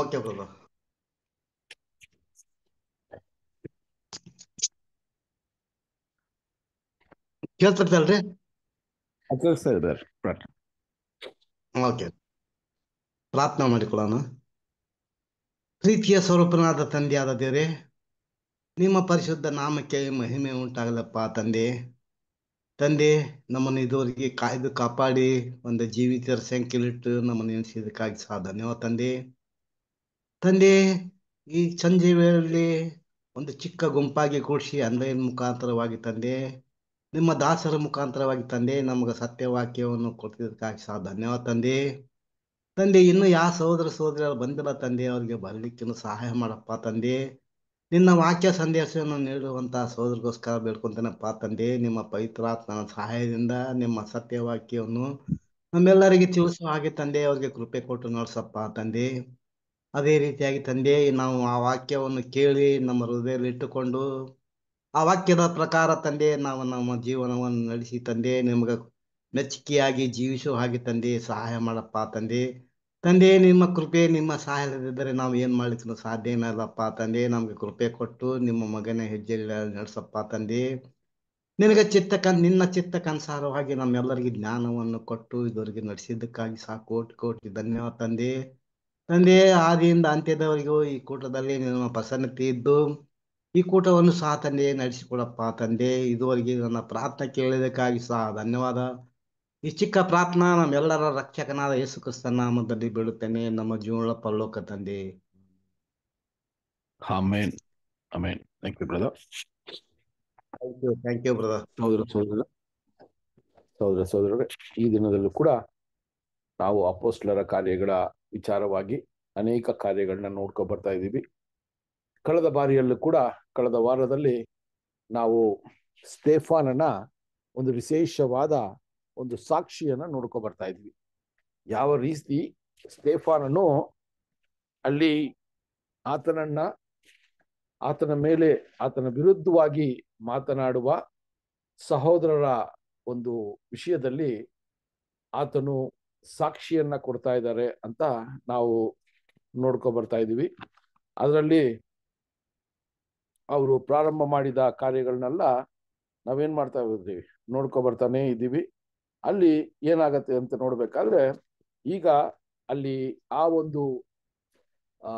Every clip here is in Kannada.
ಓಕೆ ಬ್ರದರ್ ಕೇಳ್ತಿರ್ತಲ್ರಿ ಓಕೆ ಪ್ರಾರ್ಥನೆ ಮಾಡಿಕೊಳ್ಳೋಣ ಪ್ರೀತಿಯ ಸ್ವರೂಪನಾದ ತಂದೆಯಾದ ದೇವರೇ ನಿಮ್ಮ ಪರಿಶುದ್ಧ ನಾಮಕ್ಕೆ ಮಹಿಮೆ ಉಂಟಾಗಲಪ್ಪ ತಂದೆ ತಂದೆ ನಮ್ಮನ್ನು ಇದುವರೆಗೆ ಕಾಯ್ದು ಕಾಪಾಡಿ ಒಂದು ಜೀವಿತರ ಸಂಖ್ಯೆಲಿಟ್ಟು ನಮ್ಮನ್ನು ಎನಿಸಿದಕ್ಕಾಗಿ ಸಹ ಧನ್ಯವಾದ ತಂದೆ ತಂದೆ ಈ ಸಂಜೆ ವೇಳೆಯಲ್ಲಿ ಒಂದು ಚಿಕ್ಕ ಗುಂಪಾಗಿ ಕೂಡಿಸಿ ಆನ್ಲೈನ್ ಮುಖಾಂತರವಾಗಿ ತಂದೆ ನಿಮ್ಮ ದಾಸರ ಮುಖಾಂತರವಾಗಿ ತಂದೆ ನಮಗೆ ಸತ್ಯವಾಕ್ಯವನ್ನು ಕೊಡ್ತಿದ್ದಕ್ಕಾಗಿ ಸಹ ಧನ್ಯವಾದ ತಂದೆ ತಂದೆ ಇನ್ನು ಯಾವ ಸಹೋದರ ಸಹೋದರಿ ಬಂದಿಲ್ಲ ತಂದೆ ಅವರಿಗೆ ಬರಲಿಕ್ಕೆ ಸಹಾಯ ಮಾಡಪ್ಪ ತಂದೆ ನಿನ್ನ ವಾಕ್ಯ ಸಂದೇಶವನ್ನು ನೀಡುವಂಥ ಸಹೋದರಿಗೋಸ್ಕರ ಬೇಡ್ಕೊಂತೇನಪ್ಪ ತಂದೆ ನಿಮ್ಮ ಪವಿತ್ರಾತ್ಮನ ಸಹಾಯದಿಂದ ನಿಮ್ಮ ಸತ್ಯವಾಕ್ಯವನ್ನು ನಮ್ಮೆಲ್ಲರಿಗೆ ತಿಳಿಸುವ ಹಾಗೆ ತಂದೆ ಅವರಿಗೆ ಕೃಪೆ ಕೊಟ್ಟು ನೋಡ್ಸಪ್ಪ ತಂದೆ ಅದೇ ರೀತಿಯಾಗಿ ತಂದೆ ನಾವು ಆ ವಾಕ್ಯವನ್ನು ಕೇಳಿ ನಮ್ಮ ಹೃದಯದಲ್ಲಿ ಇಟ್ಟುಕೊಂಡು ಆ ವಾಕ್ಯದ ಪ್ರಕಾರ ತಂದೆ ನಾವು ನಮ್ಮ ಜೀವನವನ್ನು ನಡೆಸಿ ತಂದೆ ನಿಮ್ಗೆ ಮೆಚ್ಚುಗೆಯಾಗಿ ಜೀವಿಸೋ ಹಾಗೆ ತಂದೆ ಸಹಾಯ ಮಾಡಪ್ಪ ತಂದೆ ತಂದೆ ನಿಮ್ಮ ಕೃಪೆ ನಿಮ್ಮ ಸಹಾಯದಿದ್ದರೆ ನಾವು ಏನು ಮಾಡ್ಲಿಕ್ಕೆ ಸಾಧ್ಯ ಏನಲ್ಲಪ್ಪ ತಂದೆ ನಮ್ಗೆ ಕೃಪೆ ಕೊಟ್ಟು ನಿಮ್ಮ ಮಗನ ಹೆಜ್ಜೆ ನಡೆಸಪ್ಪ ತಂದೆ ನಿನಗೆ ಚಿತ್ತಕ ನಿನ್ನ ಚಿತ್ತಕ್ಕನುಸಾರವಾಗಿ ನಮ್ಮೆಲ್ಲರಿಗೆ ಜ್ಞಾನವನ್ನು ಕೊಟ್ಟು ಇದುವರೆಗೆ ನಡೆಸಿದ್ದಕ್ಕಾಗಿ ಸಾ ಕೋಟಿ ಕೋಟಿ ಧನ್ಯವಾದ ತಂದೆ ತಂದೆ ಆದಿಯಿಂದ ಅಂತ್ಯದವರೆಗೂ ಈ ಕೂಟದಲ್ಲಿ ನಿಮ್ಮ ಪ್ರಸನ್ನತೆ ಇದ್ದು ಈ ಕೂಟವನ್ನು ಸಹ ತಂದೆ ನಡೆಸಿಕೊಡಪ್ಪ ತಂದೆ ಇದುವರೆಗೆ ನನ್ನ ಪ್ರಾರ್ಥನೆ ಕೇಳಿದಕ್ಕಾಗಿ ಸಹ ಧನ್ಯವಾದ ಈ ಚಿಕ್ಕ ಪ್ರಾರ್ಥನಾ ನಮ್ಮೆಲ್ಲರ ರಕ್ಷಕನಾದ ಯೇಸು ಕ್ರಿಸ್ತನ ನಾಮದಲ್ಲಿ ಬೀಳುತ್ತೇನೆ ನಮ್ಮ ಜೀವನ ಪರಲೋಕ ತಂದೆ amen amen thank you brother thank you thank you brother ಸಹೋದರ ಸಹೋದರ ಈ ದಿನದಲ್ಲೂ ಕೂಡ ನಾವು ಅಪೋಸ್ಟ್ಲರ ಕಾರ್ಯಗಳ ವಿಚಾರವಾಗಿ ಅನೇಕ ಕಾರ್ಯಗಳನ್ನ ನೋಡ್ಕೊ ಬರ್ತಾ ಇದ್ದೀವಿ ಕಳೆದ ಬಾರಿಯಲ್ಲೂ ಕೂಡ ಕಳೆದ ವಾರದಲ್ಲಿ ನಾವು ಸ್ಟೇಫಾನನ ಒಂದು ವಿಶೇಷವಾದ ಒಂದು ಸಾಕ್ಷಿಯನ್ನ ನೋಡ್ಕೊ ಬರ್ತಾ ಇದ್ವಿ ಯಾವ ರೀತಿ ಸ್ಟೇಫಾನನು ಅಲ್ಲಿ ಆತನನ್ನ ಆತನ ಮೇಲೆ ಆತನ ವಿರುದ್ಧವಾಗಿ ಮಾತನಾಡುವ ಸಹೋದರರ ಒಂದು ವಿಷಯದಲ್ಲಿ ಆತನು ಸಾಕ್ಷಿಯನ್ನ ಕೊಡ್ತಾ ಇದ್ದಾರೆ ಅಂತ ನಾವು ನೋಡ್ಕೊ ಬರ್ತಾ ಇದ್ದೀವಿ ಅದರಲ್ಲಿ ಅವರು ಪ್ರಾರಂಭ ಮಾಡಿದ ಕಾರ್ಯಗಳನ್ನೆಲ್ಲ ನಾವೇನ್ ಮಾಡ್ತಾ ಇದ್ದೀವಿ ನೋಡ್ಕೊ ಬರ್ತಾನೆ ಇದ್ದೀವಿ ಅಲ್ಲಿ ಏನಾಗತ್ತೆ ಅಂತ ನೋಡ್ಬೇಕಾದ್ರೆ ಈಗ ಅಲ್ಲಿ ಆ ಒಂದು ಆ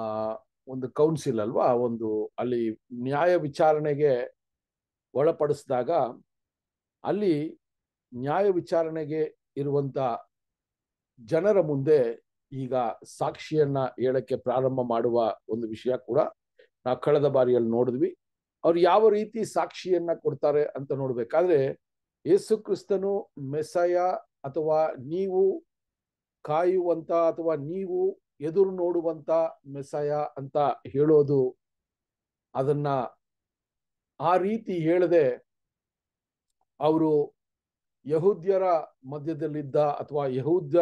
ಒಂದು ಕೌನ್ಸಿಲ್ ಅಲ್ವಾ ಒಂದು ಅಲ್ಲಿ ನ್ಯಾಯ ವಿಚಾರಣೆಗೆ ಒಳಪಡಿಸಿದಾಗ ಅಲ್ಲಿ ನ್ಯಾಯ ವಿಚಾರಣೆಗೆ ಇರುವಂತ ಜನರ ಮುಂದೆ ಈಗ ಸಾಕ್ಷಿಯನ್ನ ಹೇಳಕ್ಕೆ ಪ್ರಾರಂಭ ಮಾಡುವ ಒಂದು ವಿಷಯ ಕೂಡ ನಾವು ಕಳೆದ ಬಾರಿಯಲ್ಲಿ ನೋಡಿದ್ವಿ ಅವ್ರು ಯಾವ ರೀತಿ ಸಾಕ್ಷಿಯನ್ನ ಕೊಡ್ತಾರೆ ಅಂತ ನೋಡ್ಬೇಕಾದ್ರೆ ಯೇಸು ಕ್ರಿಸ್ತನು ಮೆಸಯ ಅಥವಾ ನೀವು ಕಾಯುವಂತ ಅಥವಾ ನೀವು ಎದುರು ನೋಡುವಂತ ಮೆಸಯ ಅಂತ ಹೇಳೋದು ಅದನ್ನ ಆ ರೀತಿ ಹೇಳದೆ ಅವರು ಯಹೂದ್ಯರ ಮಧ್ಯದಲ್ಲಿದ್ದ ಅಥವಾ ಯಹೂದ್ಯ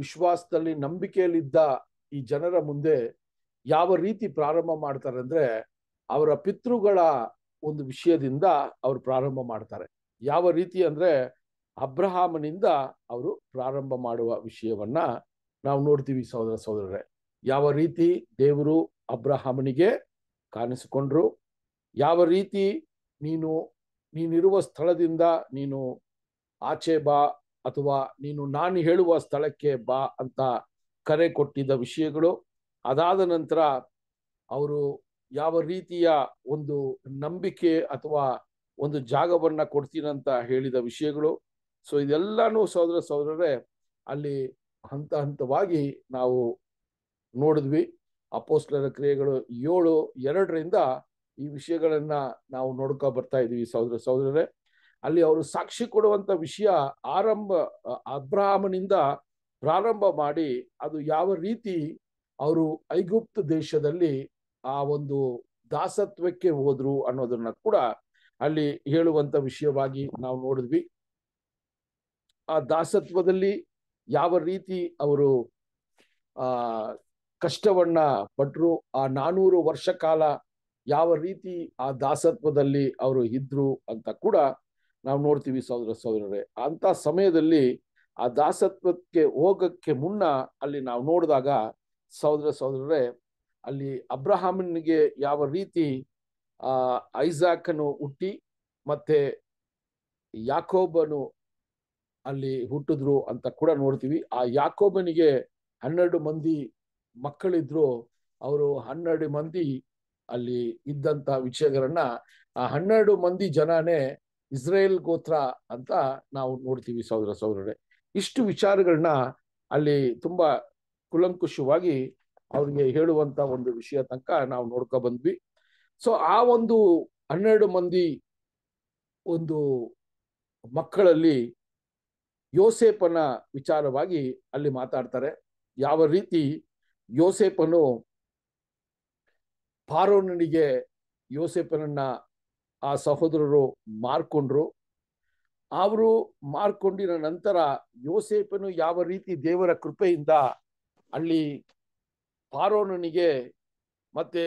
ವಿಶ್ವಾಸದಲ್ಲಿ ನಂಬಿಕೆಯಲ್ಲಿದ್ದ ಈ ಜನರ ಮುಂದೆ ಯಾವ ರೀತಿ ಪ್ರಾರಂಭ ಮಾಡ್ತಾರೆ ಅಂದ್ರೆ ಅವರ ಪಿತೃಗಳ ಒಂದು ವಿಷಯದಿಂದ ಅವರು ಪ್ರಾರಂಭ ಮಾಡ್ತಾರೆ ಯಾವ ರೀತಿ ಅಂದ್ರೆ ಅಬ್ರಹಾಮನಿಂದ ಅವರು ಪ್ರಾರಂಭ ಮಾಡುವ ವಿಷಯವನ್ನ ನಾವು ನೋಡ್ತೀವಿ ಸಹೋದರ ಸಹೋದರರೇ ಯಾವ ರೀತಿ ದೇವರು ಅಬ್ರಹಾಮನಿಗೆ ಕಾಣಿಸಿಕೊಂಡ್ರು ಯಾವ ರೀತಿ ನೀನು ನೀನಿರುವ ಸ್ಥಳದಿಂದ ನೀನು ಆಚೆ ಬಾ ಅಥವಾ ನೀನು ನಾನು ಹೇಳುವ ಸ್ಥಳಕ್ಕೆ ಬಾ ಅಂತ ಕರೆ ಕೊಟ್ಟಿದ್ದ ವಿಷಯಗಳು ಅದಾದ ನಂತರ ಅವರು ಯಾವ ರೀತಿಯ ಒಂದು ನಂಬಿಕೆ ಅಥವಾ ಒಂದು ಜಾಗವನ್ನ ಕೊಡ್ತೀನಂತ ಹೇಳಿದ ವಿಷಯಗಳು ಸೊ ಇದೆಲ್ಲಾನು ಸಹೋದರ ಸಹೋದರರೇ ಅಲ್ಲಿ ಹಂತ ಹಂತವಾಗಿ ನಾವು ನೋಡಿದ್ವಿ ಅಪೋಸ್ಲರ ಕ್ರಿಯೆಗಳು ಏಳು ಎರಡರಿಂದ ಈ ವಿಷಯಗಳನ್ನ ನಾವು ನೋಡ್ಕೊ ಬರ್ತಾ ಇದೀವಿ ಸಹೋದರ ಸಹೋದರರೇ ಅಲ್ಲಿ ಅವರು ಸಾಕ್ಷಿ ಕೊಡುವಂತ ವಿಷಯ ಆರಂಭ ಅಬ್ರಾಹ್ಮನಿಂದ ಪ್ರಾರಂಭ ಮಾಡಿ ಅದು ಯಾವ ರೀತಿ ಅವರು ಐಗುಪ್ತ ದೇಶದಲ್ಲಿ ಆ ಒಂದು ದಾಸತ್ವಕ್ಕೆ ಹೋದ್ರು ಅನ್ನೋದನ್ನ ಕೂಡ ಅಲ್ಲಿ ಹೇಳುವಂತ ವಿಷಯವಾಗಿ ನಾವು ನೋಡಿದ್ವಿ ಆ ದಾಸತ್ವದಲ್ಲಿ ಯಾವ ರೀತಿ ಅವರು ಆ ಕಷ್ಟವನ್ನ ಪಟ್ರು ಆ ನಾನೂರು ವರ್ಷ ಕಾಲ ಯಾವ ರೀತಿ ಆ ದಾಸತ್ವದಲ್ಲಿ ಅವರು ಇದ್ರು ಅಂತ ಕೂಡ ನಾವು ನೋಡ್ತೀವಿ ಸಹೋದರ ಸಹೋದರರೇ ಅಂತ ಸಮಯದಲ್ಲಿ ಆ ದಾಸತ್ವಕ್ಕೆ ಹೋಗಕ್ಕೆ ಮುನ್ನ ಅಲ್ಲಿ ನಾವು ನೋಡಿದಾಗ ಸಹೋದರ ಸಹೋದರರೇ ಅಲ್ಲಿ ಅಬ್ರಹಾಮನಿಗೆ ಯಾವ ರೀತಿ ಆ ಐಸಾಕನು ಹುಟ್ಟಿ ಮತ್ತೆ ಯಾಕೋಬನು ಅಲ್ಲಿ ಹುಟ್ಟಿದ್ರು ಅಂತ ಕೂಡ ನೋಡ್ತೀವಿ ಆ ಯಾಕೋಬನಿಗೆ ಹನ್ನೆರಡು ಮಂದಿ ಮಕ್ಕಳಿದ್ರು ಅವರು ಹನ್ನೆರಡು ಮಂದಿ ಅಲ್ಲಿ ಇದ್ದಂತ ವಿಷಯಗಳನ್ನ ಆ ಹನ್ನೆರಡು ಮಂದಿ ಜನನೇ ಇಸ್ರೇಲ್ ಗೋತ್ರ ಅಂತ ನಾವು ನೋಡ್ತೀವಿ ಸಹೋದರ ಸೌದರೇ ಇಷ್ಟು ವಿಚಾರಗಳನ್ನ ಅಲ್ಲಿ ತುಂಬಾ ಕುಲಂಕುಷವಾಗಿ ಅವ್ರಿಗೆ ಹೇಳುವಂತ ಒಂದು ವಿಷಯ ತನಕ ನಾವು ನೋಡ್ಕೊ ಬಂದ್ವಿ ಸೊ ಆ ಒಂದು ಹನ್ನೆರಡು ಮಂದಿ ಒಂದು ಮಕ್ಕಳಲ್ಲಿ ಯೋಸೇಪನ ವಿಚಾರವಾಗಿ ಅಲ್ಲಿ ಮಾತಾಡ್ತಾರೆ ಯಾವ ರೀತಿ ಯೋಸೇಪನು ಫಾರೋನನಿಗೆ ಯೋಸೇಪನನ್ನ ಆ ಸಹೋದರರು ಮಾರ್ಕೊಂಡ್ರು ಅವರು ಮಾರ್ಕೊಂಡಿರೋ ನಂತರ ಯೋಸೇಪನು ಯಾವ ರೀತಿ ದೇವರ ಕೃಪೆಯಿಂದ ಅಲ್ಲಿ ಪಾರೋನನಿಗೆ ಮತ್ತೆ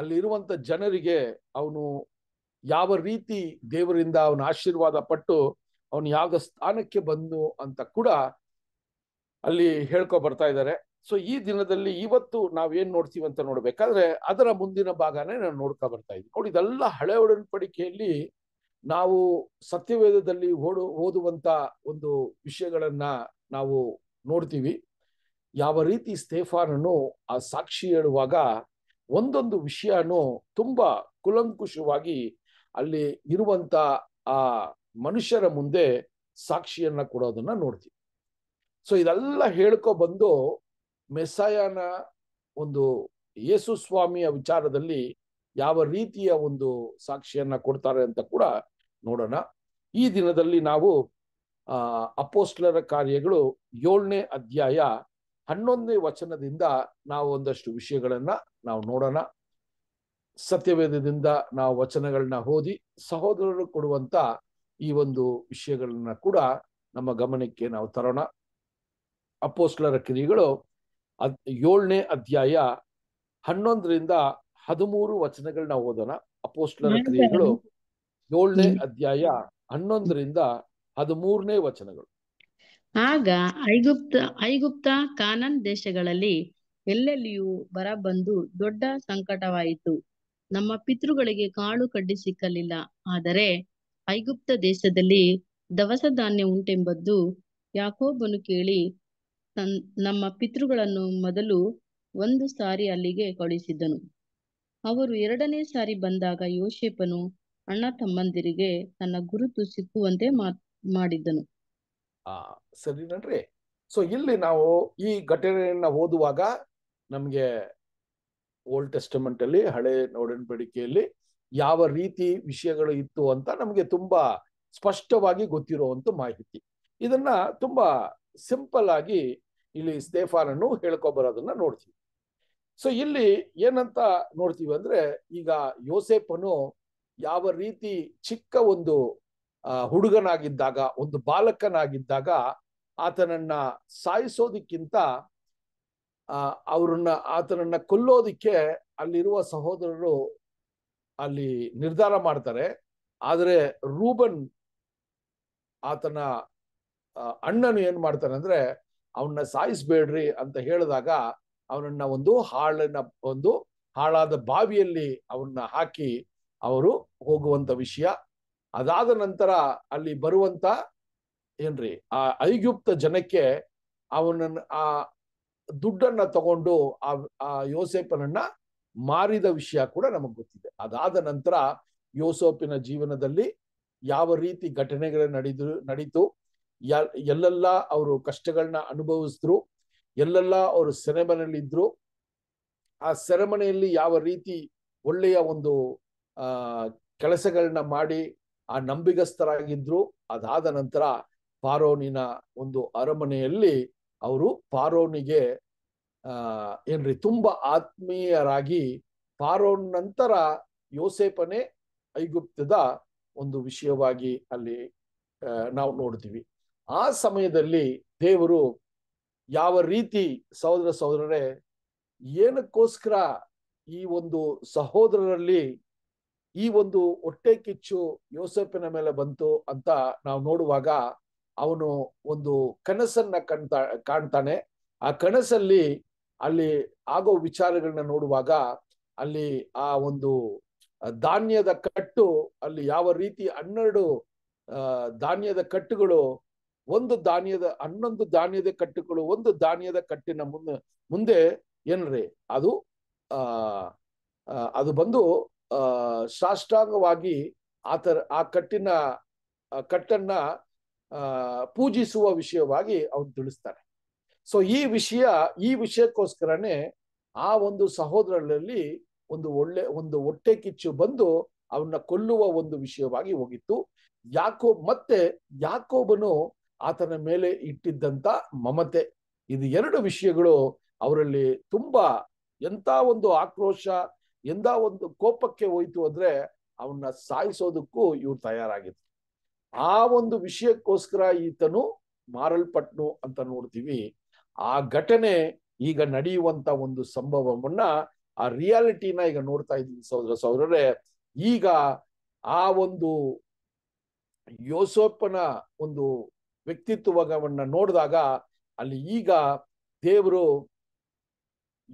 ಅಲ್ಲಿರುವಂತ ಜನರಿಗೆ ಅವನು ಯಾವ ರೀತಿ ದೇವರಿಂದ ಅವನ ಆಶೀರ್ವಾದ ಪಟ್ಟು ಅವನು ಯಾವ ಸ್ಥಾನಕ್ಕೆ ಬಂದು ಅಂತ ಕೂಡ ಅಲ್ಲಿ ಹೇಳ್ಕೊ ಬರ್ತಾ ಇದ್ದಾರೆ ಸೊ ಈ ದಿನದಲ್ಲಿ ಇವತ್ತು ನಾವೇನ್ ನೋಡ್ತೀವಿ ಅಂತ ನೋಡ್ಬೇಕಾದ್ರೆ ಅದರ ಮುಂದಿನ ಭಾಗನೇ ನಾನು ನೋಡ್ತಾ ಬರ್ತಾ ಇದ್ದೀನಿ ನೋಡಿ ಇದೆಲ್ಲ ಹಳೆ ಒಡಂಬಡಿಕೆಯಲ್ಲಿ ನಾವು ಸತ್ಯವೇದದಲ್ಲಿ ಓಡು ಓದುವಂತ ಒಂದು ವಿಷಯಗಳನ್ನ ನಾವು ನೋಡ್ತೀವಿ ಯಾವ ರೀತಿ ಸ್ಟೇಫಾನನು ಆ ಸಾಕ್ಷಿ ಹೇಳುವಾಗ ಒಂದೊಂದು ವಿಷಯನು ತುಂಬಾ ಕುಲಂಕುಷವಾಗಿ ಅಲ್ಲಿ ಇರುವಂತ ಆ ಮನುಷ್ಯರ ಮುಂದೆ ಸಾಕ್ಷಿಯನ್ನ ಕೊಡೋದನ್ನ ನೋಡ್ತೀವಿ ಸೊ ಇದೆಲ್ಲ ಹೇಳ್ಕೊ ಬಂದು ಮೆಸ್ಸಾಯನ ಒಂದು ಯೇಸು ಸ್ವಾಮಿಯ ವಿಚಾರದಲ್ಲಿ ಯಾವ ರೀತಿಯ ಒಂದು ಸಾಕ್ಷಿಯನ್ನ ಕೊಡ್ತಾರೆ ಅಂತ ಕೂಡ ನೋಡೋಣ ಈ ದಿನದಲ್ಲಿ ನಾವು ಆ ಅಪೋಸ್ಟ್ಲರ ಕಾರ್ಯಗಳು ಏಳನೇ ಅಧ್ಯಾಯ ಹನ್ನೊಂದನೇ ವಚನದಿಂದ ನಾವು ಒಂದಷ್ಟು ವಿಷಯಗಳನ್ನ ನಾವು ನೋಡೋಣ ಸತ್ಯವೇದದಿಂದ ನಾವು ವಚನಗಳನ್ನ ಓದಿ ಸಹೋದರರು ಕೊಡುವಂತ ಈ ಒಂದು ವಿಷಯಗಳನ್ನ ಕೂಡ ನಮ್ಮ ಗಮನಕ್ಕೆ ನಾವು ತರೋಣ ಅಪೋಸ್ಟ್ಲರ ಕ್ರಿಯೆಗಳು ಅದ್ ಏಳನೇ ಅಧ್ಯಾಯ ಹನ್ನೊಂದರಿಂದ ಹದಿಮೂರು ವಚನಗಳನ್ನ ಓದೋಣ ಅಪೋಸ್ಟಲರ ಕ್ರಿಯೆಗಳು ಏಳನೇ ಅಧ್ಯಾಯ ಹನ್ನೊಂದರಿಂದ ಹದಿಮೂರನೇ ವಚನಗಳು ಆಗ ಐಗುಪ್ತ ಐಗುಪ್ತ ಕಾನನ್ ದೇಶಗಳಲ್ಲಿ ಎಲ್ಲೆಲ್ಲಿಯೂ ಬರ ಬಂದು ದೊಡ್ಡ ಸಂಕಟವಾಯಿತು ನಮ್ಮ ಪಿತೃಗಳಿಗೆ ಕಾಳು ಕಡ್ಡಿ ಸಿಕ್ಕಲಿಲ್ಲ ಆದರೆ ಐಗುಪ್ತ ದೇಶದಲ್ಲಿ ದವಸ ಧಾನ್ಯ ಉಂಟೆಂಬದ್ದು ಯಾಕೋಬನು ಕೇಳಿ ನಮ್ಮ ಪಿತೃಗಳನ್ನು ಮೊದಲು ಒಂದು ಸಾರಿ ಅಲ್ಲಿಗೆ ಕಳುಹಿಸಿದ್ದನು ಅವರು ಎರಡನೇ ಸಾರಿ ಬಂದಾಗ ಯೋಶೇಪನು ಅಣ್ಣ ತಮ್ಮಂದಿರಿಗೆ ತನ್ನ ಗುರುತು ಸಿಕ್ಕುವಂತೆ ಮಾಡಿದ್ದನು ಆ ಸರಿ ಸೊ ಇಲ್ಲಿ ನಾವು ಈ ಘಟನೆಯನ್ನ ಓದುವಾಗ ನಮ್ಗೆ ಓಲ್ಡ್ ಟೆಸ್ಟಮೆಂಟ್ ಅಲ್ಲಿ ಹಳೆ ಒಡನ್ಬಡಿಕೆಯಲ್ಲಿ ಯಾವ ರೀತಿ ವಿಷಯಗಳು ಇತ್ತು ಅಂತ ನಮ್ಗೆ ತುಂಬಾ ಸ್ಪಷ್ಟವಾಗಿ ಗೊತ್ತಿರುವಂತ ಮಾಹಿತಿ ಇದನ್ನ ತುಂಬಾ ಸಿಂಪಲ್ ಆಗಿ ಇಲ್ಲಿ ಸ್ಟೇಫಾನನ್ನು ಹೇಳ್ಕೊಬರೋದನ್ನ ನೋಡ್ತೀವಿ ಸೊ ಇಲ್ಲಿ ಏನಂತ ನೋಡ್ತೀವಿ ಅಂದ್ರೆ ಈಗ ಯೋಸೆಫನು ಯಾವ ರೀತಿ ಚಿಕ್ಕ ಒಂದು ಹುಡುಗನಾಗಿದ್ದಾಗ ಒಂದು ಬಾಲಕನಾಗಿದ್ದಾಗ ಆತನನ್ನ ಸಾಯಿಸೋದಕ್ಕಿಂತ ಅವರನ್ನ ಆತನನ್ನ ಕೊಲ್ಲೋದಿಕ್ಕೆ ಅಲ್ಲಿರುವ ಸಹೋದರರು ಅಲ್ಲಿ ನಿರ್ಧಾರ ಮಾಡ್ತಾರೆ ಆದರೆ ರೂಬನ್ ಆತನ ಅಣ್ಣನು ಏನ್ ಮಾಡ್ತಾನೆ ಅಂದ್ರೆ ಅವನ್ನ ಸಾಯಿಸ್ಬೇಡ್ರಿ ಅಂತ ಹೇಳಿದಾಗ ಅವನನ್ನ ಒಂದು ಹಾಳನ್ನ ಒಂದು ಹಾಳಾದ ಬಾವಿಯಲ್ಲಿ ಅವನ್ನ ಹಾಕಿ ಅವರು ಹೋಗುವಂತ ವಿಷಯ ಅದಾದ ನಂತರ ಅಲ್ಲಿ ಬರುವಂತ ಏನ್ರಿ ಆ ಐಗುಪ್ತ ಜನಕ್ಕೆ ಅವನನ್ನ ಆ ದುಡ್ಡನ್ನ ತಗೊಂಡು ಆ ಯೋಸೇಪನನ್ನ ಮಾರಿದ ವಿಷಯ ಕೂಡ ನಮಗ್ ಗೊತ್ತಿದೆ ಅದಾದ ನಂತರ ಯೋಸೋಪಿನ ಜೀವನದಲ್ಲಿ ಯಾವ ರೀತಿ ಘಟನೆಗಳು ನಡೆದು ನಡೀತು ಎಲ್ಲೆಲ್ಲ ಅವರು ಕಷ್ಟಗಳನ್ನ ಅನುಭವಿಸಿದ್ರು ಎಲ್ಲೆಲ್ಲ ಅವರು ಸೆರೆಮನೆಯಲ್ಲಿದ್ರು ಆ ಸೆರೆಮನೆಯಲ್ಲಿ ಯಾವ ರೀತಿ ಒಳ್ಳೆಯ ಒಂದು ಆ ಕೆಲಸಗಳನ್ನ ಮಾಡಿ ಆ ನಂಬಿಗಸ್ಥರಾಗಿದ್ರು ಅದಾದ ನಂತರ ಪಾರೋನಿನ ಒಂದು ಅರಮನೆಯಲ್ಲಿ ಅವರು ಪಾರೋನಿಗೆ ಆ ಏನ್ರಿ ತುಂಬಾ ಆತ್ಮೀಯರಾಗಿ ಪಾರೋನ್ ನಂತರ ಯೋಸೇಪನೆ ಐಗುಪ್ತದ ಒಂದು ವಿಷಯವಾಗಿ ಅಲ್ಲಿ ನಾವು ನೋಡ್ತೀವಿ ಆ ಸಮಯದಲ್ಲಿ ದೇವರು ಯಾವ ರೀತಿ ಸಹೋದರ ಸಹೋದರರೇ ಏನಕ್ಕೋಸ್ಕರ ಈ ಒಂದು ಸಹೋದರರಲ್ಲಿ ಈ ಒಂದು ಹೊಟ್ಟೆ ಕಿಚ್ಚು ಯೋಸಪ್ಪಿನ ಮೇಲೆ ಬಂತು ಅಂತ ನಾವು ನೋಡುವಾಗ ಅವನು ಒಂದು ಕನಸನ್ನ ಕಾಣ್ತಾ ಕಾಣ್ತಾನೆ ಆ ಕನಸಲ್ಲಿ ಅಲ್ಲಿ ಆಗೋ ವಿಚಾರಗಳನ್ನ ನೋಡುವಾಗ ಅಲ್ಲಿ ಆ ಒಂದು ಧಾನ್ಯದ ಕಟ್ಟು ಅಲ್ಲಿ ಯಾವ ರೀತಿ ಹನ್ನೆರಡು ಧಾನ್ಯದ ಕಟ್ಟುಗಳು ಒಂದು ಧಾನ್ಯದ ಹನ್ನೊಂದು ಧಾನ್ಯದ ಕಟ್ಟುಗಳು ಒಂದು ಧಾನ್ಯದ ಕಟ್ಟಿನ ಮುಂದೆ ಮುಂದೆ ಏನ್ರಿ ಅದು ಆ ಅದು ಬಂದು ಆ ಸಾಷ್ಟಾಂಗವಾಗಿ ಆತರ ಆ ಕಟ್ಟಿನ ಕಟ್ಟನ್ನ ಪೂಜಿಸುವ ವಿಷಯವಾಗಿ ಅವ್ರು ತಿಳಿಸ್ತಾರೆ ಸೊ ಈ ವಿಷಯ ಈ ವಿಷಯಕ್ಕೋಸ್ಕರನೇ ಆ ಒಂದು ಸಹೋದರರಲ್ಲಿ ಒಂದು ಒಳ್ಳೆ ಒಂದು ಹೊಟ್ಟೆ ಕಿಚ್ಚು ಬಂದು ಅವನ್ನ ಕೊಲ್ಲುವ ಒಂದು ವಿಷಯವಾಗಿ ಹೋಗಿತ್ತು ಯಾಕೋ ಮತ್ತೆ ಯಾಕೋಬನು ಆತನ ಮೇಲೆ ಇಟ್ಟಿದ್ದಂತ ಮಮತೆ ಇದು ಎರಡು ವಿಷಯಗಳು ಅವರಲ್ಲಿ ತುಂಬಾ ಎಂತ ಒಂದು ಆಕ್ರೋಶ ಎಂದ ಒಂದು ಕೋಪಕ್ಕೆ ಹೋಯ್ತು ಅಂದ್ರೆ ಅವನ್ನ ಸಾಯಿಸೋದಕ್ಕೂ ಇವ್ರು ತಯಾರಾಗಿದ್ರು ಆ ಒಂದು ವಿಷಯಕ್ಕೋಸ್ಕರ ಈತನು ಮಾರಲ್ಪಟ್ನು ಅಂತ ನೋಡ್ತೀವಿ ಆ ಘಟನೆ ಈಗ ನಡೆಯುವಂತ ಒಂದು ಸಂಭವವನ್ನ ಆ ರಿಯಾಲಿಟಿನ ಈಗ ನೋಡ್ತಾ ಇದ್ದೀನಿ ಸಹೋದರ ಸಹೋದರರೇ ಈಗ ಆ ಒಂದು ಯೋಸೋಪನ ಒಂದು ವ್ಯಕ್ತಿತ್ವವನ್ನ ನೋಡಿದಾಗ ಅಲ್ಲಿ ಈಗ ದೇವರು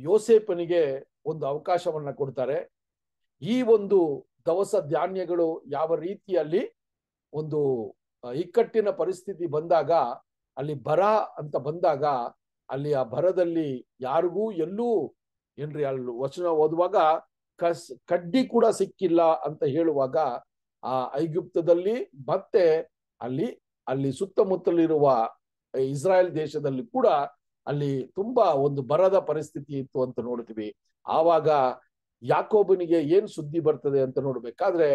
ಯೋಸೇಪನಿಗೆ ಒಂದು ಅವಕಾಶವನ್ನ ಕೊಡ್ತಾರೆ ಈ ಒಂದು ದವಸ ಧಾನ್ಯಗಳು ಯಾವ ರೀತಿಯಲ್ಲಿ ಒಂದು ಇಕ್ಕಟ್ಟಿನ ಪರಿಸ್ಥಿತಿ ಬಂದಾಗ ಅಲ್ಲಿ ಬರ ಅಂತ ಬಂದಾಗ ಅಲ್ಲಿ ಆ ಬರದಲ್ಲಿ ಯಾರಿಗೂ ಎಲ್ಲೂ ಏನ್ರಿ ಅಲ್ಲಿ ವಚನ ಓದುವಾಗ ಕಸ್ ಕಡ್ಡಿ ಕೂಡ ಸಿಕ್ಕಿಲ್ಲ ಅಂತ ಹೇಳುವಾಗ ಆ ಐಗುಪ್ತದಲ್ಲಿ ಮತ್ತೆ ಅಲ್ಲಿ ಅಲ್ಲಿ ಸುತ್ತಮುತ್ತಲಿರುವ ಇಸ್ರಾಯೇಲ್ ದೇಶದಲ್ಲಿ ಕೂಡ ಅಲ್ಲಿ ತುಂಬಾ ಒಂದು ಬರದ ಪರಿಸ್ಥಿತಿ ಇತ್ತು ಅಂತ ನೋಡ್ತೀವಿ ಆವಾಗ ಯಾಕೋಬನಿಗೆ ಏನ್ ಸುದ್ದಿ ಬರ್ತದೆ ಅಂತ ನೋಡ್ಬೇಕಾದ್ರೆ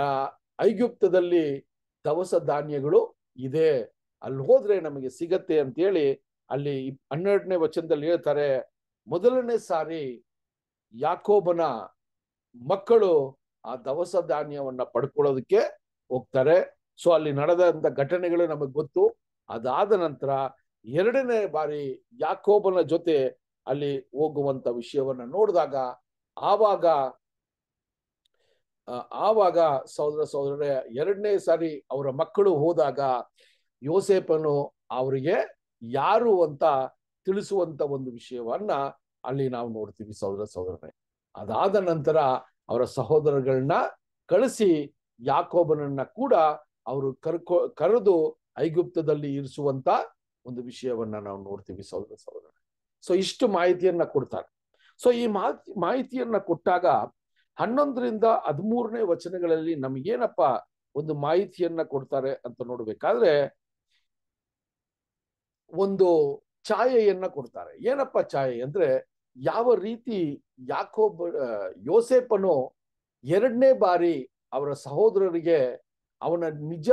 ಆ ಐಗುಪ್ತದಲ್ಲಿ ದವಸ ಧಾನ್ಯಗಳು ಇದೆ ಅಲ್ಲಿ ಹೋದ್ರೆ ನಮಗೆ ಸಿಗತ್ತೆ ಹೇಳಿ ಅಲ್ಲಿ ಹನ್ನೆರಡನೇ ವಚನದಲ್ಲಿ ಹೇಳ್ತಾರೆ ಮೊದಲನೇ ಸಾರಿ ಯಾಕೋಬನ ಮಕ್ಕಳು ಆ ದವಸ ಧಾನ್ಯವನ್ನ ಪಡ್ಕೊಳ್ಳೋದಕ್ಕೆ ಹೋಗ್ತಾರೆ ಸೊ ಅಲ್ಲಿ ನಡೆದಂತ ಘಟನೆಗಳು ನಮಗೆ ಗೊತ್ತು ಅದಾದ ನಂತರ ಎರಡನೇ ಬಾರಿ ಯಾಕೋಬನ ಜೊತೆ ಅಲ್ಲಿ ಹೋಗುವಂತ ವಿಷಯವನ್ನ ನೋಡಿದಾಗ ಆವಾಗ ಆವಾಗ ಸಹೋದರ ಸಹೋದರ ಎರಡನೇ ಸಾರಿ ಅವರ ಮಕ್ಕಳು ಹೋದಾಗ ಯೋಸೇಪನು ಅವರಿಗೆ ಯಾರು ಅಂತ ತಿಳಿಸುವಂತ ಒಂದು ವಿಷಯವನ್ನ ಅಲ್ಲಿ ನಾವು ನೋಡ್ತೀವಿ ಸಹೋದರ ಸಹೋದರರೇ ಅದಾದ ನಂತರ ಅವರ ಸಹೋದರಗಳನ್ನ ಕಳಿಸಿ ಯಾಕೋಬನನ್ನ ಕೂಡ ಅವರು ಕರ್ಕೊ ಕರೆದು ಐಗುಪ್ತದಲ್ಲಿ ಇರಿಸುವಂತ ಒಂದು ವಿಷಯವನ್ನ ನಾವು ನೋಡ್ತೀವಿ ಸಹೋದರ ಸಹೋದರ ಸೊ ಇಷ್ಟು ಮಾಹಿತಿಯನ್ನ ಕೊಡ್ತಾರೆ ಸೊ ಈ ಮಾಹಿತಿಯನ್ನ ಕೊಟ್ಟಾಗ ಹನ್ನೊಂದರಿಂದ ಹದಿಮೂರನೇ ವಚನಗಳಲ್ಲಿ ನಮಗೇನಪ್ಪ ಒಂದು ಮಾಹಿತಿಯನ್ನ ಕೊಡ್ತಾರೆ ಅಂತ ನೋಡ್ಬೇಕಾದ್ರೆ ಒಂದು ಛಾಯೆಯನ್ನ ಕೊಡ್ತಾರೆ ಏನಪ್ಪ ಛಾಯೆ ಅಂದ್ರೆ ಯಾವ ರೀತಿ ಯಾಕೋಬ್ ಯೋಸೇಪನು ಎರಡನೇ ಬಾರಿ ಅವರ ಸಹೋದರರಿಗೆ ಅವನ ನಿಜ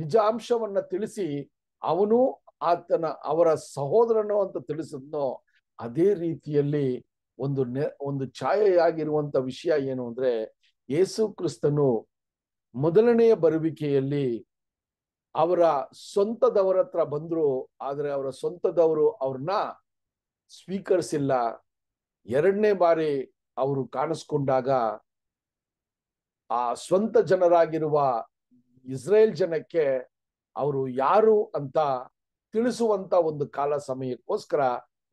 ನಿಜಾಂಶವನ್ನ ತಿಳಿಸಿ ಅವನು ಆತನ ಅವರ ಸಹೋದರನು ಅಂತ ತಿಳಿಸಿದ್ನೋ ಅದೇ ರೀತಿಯಲ್ಲಿ ಒಂದು ನೆ ಒಂದು ಛಾಯೆಯಾಗಿರುವಂತ ವಿಷಯ ಏನು ಅಂದ್ರೆ ಯೇಸು ಕ್ರಿಸ್ತನು ಮೊದಲನೆಯ ಬರುವಿಕೆಯಲ್ಲಿ ಅವರ ಸ್ವಂತದವರ ಹತ್ರ ಬಂದ್ರು ಆದ್ರೆ ಅವರ ಸ್ವಂತದವರು ಅವ್ರನ್ನ ಸ್ವೀಕರಿಸಿಲ್ಲ ಎರಡನೇ ಬಾರಿ ಅವರು ಕಾಣಿಸ್ಕೊಂಡಾಗ ಆ ಸ್ವಂತ ಜನರಾಗಿರುವ ಇಸ್ರೇಲ್ ಜನಕ್ಕೆ ಅವರು ಯಾರು ಅಂತ ತಿಳಿಸುವಂತ ಒಂದು ಕಾಲ ಸಮಯಕ್ಕೋಸ್ಕರ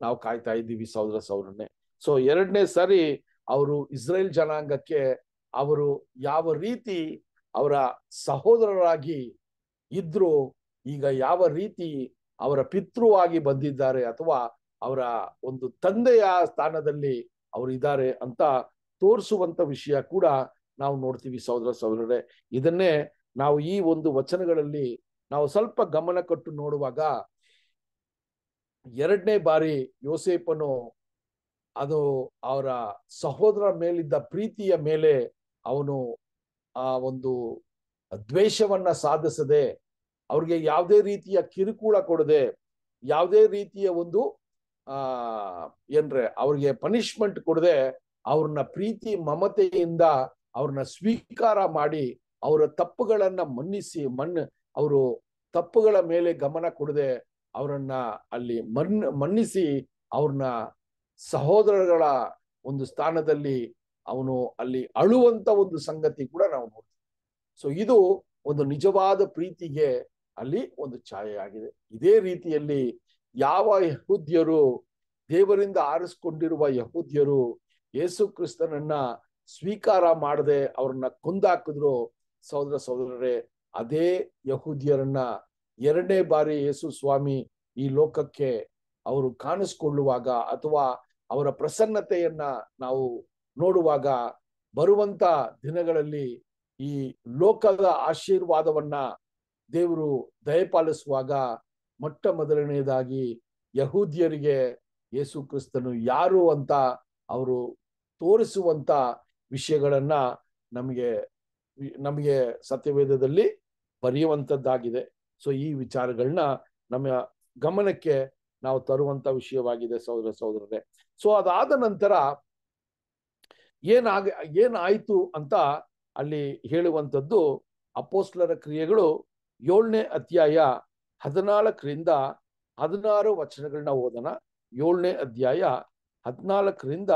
ನಾವು ಕಾಯ್ತಾ ಇದ್ದೀವಿ ಸಹೋದರ ಸೌರನ್ನೇ ಸೊ ಎರಡನೇ ಸಾರಿ ಅವರು ಇಸ್ರೇಲ್ ಜನಾಂಗಕ್ಕೆ ಅವರು ಯಾವ ರೀತಿ ಅವರ ಸಹೋದರರಾಗಿ ಇದ್ರು ಈಗ ಯಾವ ರೀತಿ ಅವರ ಪಿತೃವಾಗಿ ಬಂದಿದ್ದಾರೆ ಅಥವಾ ಅವರ ಒಂದು ತಂದೆಯ ಸ್ಥಾನದಲ್ಲಿ ಅವರು ಇದ್ದಾರೆ ಅಂತ ತೋರಿಸುವಂತ ವಿಷಯ ಕೂಡ ನಾವು ನೋಡ್ತೀವಿ ಸಹೋದರ ಸಹೋದರರೇ ಇದನ್ನೇ ನಾವು ಈ ಒಂದು ವಚನಗಳಲ್ಲಿ ನಾವು ಸ್ವಲ್ಪ ಗಮನ ಕೊಟ್ಟು ನೋಡುವಾಗ ಎರಡನೇ ಬಾರಿ ಯೋಸೇಪನು ಅದು ಅವರ ಸಹೋದರ ಮೇಲಿದ್ದ ಪ್ರೀತಿಯ ಮೇಲೆ ಅವನು ಆ ಒಂದು ದ್ವೇಷವನ್ನ ಸಾಧಿಸದೆ ಅವ್ರಿಗೆ ಯಾವುದೇ ರೀತಿಯ ಕಿರುಕುಳ ಕೊಡದೆ ಯಾವುದೇ ರೀತಿಯ ಒಂದು ಆ ಏನ್ರೆ ಅವ್ರಿಗೆ ಪನಿಷ್ಮೆಂಟ್ ಕೊಡದೆ ಅವ್ರನ್ನ ಪ್ರೀತಿ ಮಮತೆಯಿಂದ ಅವ್ರನ್ನ ಸ್ವೀಕಾರ ಮಾಡಿ ಅವರ ತಪ್ಪುಗಳನ್ನ ಮನ್ನಿಸಿ ಮಣ್ಣು ಅವರು ತಪ್ಪುಗಳ ಮೇಲೆ ಗಮನ ಕೊಡದೆ ಅವರನ್ನ ಅಲ್ಲಿ ಮನ್ ಮನ್ನಿಸಿ ಅವ್ರನ್ನ ಸಹೋದರಗಳ ಒಂದು ಸ್ಥಾನದಲ್ಲಿ ಅವನು ಅಲ್ಲಿ ಅಳುವಂತ ಒಂದು ಸಂಗತಿ ಕೂಡ ನಾವು ನೋಡ್ತೀವಿ ಸೊ ಇದು ಒಂದು ನಿಜವಾದ ಪ್ರೀತಿಗೆ ಅಲ್ಲಿ ಒಂದು ಛಾಯೆಯಾಗಿದೆ ಇದೇ ರೀತಿಯಲ್ಲಿ ಯಾವ ಯಹೂದ್ಯರು ದೇವರಿಂದ ಆರಿಸ್ಕೊಂಡಿರುವ ಯಹೂದ್ಯರು ಯೇಸು ಕ್ರಿಸ್ತನನ್ನ ಸ್ವೀಕಾರ ಮಾಡದೆ ಅವ್ರನ್ನ ಕುಂದಾಕಿದ್ರು ಸಹೋದರ ಸಹೋದರರೇ ಅದೇ ಯಹೂದಿಯರನ್ನ ಎರಡನೇ ಬಾರಿ ಯೇಸು ಸ್ವಾಮಿ ಈ ಲೋಕಕ್ಕೆ ಅವರು ಕಾಣಿಸ್ಕೊಳ್ಳುವಾಗ ಅಥವಾ ಅವರ ಪ್ರಸನ್ನತೆಯನ್ನ ನಾವು ನೋಡುವಾಗ ಬರುವಂತ ದಿನಗಳಲ್ಲಿ ಈ ಲೋಕದ ಆಶೀರ್ವಾದವನ್ನ ದೇವರು ದಯಪಾಲಿಸುವಾಗ ಮೊಟ್ಟ ಮೊದಲನೆಯದಾಗಿ ಯಹೂದಿಯರಿಗೆ ಯೇಸು ಕ್ರಿಸ್ತನು ಯಾರು ಅಂತ ಅವರು ತೋರಿಸುವಂತ ವಿಷಯಗಳನ್ನ ನಮಗೆ ನಮಗೆ ಸತ್ಯವೇದದಲ್ಲಿ ಬರೆಯುವಂಥದ್ದಾಗಿದೆ ಸೊ ಈ ವಿಚಾರಗಳನ್ನ ನಮ್ಮ ಗಮನಕ್ಕೆ ನಾವು ತರುವಂತ ವಿಷಯವಾಗಿದೆ ಸಹೋದರ ಸಹೋದರರೇ ಸೊ ಅದಾದ ನಂತರ ಏನಾಗ ಏನಾಯ್ತು ಅಂತ ಅಲ್ಲಿ ಹೇಳುವಂಥದ್ದು ಅಪೋಸ್ಲರ ಕ್ರಿಯೆಗಳು ಏಳನೇ ಅಧ್ಯಾಯ ಹದಿನಾಲ್ಕರಿಂದ ಹದಿನಾರು ವಚನಗಳನ್ನ ಓದೋಣ ಏಳನೇ ಅಧ್ಯಾಯ ಹದಿನಾಲ್ಕರಿಂದ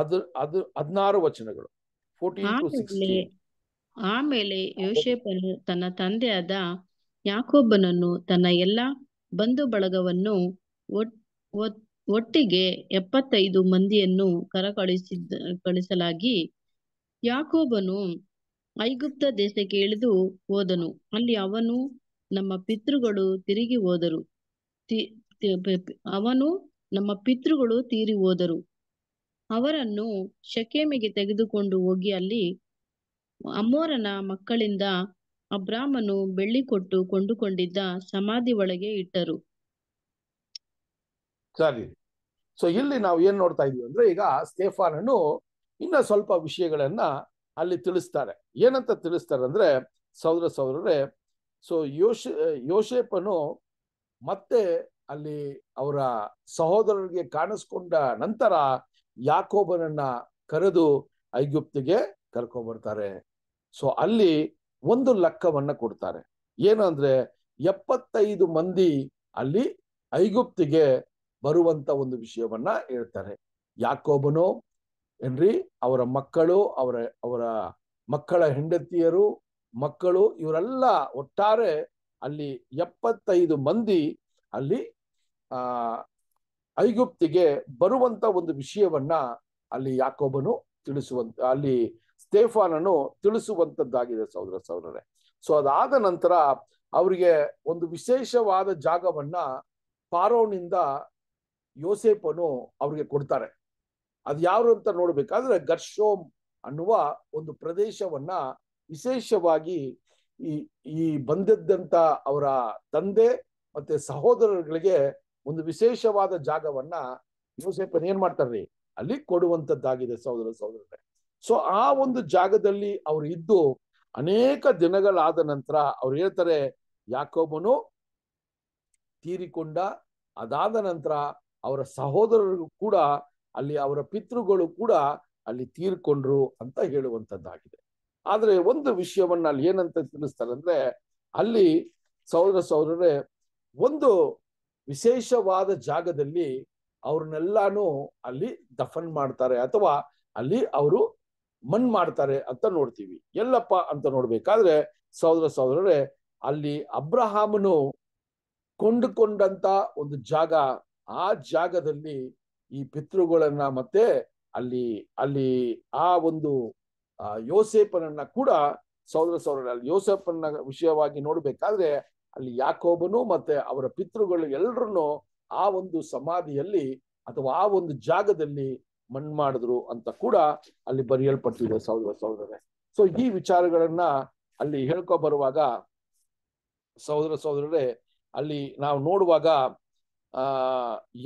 ಹದಿನಾರು ವಚನಗಳು ಆಮೇಲೆ ಯೋಶೇಪನು ತನ್ನ ತಂದೆಯಾದ ಯಾಕೋಬನನ್ನು ತನ್ನ ಎಲ್ಲ ಬಂಧು ಬಳಗವನ್ನು ಒಟ್ಟಿಗೆ ಎಪ್ಪತ್ತೈದು ಮಂದಿಯನ್ನು ಕರಕಳಿಸಿದ ಕಳಿಸಲಾಗಿ ಯಾಕೋಬನು ಐಗುಪ್ತ ದೇಶಕ್ಕೆ ಇಳಿದು ಹೋದನು ಅಲ್ಲಿ ಅವನು ನಮ್ಮ ಪಿತೃಗಳು ತಿರುಗಿ ಹೋದರು ಅವನು ನಮ್ಮ ಪಿತೃಗಳು ತೀರಿ ಹೋದರು ಅವರನ್ನು ಶಕೇಮಿಗೆ ತೆಗೆದುಕೊಂಡು ಹೋಗಿ ಅಲ್ಲಿ ಅಮ್ಮೋರನ ಮಕ್ಕಳಿಂದ ಅಬ್ರಾಹ್ಮನು ಬೆಳ್ಳಿ ಕೊಟ್ಟು ಕೊಂಡುಕೊಂಡಿದ್ದ ಸಮಾಧಿ ಒಳಗೆ ಇಟ್ಟರು ಸರಿ ಸೊ ಇಲ್ಲಿ ನಾವು ಏನ್ ನೋಡ್ತಾ ಇದೀವಿ ಅಂದ್ರೆ ಈಗ ಸ್ಟೇಫಾನನು ಇನ್ನ ಸ್ವಲ್ಪ ವಿಷಯಗಳನ್ನ ಅಲ್ಲಿ ತಿಳಿಸ್ತಾರೆ ಏನಂತ ತಿಳಿಸ್ತಾರೆ ಅಂದ್ರೆ ಸೌದ್ರ ಸಹೋದರರೇ ಸೊ ಯೋಶ ಯೋಶೇಪನು ಮತ್ತೆ ಅಲ್ಲಿ ಅವರ ಸಹೋದರರಿಗೆ ಕಾಣಿಸ್ಕೊಂಡ ನಂತರ ಯಾಕೋಬನನ್ನ ಕರೆದು ಐಗುಪ್ತಿಗೆ ಕರ್ಕೊಂಡ್ಬರ್ತಾರೆ ಸೊ ಅಲ್ಲಿ ಒಂದು ಲೆಕ್ಕವನ್ನ ಕೊಡ್ತಾರೆ ಏನು ಅಂದ್ರೆ ಎಪ್ಪತ್ತೈದು ಮಂದಿ ಅಲ್ಲಿ ಐಗುಪ್ತಿಗೆ ಬರುವಂತ ಒಂದು ವಿಷಯವನ್ನ ಹೇಳ್ತಾರೆ ಯಾಕೋಬನು ಏನ್ರಿ ಅವರ ಮಕ್ಕಳು ಅವರ ಅವರ ಮಕ್ಕಳ ಹೆಂಡತಿಯರು ಮಕ್ಕಳು ಇವರೆಲ್ಲ ಒಟ್ಟಾರೆ ಅಲ್ಲಿ ಎಪ್ಪತ್ತೈದು ಮಂದಿ ಅಲ್ಲಿ ಆ ಐಗುಪ್ತಿಗೆ ಬರುವಂತ ಒಂದು ವಿಷಯವನ್ನ ಅಲ್ಲಿ ಯಾಕೋಬನು ತಿಳಿಸುವಂತ ಅಲ್ಲಿ ಸ್ಟೇಫಾನನು ತಿಳಿಸುವಂತದ್ದಾಗಿದೆ ಸಹೋದರ ಸಹೋದರರೇ ಸೊ ಅದಾದ ನಂತರ ಅವರಿಗೆ ಒಂದು ವಿಶೇಷವಾದ ಜಾಗವನ್ನ ಪಾರೋನಿಂದ ಯೋಸೇಪನು ಅವ್ರಿಗೆ ಕೊಡ್ತಾರೆ ಅದು ಯಾರು ಅಂತ ನೋಡ್ಬೇಕಾದ್ರೆ ಗರ್ಷೋಮ್ ಅನ್ನುವ ಒಂದು ಪ್ರದೇಶವನ್ನ ವಿಶೇಷವಾಗಿ ಈ ಈ ಬಂದದ್ದಂತ ಅವರ ತಂದೆ ಮತ್ತೆ ಸಹೋದರಗಳಿಗೆ ಒಂದು ವಿಶೇಷವಾದ ಜಾಗವನ್ನ ಯೋಸೇಪನ್ ಏನ್ ಮಾಡ್ತಾರ್ರಿ ಅಲ್ಲಿ ಕೊಡುವಂತದ್ದಾಗಿದೆ ಸಹೋದರ ಸಹೋದರರೇ ಸೊ ಆ ಒಂದು ಜಾಗದಲ್ಲಿ ಅವ್ರು ಇದ್ದು ಅನೇಕ ದಿನಗಳಾದ ನಂತರ ಅವ್ರು ಹೇಳ್ತಾರೆ ಯಾಕೋಬನು ತೀರಿಕೊಂಡ ಅದಾದ ನಂತರ ಅವರ ಸಹೋದರರು ಕೂಡ ಅಲ್ಲಿ ಅವರ ಪಿತೃಗಳು ಕೂಡ ಅಲ್ಲಿ ತೀರ್ಕೊಂಡ್ರು ಅಂತ ಹೇಳುವಂತದ್ದಾಗಿದೆ ಆದ್ರೆ ಒಂದು ವಿಷಯವನ್ನ ಅಲ್ಲಿ ಏನಂತ ತಿಳಿಸ್ತಾರೆ ಅಂದ್ರೆ ಅಲ್ಲಿ ಸಹೋದರ ಸಹೋದರರೇ ಒಂದು ವಿಶೇಷವಾದ ಜಾಗದಲ್ಲಿ ಅವ್ರನ್ನೆಲ್ಲಾನು ಅಲ್ಲಿ ದಫನ್ ಮಾಡ್ತಾರೆ ಅಥವಾ ಅಲ್ಲಿ ಅವರು ಮಣ್ ಮಾಡ್ತಾರೆ ಅಂತ ನೋಡ್ತೀವಿ ಎಲ್ಲಪ್ಪ ಅಂತ ನೋಡ್ಬೇಕಾದ್ರೆ ಸಹೋದರ ಸಹೋದರರೇ ಅಲ್ಲಿ ಅಬ್ರಹಾಮನು ಕೊಂಡುಕೊಂಡಂತ ಒಂದು ಜಾಗ ಆ ಜಾಗದಲ್ಲಿ ಈ ಪಿತೃಗಳನ್ನ ಮತ್ತೆ ಅಲ್ಲಿ ಅಲ್ಲಿ ಆ ಒಂದು ಯೋಸೇಪನನ್ನ ಕೂಡ ಸಹೋದರ ಸಹೋದರ ಅಲ್ಲಿ ಯೋಸೇಪನ ವಿಷಯವಾಗಿ ನೋಡ್ಬೇಕಾದ್ರೆ ಅಲ್ಲಿ ಯಾಕೋಬನು ಮತ್ತೆ ಅವರ ಪಿತೃಗಳು ಎಲ್ರನ್ನು ಆ ಒಂದು ಸಮಾಧಿಯಲ್ಲಿ ಅಥವಾ ಆ ಒಂದು ಜಾಗದಲ್ಲಿ ಮಣ್ಣು ಮಾಡಿದ್ರು ಅಂತ ಕೂಡ ಅಲ್ಲಿ ಬರೆಯಲ್ಪಟ್ಟಿದೆ ಸಹೋದರ ಸಹೋದರ ಸೊ ಈ ವಿಚಾರಗಳನ್ನ ಅಲ್ಲಿ ಹೇಳ್ಕೊ ಬರುವಾಗ ಸಹೋದರ ಸಹೋದರರೇ ಅಲ್ಲಿ ನಾವು ನೋಡುವಾಗ ಆ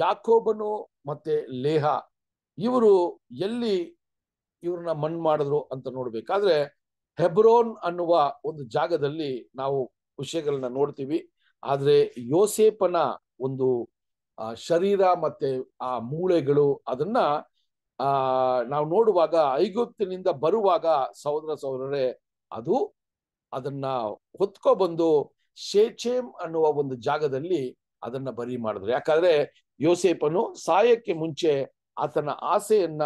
ಯಾಕೋಬನು ಮತ್ತೆ ಲೇಹ ಇವರು ಎಲ್ಲಿ ಇವ್ರನ್ನ ಮಣ್ ಮಾಡಿದ್ರು ಅಂತ ನೋಡ್ಬೇಕಾದ್ರೆ ಹೆಬ್ರೋನ್ ಅನ್ನುವ ಒಂದು ಜಾಗದಲ್ಲಿ ನಾವು ವಿಷಯಗಳನ್ನ ನೋಡ್ತೀವಿ ಆದ್ರೆ ಯೋಸೇಪನ ಒಂದು ಆ ಶರೀರ ಮತ್ತೆ ಆ ಮೂಳೆಗಳು ಅದನ್ನ ಆ ನಾವು ನೋಡುವಾಗ ಐಗುಪ್ತಿನಿಂದ ಬರುವಾಗ ಸಹೋದರ ಸಹೋದರರೇ ಅದು ಅದನ್ನ ಹೊತ್ಕೊ ಬಂದು ಶೇಚೇಮ್ ಅನ್ನುವ ಒಂದು ಜಾಗದಲ್ಲಿ ಅದನ್ನ ಬರಿ ಮಾಡಿದ್ರು ಯಾಕಂದ್ರೆ ಯೋಸೇಪನು ಸಾಯಕ್ಕೆ ಮುಂಚೆ ಆತನ ಆಸೆಯನ್ನ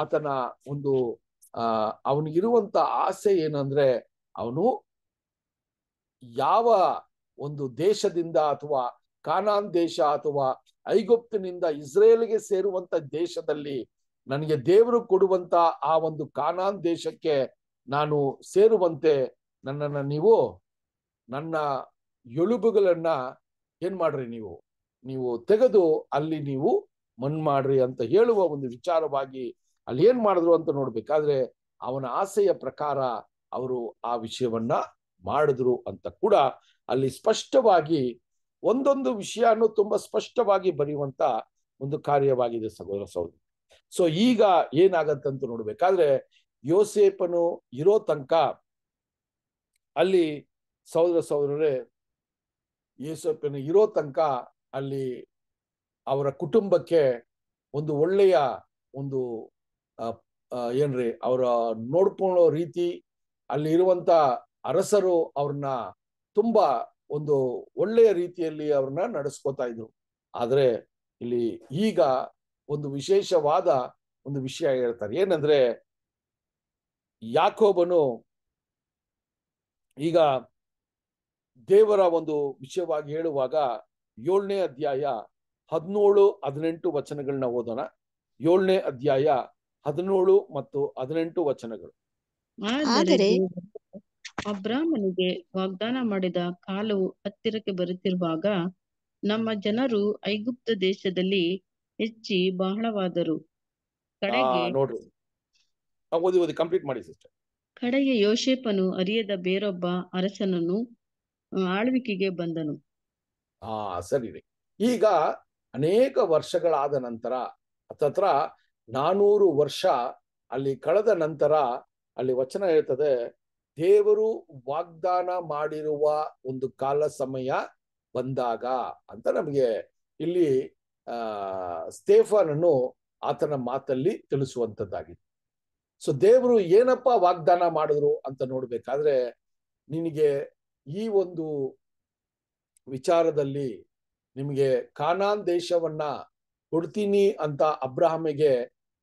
ಆತನ ಒಂದು ಆ ಅವನಿಗಿರುವಂತ ಆಸೆ ಏನಂದ್ರೆ ಅವನು ಯಾವ ಒಂದು ದೇಶದಿಂದ ಅಥವಾ ಕಾನಾನ್ ದೇಶ ಅಥವಾ ಐಗುಪ್ತಿನಿಂದ ಇಸ್ರೇಲ್ಗೆ ಸೇರುವಂತ ದೇಶದಲ್ಲಿ ನನಗೆ ದೇವರು ಕೊಡುವಂತ ಆ ಒಂದು ಕಾನಾನ್ ದೇಶಕ್ಕೆ ನಾನು ಸೇರುವಂತೆ ನನ್ನನ್ನ ನೀವು ನನ್ನ ಎಳುಬುಗಳನ್ನ ಏನ್ ಮಾಡ್ರಿ ನೀವು ನೀವು ತೆಗೆದು ಅಲ್ಲಿ ನೀವು ಮನ್ ಮಾಡ್ರಿ ಅಂತ ಹೇಳುವ ಒಂದು ವಿಚಾರವಾಗಿ ಅಲ್ಲಿ ಏನ್ ಮಾಡಿದ್ರು ಅಂತ ನೋಡ್ಬೇಕಾದ್ರೆ ಅವನ ಆಸೆಯ ಪ್ರಕಾರ ಅವರು ಆ ವಿಷಯವನ್ನ ಮಾಡಿದ್ರು ಅಂತ ಕೂಡ ಅಲ್ಲಿ ಸ್ಪಷ್ಟವಾಗಿ ಒಂದೊಂದು ವಿಷಯನು ತುಂಬಾ ಸ್ಪಷ್ಟವಾಗಿ ಬರೆಯುವಂತ ಒಂದು ಕಾರ್ಯವಾಗಿದೆ ಸಹೋದರ ಸೌಧ ಸೊ ಈಗ ಏನಾಗತ್ತಂತ ನೋಡ್ಬೇಕಾದ್ರೆ ಯೋಸೇಪನು ಇರೋ ತನಕ ಅಲ್ಲಿ ಸಹೋದರ ಸಹೋದರರೇ ಯೋಸೇಪನು ಇರೋ ತನಕ ಅಲ್ಲಿ ಅವರ ಕುಟುಂಬಕ್ಕೆ ಒಂದು ಒಳ್ಳೆಯ ಒಂದು ಏನ್ರಿ ಅವರ ನೋಡ್ಕೊಳ್ಳೋ ರೀತಿ ಅಲ್ಲಿ ಇರುವಂತ ಅರಸರು ಅವ್ರನ್ನ ತುಂಬಾ ಒಂದು ಒಳ್ಳೆಯ ರೀತಿಯಲ್ಲಿ ಅವ್ರನ್ನ ನಡೆಸ್ಕೋತಾ ಇದ್ರು ಆದ್ರೆ ಇಲ್ಲಿ ಈಗ ಒಂದು ವಿಶೇಷವಾದ ಒಂದು ವಿಷಯ ಹೇಳ್ತಾರೆ ಏನಂದ್ರೆ ಯಾಕೋಬನು ಈಗ ದೇವರ ಒಂದು ವಿಷಯವಾಗಿ ಹೇಳುವಾಗ ಏಳನೇ ಅಧ್ಯಾಯ ಹದಿನೇಳು ಹದಿನೆಂಟು ವಚನಗಳನ್ನ ಓದೋಣ ಏಳನೇ ಅಧ್ಯಾಯ ಹದಿನೇಳು ಮತ್ತು ಹದಿನೆಂಟು ವಚನಗಳು ಅಬ್ರಾಹ್ಮನಿಗೆ ವಾಗ್ದಾನ ಮಾಡಿದ ಕಾಲವು ಹತ್ತಿರಕ್ಕೆ ಬರುತ್ತಿರುವಾಗ ನಮ್ಮ ಜನರು ಐಗುಪ್ತ ದೇಶದಲ್ಲಿ ಹೆಚ್ಚಿ ಬಹಳವಾದರು ಕಡೆಗೆ ಯೋಶೇಪನು ಅರಿಯದ ಬೇರೊಬ್ಬ ಅರಸನನ್ನು ಆಳ್ವಿಕೆಗೆ ಬಂದನು ಸರಿ ಈಗ ಅನೇಕ ವರ್ಷಗಳಾದ ನಂತರ ತತ್ರ ನಾನೂರು ವರ್ಷ ಅಲ್ಲಿ ಕಳೆದ ನಂತರ ಅಲ್ಲಿ ವಚನ ಹೇಳ್ತದೆ ದೇವರು ವಾಗ್ದಾನ ಮಾಡಿರುವ ಒಂದು ಕಾಲ ಸಮಯ ಬಂದಾಗ ಅಂತ ನಮಗೆ ಇಲ್ಲಿ ಆ ಸ್ಟೇಫನನ್ನು ಆತನ ಮಾತಲ್ಲಿ ತಿಳಿಸುವಂತದ್ದಾಗಿದೆ ಸೊ ದೇವರು ಏನಪ್ಪ ವಾಗ್ದಾನ ಮಾಡಿದ್ರು ಅಂತ ನೋಡ್ಬೇಕಾದ್ರೆ ನಿನಗೆ ಈ ಒಂದು ವಿಚಾರದಲ್ಲಿ ನಿಮಗೆ ಕಾನಾನ್ ದೇಶವನ್ನ ಕೊಡ್ತೀನಿ ಅಂತ ಅಬ್ರಾಹಮಿಗೆ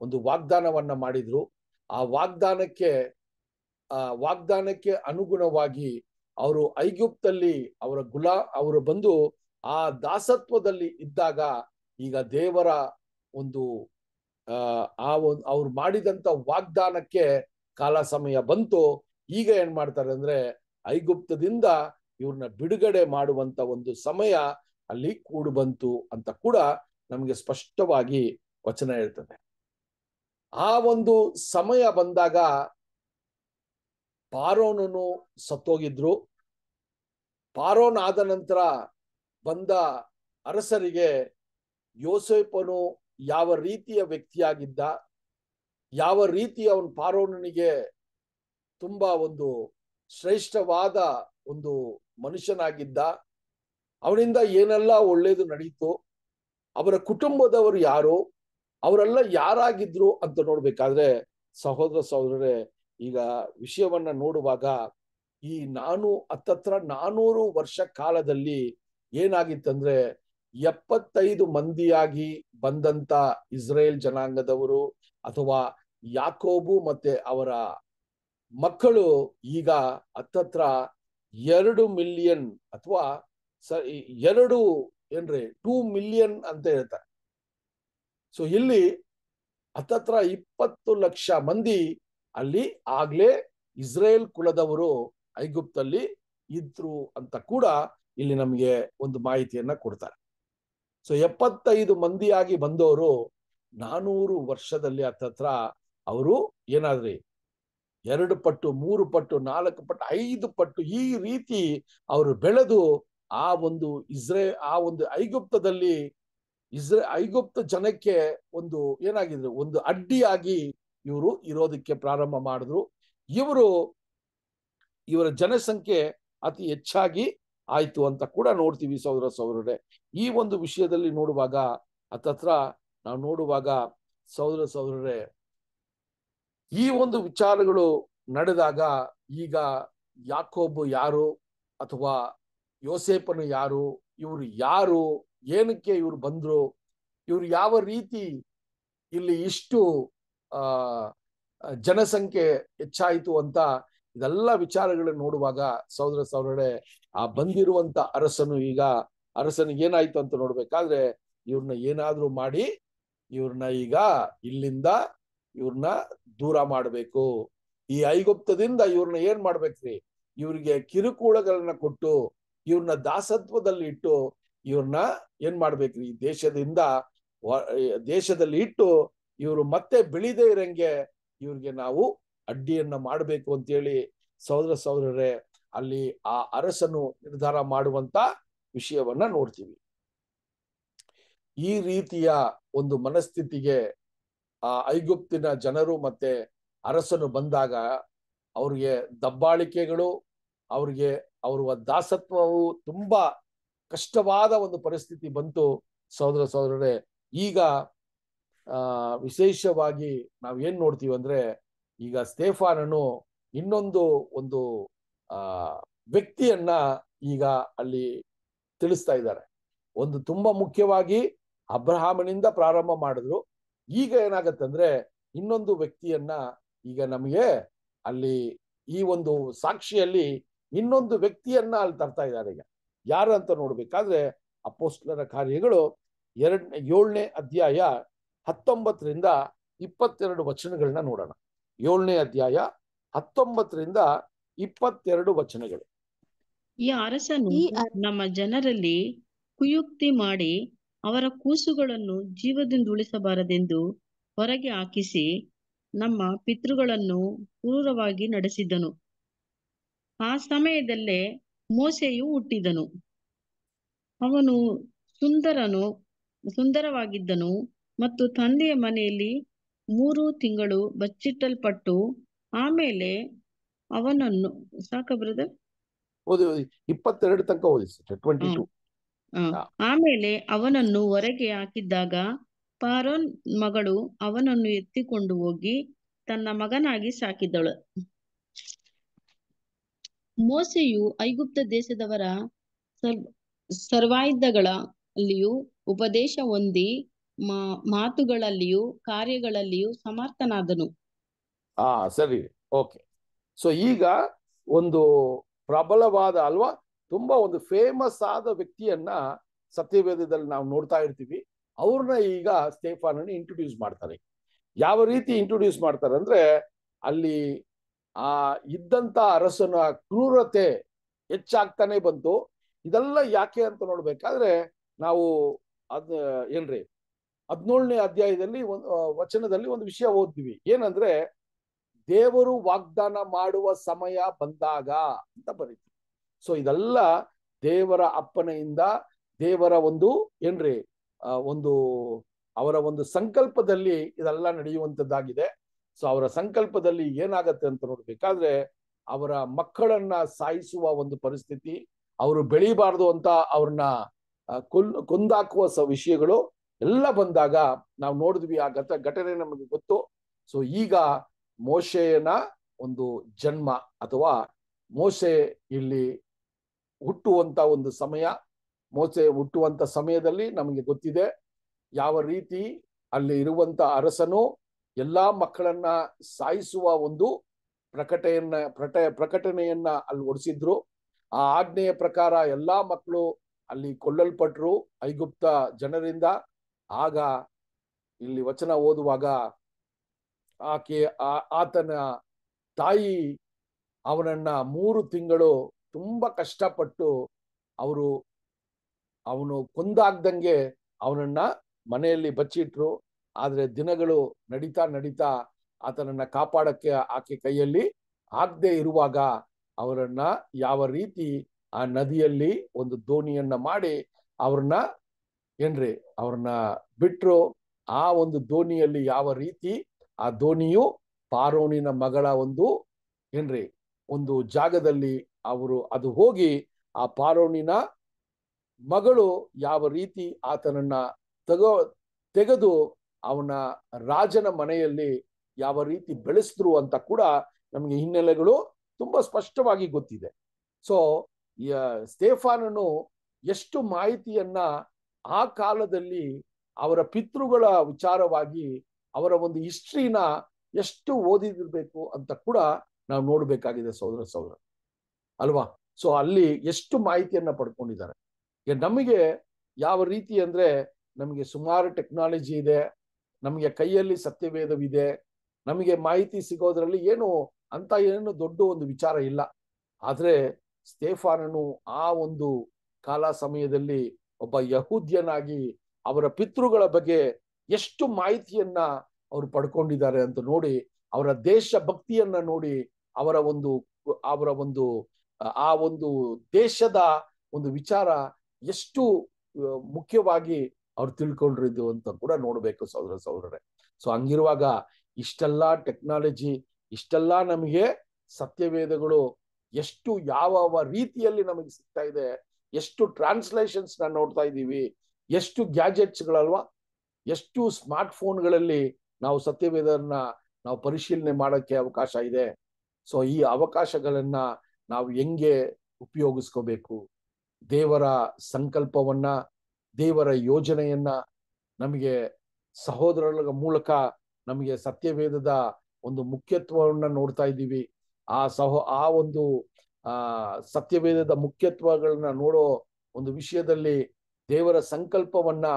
ಒಂದು ವಾಗ್ದಾನವನ್ನ ಮಾಡಿದ್ರು ಆ ವಾಗ್ದಾನಕ್ಕೆ ವಾಗ್ದಾನಕ್ಕೆ ಅನುಗುಣವಾಗಿ ಅವರು ಐಗುಪ್ತಲ್ಲಿ ಅವರ ಗುಲಾ ಅವರು ಬಂದು ಆ ದಾಸತ್ವದಲ್ಲಿ ಇದ್ದಾಗ ಈಗ ದೇವರ ಒಂದು ಆ ಒಂದು ಅವ್ರು ಮಾಡಿದಂತ ವಾಗ್ದಾನಕ್ಕೆ ಕಾಲ ಸಮಯ ಬಂತು ಈಗ ಏನ್ ಮಾಡ್ತಾರೆ ಅಂದ್ರೆ ಐಗುಪ್ತದಿಂದ ಇವ್ರನ್ನ ಬಿಡುಗಡೆ ಮಾಡುವಂತ ಒಂದು ಸಮಯ ಅಲ್ಲಿ ಕೂಡು ಬಂತು ಅಂತ ಕೂಡ ನಮಗೆ ಸ್ಪಷ್ಟವಾಗಿ ವಚನ ಹೇಳ್ತದೆ ಆ ಒಂದು ಸಮಯ ಬಂದಾಗ ಪಾರೋನನು ಸತ್ತೋಗಿದ್ರು ಪಾರೋನ್ ಆದ ನಂತರ ಬಂದ ಅರಸರಿಗೆ ಯೋಸೆಫನು ಯಾವ ರೀತಿಯ ವ್ಯಕ್ತಿಯಾಗಿದ್ದ ಯಾವ ರೀತಿ ಅವನು ಪಾರೋನಿಗೆ ತುಂಬಾ ಒಂದು ಶ್ರೇಷ್ಠವಾದ ಒಂದು ಮನುಷ್ಯನಾಗಿದ್ದ ಅವನಿಂದ ಏನೆಲ್ಲ ಒಳ್ಳೇದು ನಡೀತು ಅವರ ಕುಟುಂಬದವರು ಯಾರು ಅವರೆಲ್ಲ ಯಾರಾಗಿದ್ರು ಅಂತ ನೋಡ್ಬೇಕಾದ್ರೆ ಸಹೋದರ ಸಹೋದರರೇ ಈಗ ವಿಷಯವನ್ನ ನೋಡುವಾಗ ಈ ನಾನು ಹತ್ತತ್ರ ನಾನೂರು ವರ್ಷ ಕಾಲದಲ್ಲಿ ಏನಾಗಿತ್ತಂದ್ರೆ ಎಪ್ಪತ್ತೈದು ಮಂದಿಯಾಗಿ ಬಂದಂತ ಇಸ್ರೇಲ್ ಜನಾಂಗದವರು ಅಥವಾ ಯಾಕೋಬು ಮತ್ತೆ ಅವರ ಮಕ್ಕಳು ಈಗ ಹತ್ತತ್ರ ಎರಡು ಮಿಲಿಯನ್ ಅಥವಾ ಎರಡು ಏನ್ರಿ ಟೂ ಮಿಲಿಯನ್ ಅಂತ ಹೇಳ್ತಾರೆ ಸೊ ಇಲ್ಲಿ ಹತ್ತತ್ರ ಇಪ್ಪತ್ತು ಲಕ್ಷ ಮಂದಿ ಅಲ್ಲಿ ಆಗ್ಲೇ ಇಸ್ರೇಲ್ ಕುಲದವರು ಐಗುಪ್ತಲ್ಲಿ ಇದ್ರು ಅಂತ ಕೂಡ ಇಲ್ಲಿ ನಮಗೆ ಒಂದು ಮಾಹಿತಿಯನ್ನ ಕೊಡ್ತಾರೆ ಸೊ ಎಪ್ಪತ್ತೈದು ಮಂದಿಯಾಗಿ ಬಂದವರು ನಾನೂರು ವರ್ಷದಲ್ಲಿ ಹತ್ತತ್ರ ಅವರು ಏನಾದ್ರಿ ಎರಡು ಪಟ್ಟು ಮೂರು ಪಟ್ಟು ನಾಲ್ಕು ಪಟ್ಟು ಐದು ಪಟ್ಟು ಈ ರೀತಿ ಅವರು ಬೆಳೆದು ಆ ಒಂದು ಇಸ್ರೇ ಆ ಒಂದು ಐಗುಪ್ತದಲ್ಲಿ ಇಸ್ರೇ ಐಗುಪ್ತ ಜನಕ್ಕೆ ಒಂದು ಏನಾಗಿದ್ರು ಒಂದು ಅಡ್ಡಿಯಾಗಿ ಇವರು ಇರೋದಕ್ಕೆ ಪ್ರಾರಂಭ ಮಾಡಿದ್ರು ಇವರು ಇವರ ಜನಸಂಖ್ಯೆ ಅತಿ ಹೆಚ್ಚಾಗಿ ಆಯ್ತು ಅಂತ ಕೂಡ ನೋಡ್ತೀವಿ ಸಹೋದರ ಸೌರರೆ ಈ ಒಂದು ವಿಷಯದಲ್ಲಿ ನೋಡುವಾಗ ಹತ್ತತ್ರ ನಾವು ನೋಡುವಾಗ ಸಹೋದರ ಸೌರರೆ ಈ ಒಂದು ವಿಚಾರಗಳು ನಡೆದಾಗ ಈಗ ಯಾಕೋಬು ಯಾರು ಅಥವಾ ಯೋಸೇಪನು ಯಾರು ಇವರು ಯಾರು ಏನಕ್ಕೆ ಇವರು ಬಂದ್ರು ಇವರು ಯಾವ ರೀತಿ ಇಲ್ಲಿ ಇಷ್ಟು ಜನಸಂಖ್ಯೆ ಹೆಚ್ಚಾಯಿತು ಅಂತ ಇದೆಲ್ಲ ವಿಚಾರಗಳನ್ನ ನೋಡುವಾಗ ಸಹೋದರ ಸಹೋದರ ಆ ಬಂದಿರುವಂತ ಅರಸನು ಈಗ ಅರಸನ್ ಏನಾಯ್ತು ಅಂತ ನೋಡ್ಬೇಕಾದ್ರೆ ಇವ್ರನ್ನ ಏನಾದ್ರೂ ಮಾಡಿ ಇವ್ರನ್ನ ಈಗ ಇಲ್ಲಿಂದ ಇವ್ರನ್ನ ದೂರ ಮಾಡಬೇಕು ಈ ಐಗುಪ್ತದಿಂದ ಇವ್ರನ್ನ ಏನ್ ಮಾಡ್ಬೇಕ್ರಿ ಇವ್ರಿಗೆ ಕಿರುಕುಳಗಳನ್ನ ಕೊಟ್ಟು ಇವ್ರನ್ನ ದಾಸತ್ವದಲ್ಲಿ ಇಟ್ಟು ಇವ್ರನ್ನ ಏನ್ ಮಾಡ್ಬೇಕ್ರಿ ದೇಶದಿಂದ ದೇಶದಲ್ಲಿ ಇಟ್ಟು ಇವರು ಮತ್ತೆ ಬೆಳಿದೇ ಇರಂಗೆ ಇವ್ರಿಗೆ ನಾವು ಅಡ್ಡಿಯನ್ನ ಮಾಡಬೇಕು ಅಂತೇಳಿ ಸಹೋದರ ಸಹೋದರರೇ ಅಲ್ಲಿ ಆ ಅರಸನು ನಿರ್ಧಾರ ಮಾಡುವಂತ ವಿಷಯವನ್ನ ನೋಡ್ತೀವಿ ಈ ರೀತಿಯ ಒಂದು ಮನಸ್ಥಿತಿಗೆ ಆ ಐಗುಪ್ತಿನ ಜನರು ಮತ್ತೆ ಅರಸನು ಬಂದಾಗ ಅವ್ರಿಗೆ ದಬ್ಬಾಳಿಕೆಗಳು ಅವ್ರಿಗೆ ಅವರ ದಾಸತ್ವವು ತುಂಬಾ ಕಷ್ಟವಾದ ಒಂದು ಪರಿಸ್ಥಿತಿ ಬಂತು ಸಹೋದರ ಸಹೋದರರೇ ಈಗ ವಿಶೇಷವಾಗಿ ನಾವು ಏನ್ ನೋಡ್ತೀವಿ ಅಂದ್ರೆ ಈಗ ಸ್ಟೇಫಾನನು ಇನ್ನೊಂದು ಒಂದು ಆ ವ್ಯಕ್ತಿಯನ್ನ ಈಗ ಅಲ್ಲಿ ತಿಳಿಸ್ತಾ ಇದ್ದಾರೆ ಒಂದು ತುಂಬಾ ಮುಖ್ಯವಾಗಿ ಅಬ್ರಹಾಮನಿಂದ ಪ್ರಾರಂಭ ಮಾಡಿದ್ರು ಈಗ ಏನಾಗತ್ತಂದ್ರೆ ಇನ್ನೊಂದು ವ್ಯಕ್ತಿಯನ್ನ ಈಗ ನಮಗೆ ಅಲ್ಲಿ ಈ ಒಂದು ಸಾಕ್ಷಿಯಲ್ಲಿ ಇನ್ನೊಂದು ವ್ಯಕ್ತಿಯನ್ನ ಅಲ್ಲಿ ತರ್ತಾ ಇದ್ದಾರೆ ಈಗ ಯಾರು ಅಂತ ನೋಡ್ಬೇಕಾದ್ರೆ ಅಪೋಸ್ಟ್ಲರ ಕಾರ್ಯಗಳು ಎರಡನೇ ಏಳನೇ ಅಧ್ಯಾಯ ಹತ್ತೊಂಬತ್ತರಿಂದ ಇಪ್ಪತ್ತೆರಡು ವಚನಗಳನ್ನ ನೋಡೋಣ ಏಳನೇ ಅಧ್ಯಾಯ ಹತ್ತೊಂಬತ್ತರಿಂದ ಇಪ್ಪತ್ತೆರಡು ವಚನಗಳು ಈ ಅರಸನು ನಮ್ಮ ಜನರಲ್ಲಿ ಕುಯುಕ್ತಿ ಮಾಡಿ ಅವರ ಕೂಸುಗಳನ್ನು ಜೀವದಿಂದ ಉಳಿಸಬಾರದೆಂದು ಹೊರಗೆ ಹಾಕಿಸಿ ನಮ್ಮ ಪಿತೃಗಳನ್ನು ಕ್ರೂರವಾಗಿ ನಡೆಸಿದನು ಆ ಸಮಯದಲ್ಲೇ ಮೋಸೆಯು ಹುಟ್ಟಿದನು ಅವನು ಸುಂದರನು ಸುಂದರವಾಗಿದ್ದನು ಮತ್ತು ತಂದೆಯ ಮನೆಯಲ್ಲಿ ಮೂರು ತಿಂಗಳು ಬಚ್ಚಿಟ್ಟಲ್ಪಟ್ಟು ಆಮೇಲೆ ಅವನನ್ನು ಸಾಕ ಆಮೇಲೆ ಅವನನ್ನು ಹೊರಗೆ ಹಾಕಿದ್ದಾಗ ಪಾರೋನ್ ಮಗಳು ಅವನನ್ನು ಎತ್ತಿಕೊಂಡು ಹೋಗಿ ತನ್ನ ಮಗನಾಗಿ ಸಾಕಿದ್ದಳು ಮೋಸೆಯು ಐಗುಪ್ತ ದೇಶದವರ ಸರ್ವಾಯುಧಗಳಲ್ಲಿಯೂ ಉಪದೇಶ ಹೊಂದಿ ಮಾ ಮಾತುಗಳಲ್ಲಿಯೂ ಕಾರ್ಯಗಳಲ್ಲಿಯೂ ಸಮರ್ಥನಾದನು ಆ ಸರಿ ಓಕೆ ಸೊ ಈಗ ಒಂದು ಪ್ರಬಲವಾದ ಅಲ್ವಾ ತುಂಬಾ ಒಂದು ಫೇಮಸ್ ಆದ ವ್ಯಕ್ತಿಯನ್ನ ಸತ್ಯವೇದದಲ್ಲಿ ನಾವು ನೋಡ್ತಾ ಇರ್ತೀವಿ ಅವ್ರನ್ನ ಈಗ ಸ್ಟೇಫಾನನ್ನು ಇಂಟ್ರೊಡ್ಯೂಸ್ ಮಾಡ್ತಾರೆ ಯಾವ ರೀತಿ ಇಂಟ್ರೊಡ್ಯೂಸ್ ಮಾಡ್ತಾರೆ ಅಂದ್ರೆ ಅಲ್ಲಿ ಆ ಇದ್ದಂತ ಅರಸನ ಕ್ರೂರತೆ ಹೆಚ್ಚಾಗ್ತಾನೆ ಬಂತು ಇದೆಲ್ಲ ಯಾಕೆ ಅಂತ ನೋಡ್ಬೇಕಾದ್ರೆ ನಾವು ಅದ್ ಏನ್ರಿ ಹದಿನೇಳನೇ ಅಧ್ಯಾಯದಲ್ಲಿ ಒಂದು ವಚನದಲ್ಲಿ ಒಂದು ವಿಷಯ ಓದ್ತೀವಿ ಏನಂದ್ರೆ ದೇವರು ವಾಗ್ದಾನ ಮಾಡುವ ಸಮಯ ಬಂದಾಗ ಅಂತ ಬರೀತೀವಿ ಸೊ ಇದೆಲ್ಲ ದೇವರ ಅಪ್ಪನೆಯಿಂದ ದೇವರ ಒಂದು ಏನ್ರಿ ಒಂದು ಅವರ ಒಂದು ಸಂಕಲ್ಪದಲ್ಲಿ ಇದೆಲ್ಲ ನಡೆಯುವಂಥದ್ದಾಗಿದೆ ಸೊ ಅವರ ಸಂಕಲ್ಪದಲ್ಲಿ ಏನಾಗತ್ತೆ ಅಂತ ನೋಡ್ಬೇಕಾದ್ರೆ ಅವರ ಮಕ್ಕಳನ್ನ ಸಾಯಿಸುವ ಒಂದು ಪರಿಸ್ಥಿತಿ ಅವರು ಬೆಳಿಬಾರ್ದು ಅಂತ ಅವ್ರನ್ನ ಕೊಲ್ ಕೊಂದಾಕುವ ಸ ವಿಷಯಗಳು ಎಲ್ಲ ಬಂದಾಗ ನಾವು ನೋಡಿದ್ವಿ ಆ ಗತ ಘಟನೆ ನಮಗೆ ಗೊತ್ತು ಸೊ ಈಗ ಮೋಶೆಯನ ಒಂದು ಜನ್ಮ ಅಥವಾ ಮೋಸೆ ಇಲ್ಲಿ ಹುಟ್ಟುವಂತ ಒಂದು ಸಮಯ ಮೋಸೆ ಹುಟ್ಟುವಂತ ಸಮಯದಲ್ಲಿ ನಮಗೆ ಗೊತ್ತಿದೆ ಯಾವ ರೀತಿ ಅಲ್ಲಿ ಇರುವಂತ ಅರಸನು ಎಲ್ಲಾ ಮಕ್ಕಳನ್ನ ಸಾಯಿಸುವ ಒಂದು ಪ್ರಕಟೆಯನ್ನ ಪ್ರಟ ಪ್ರಕಟಣೆಯನ್ನ ಅಲ್ಲಿ ಒಡಿಸಿದ್ರು ಆ ಆಜ್ಞೆಯ ಪ್ರಕಾರ ಎಲ್ಲಾ ಮಕ್ಕಳು ಅಲ್ಲಿ ಕೊಲ್ಲಲ್ಪಟ್ರು ಐಗುಪ್ತ ಜನರಿಂದ ಆಗ ಇಲ್ಲಿ ವಚನ ಓದುವಾಗ ಆಕೆ ಆತನ ತಾಯಿ ಅವನನ್ನ ಮೂರು ತಿಂಗಳು ತುಂಬಾ ಕಷ್ಟಪಟ್ಟು ಅವರು ಅವನು ಕೊಂದಾಗ್ದಂಗೆ ಅವನನ್ನ ಮನೆಯಲ್ಲಿ ಬಚ್ಚಿಟ್ರು ಆದ್ರೆ ದಿನಗಳು ನಡೀತಾ ನಡೀತಾ ಆತನನ್ನ ಕಾಪಾಡಕ್ಕೆ ಆಕೆ ಕೈಯಲ್ಲಿ ಆಗದೆ ಇರುವಾಗ ಅವರನ್ನ ಯಾವ ರೀತಿ ಆ ನದಿಯಲ್ಲಿ ಒಂದು ದೋಣಿಯನ್ನ ಮಾಡಿ ಅವ್ರನ್ನ ಏನ್ರಿ ಅವ್ರನ್ನ ಬಿಟ್ಟರು ಆ ಒಂದು ದೋಣಿಯಲ್ಲಿ ಯಾವ ರೀತಿ ಆ ದೋಣಿಯು ಪಾರೋನಿನ ಮಗಳ ಒಂದು ಏನ್ರಿ ಒಂದು ಜಾಗದಲ್ಲಿ ಅವರು ಅದು ಹೋಗಿ ಆ ಪಾರೋನಿನ ಮಗಳು ಯಾವ ರೀತಿ ಆತನನ್ನ ತಗೋ ತೆಗೆದು ಅವನ ರಾಜನ ಮನೆಯಲ್ಲಿ ಯಾವ ರೀತಿ ಬೆಳೆಸಿದ್ರು ಅಂತ ಕೂಡ ನಮಗೆ ಹಿನ್ನೆಲೆಗಳು ತುಂಬಾ ಸ್ಪಷ್ಟವಾಗಿ ಗೊತ್ತಿದೆ ಸೊ ಸ್ಟೇಫಾನನು ಎಷ್ಟು ಮಾಹಿತಿಯನ್ನ ಆ ಕಾಲದಲ್ಲಿ ಅವರ ಪಿತೃಗಳ ವಿಚಾರವಾಗಿ ಅವರ ಒಂದು ಹಿಸ್ಟ್ರಿನ ಎಷ್ಟು ಓದಿದಿರ್ಬೇಕು ಅಂತ ಕೂಡ ನಾವು ನೋಡಬೇಕಾಗಿದೆ ಸೋದರ ಸೌದರ ಅಲ್ವಾ ಸೊ ಅಲ್ಲಿ ಎಷ್ಟು ಮಾಹಿತಿಯನ್ನ ಪಡ್ಕೊಂಡಿದ್ದಾರೆ ನಮಗೆ ಯಾವ ರೀತಿ ಅಂದ್ರೆ ನಮಗೆ ಸುಮಾರು ಟೆಕ್ನಾಲಜಿ ಇದೆ ನಮಗೆ ಕೈಯಲ್ಲಿ ಸತ್ಯವೇದವಿದೆ ನಮಗೆ ಮಾಹಿತಿ ಸಿಗೋದ್ರಲ್ಲಿ ಏನು ಅಂತ ಏನು ದೊಡ್ಡ ಒಂದು ವಿಚಾರ ಇಲ್ಲ ಆದರೆ ಸ್ಟೇಫಾನನು ಆ ಒಂದು ಕಾಲ ಸಮಯದಲ್ಲಿ ಒಬ್ಬ ಯಹೂದ್ಯನಾಗಿ ಅವರ ಪಿತೃಗಳ ಬಗ್ಗೆ ಎಷ್ಟು ಮಾಹಿತಿಯನ್ನ ಅವರು ಪಡ್ಕೊಂಡಿದ್ದಾರೆ ಅಂತ ನೋಡಿ ಅವರ ದೇಶ ಭಕ್ತಿಯನ್ನ ನೋಡಿ ಅವರ ಒಂದು ಅವರ ಒಂದು ಆ ಒಂದು ದೇಶದ ಒಂದು ವಿಚಾರ ಎಷ್ಟು ಮುಖ್ಯವಾಗಿ ಅವ್ರು ತಿಳ್ಕೊಂಡಿದ್ದು ಅಂತ ಕೂಡ ನೋಡ್ಬೇಕು ಸಹೋದರ ಸಹೋದರರೇ ಸೊ ಹಂಗಿರುವಾಗ ಇಷ್ಟೆಲ್ಲ ಟೆಕ್ನಾಲಜಿ ಇಷ್ಟೆಲ್ಲ ನಮಗೆ ಸತ್ಯವೇದಗಳು ಎಷ್ಟು ಯಾವ ರೀತಿಯಲ್ಲಿ ನಮಗೆ ಸಿಗ್ತಾ ಇದೆ ಎಷ್ಟು ಟ್ರಾನ್ಸ್ಲೇಷನ್ಸ್ ನೋಡ್ತಾ ಇದ್ದೀವಿ ಎಷ್ಟು ಗ್ಯಾಜೆಟ್ಸ್ಗಳಲ್ವಾ ಎಷ್ಟು ಸ್ಮಾರ್ಟ್ ಗಳಲ್ಲಿ ನಾವು ಸತ್ಯವೇದರನ್ನ ನಾವು ಪರಿಶೀಲನೆ ಮಾಡೋಕ್ಕೆ ಅವಕಾಶ ಇದೆ ಸೊ ಈ ಅವಕಾಶಗಳನ್ನ ನಾವು ಹೆಂಗೆ ಉಪಯೋಗಿಸ್ಕೋಬೇಕು ದೇವರ ಸಂಕಲ್ಪವನ್ನ ದೇವರ ಯೋಜನೆಯನ್ನ ನಮಗೆ ಸಹೋದರರ ಮೂಲಕ ನಮಗೆ ಸತ್ಯವೇದದ ಒಂದು ಮುಖ್ಯತ್ವವನ್ನ ನೋಡ್ತಾ ಇದ್ದೀವಿ ಆ ಸಹೋ ಆ ಒಂದು ಆ ಸತ್ಯವೇದದ ಮುಖ್ಯತ್ವಗಳನ್ನ ನೋಡೋ ಒಂದು ವಿಷಯದಲ್ಲಿ ದೇವರ ಸಂಕಲ್ಪವನ್ನ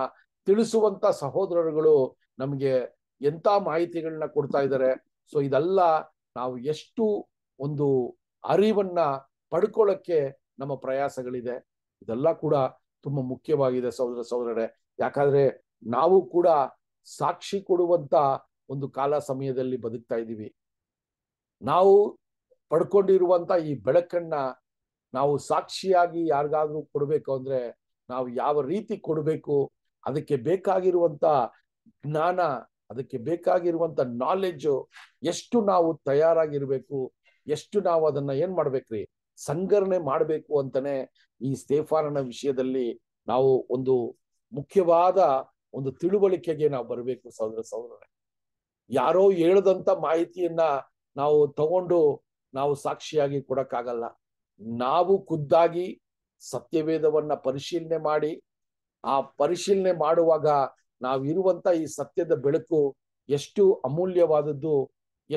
ತಿಳಿಸುವಂತ ಸಹೋದರರುಗಳು ನಮಗೆ ಎಂತ ಮಾಹಿತಿಗಳನ್ನ ಕೊಡ್ತಾ ಇದ್ದಾರೆ ಸೊ ಇದೆಲ್ಲ ನಾವು ಎಷ್ಟು ಒಂದು ಅರಿವನ್ನ ಪಡ್ಕೊಳ್ಳಕ್ಕೆ ನಮ್ಮ ಪ್ರಯಾಸಗಳಿದೆ ಇದೆಲ್ಲ ಕೂಡ ತುಂಬಾ ಮುಖ್ಯವಾಗಿದೆ ಸಹೋದರ ಸಹೋದರರೇ ಯಾಕಂದ್ರೆ ನಾವು ಕೂಡ ಸಾಕ್ಷಿ ಕೊಡುವಂತ ಒಂದು ಕಾಲ ಸಮಯದಲ್ಲಿ ಬದುಕ್ತಾ ಇದ್ದೀವಿ ನಾವು ಪಡ್ಕೊಂಡಿರುವಂತ ಈ ಬೆಳಕನ್ನ ನಾವು ಸಾಕ್ಷಿಯಾಗಿ ಯಾರಿಗಾದ್ರೂ ಕೊಡಬೇಕು ಅಂದ್ರೆ ನಾವು ಯಾವ ರೀತಿ ಕೊಡಬೇಕು ಅದಕ್ಕೆ ಬೇಕಾಗಿರುವಂತ ಜ್ಞಾನ ಅದಕ್ಕೆ ಬೇಕಾಗಿರುವಂತ ನಾಲೆಡ್ಜು ಎಷ್ಟು ನಾವು ತಯಾರಾಗಿರ್ಬೇಕು ಎಷ್ಟು ನಾವು ಅದನ್ನ ಏನ್ ಮಾಡ್ಬೇಕ್ರಿ ಸಂಘರಣೆ ಮಾಡಬೇಕು ಅಂತಾನೆ ಈ ಸ್ಟೇಫಾನನ ವಿಷಯದಲ್ಲಿ ನಾವು ಒಂದು ಮುಖ್ಯವಾದ ಒಂದು ತಿಳುವಳಿಕೆಗೆ ನಾವು ಬರಬೇಕು ಸಹೋದರ ಸಹೋದರ ಯಾರೋ ಹೇಳದಂತ ಮಾಹಿತಿಯನ್ನ ನಾವು ತಗೊಂಡು ನಾವು ಸಾಕ್ಷಿಯಾಗಿ ಕೊಡಕ್ಕಾಗಲ್ಲ ನಾವು ಖುದ್ದಾಗಿ ಸತ್ಯವೇದವನ್ನ ಪರಿಶೀಲನೆ ಮಾಡಿ ಆ ಪರಿಶೀಲನೆ ಮಾಡುವಾಗ ನಾವಿರುವಂತ ಈ ಸತ್ಯದ ಬೆಳಕು ಎಷ್ಟು ಅಮೂಲ್ಯವಾದದ್ದು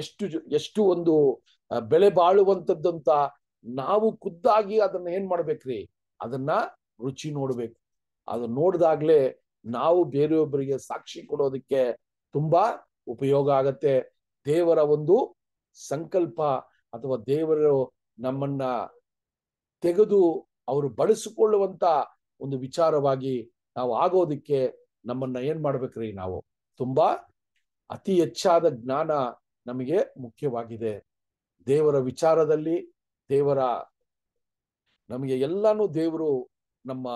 ಎಷ್ಟು ಎಷ್ಟು ಒಂದು ಬೆಲೆ ಅಂತ ನಾವು ಖುದ್ದಾಗಿ ಅದನ್ನ ಏನ್ ಮಾಡ್ಬೇಕ್ರಿ ಅದನ್ನ ರುಚಿ ನೋಡ್ಬೇಕು ಅದು ನೋಡ್ದಾಗ್ಲೇ ನಾವು ಬೇರೆಯೊಬ್ಬರಿಗೆ ಸಾಕ್ಷಿ ಕೊಡೋದಕ್ಕೆ ತುಂಬಾ ಉಪಯೋಗ ಆಗತ್ತೆ ದೇವರ ಒಂದು ಸಂಕಲ್ಪ ಅಥವಾ ದೇವರು ನಮ್ಮನ್ನ ತೆಗೆದು ಅವರು ಬಳಸಿಕೊಳ್ಳುವಂತ ಒಂದು ವಿಚಾರವಾಗಿ ನಾವು ಆಗೋದಕ್ಕೆ ನಮ್ಮನ್ನ ಏನ್ ಮಾಡ್ಬೇಕ್ರಿ ನಾವು ತುಂಬಾ ಅತಿ ಹೆಚ್ಚಾದ ಜ್ಞಾನ ನಮಗೆ ಮುಖ್ಯವಾಗಿದೆ ದೇವರ ವಿಚಾರದಲ್ಲಿ ದೇವರ ನಮಗೆ ಎಲ್ಲಾನು ದೇವರು ನಮ್ಮ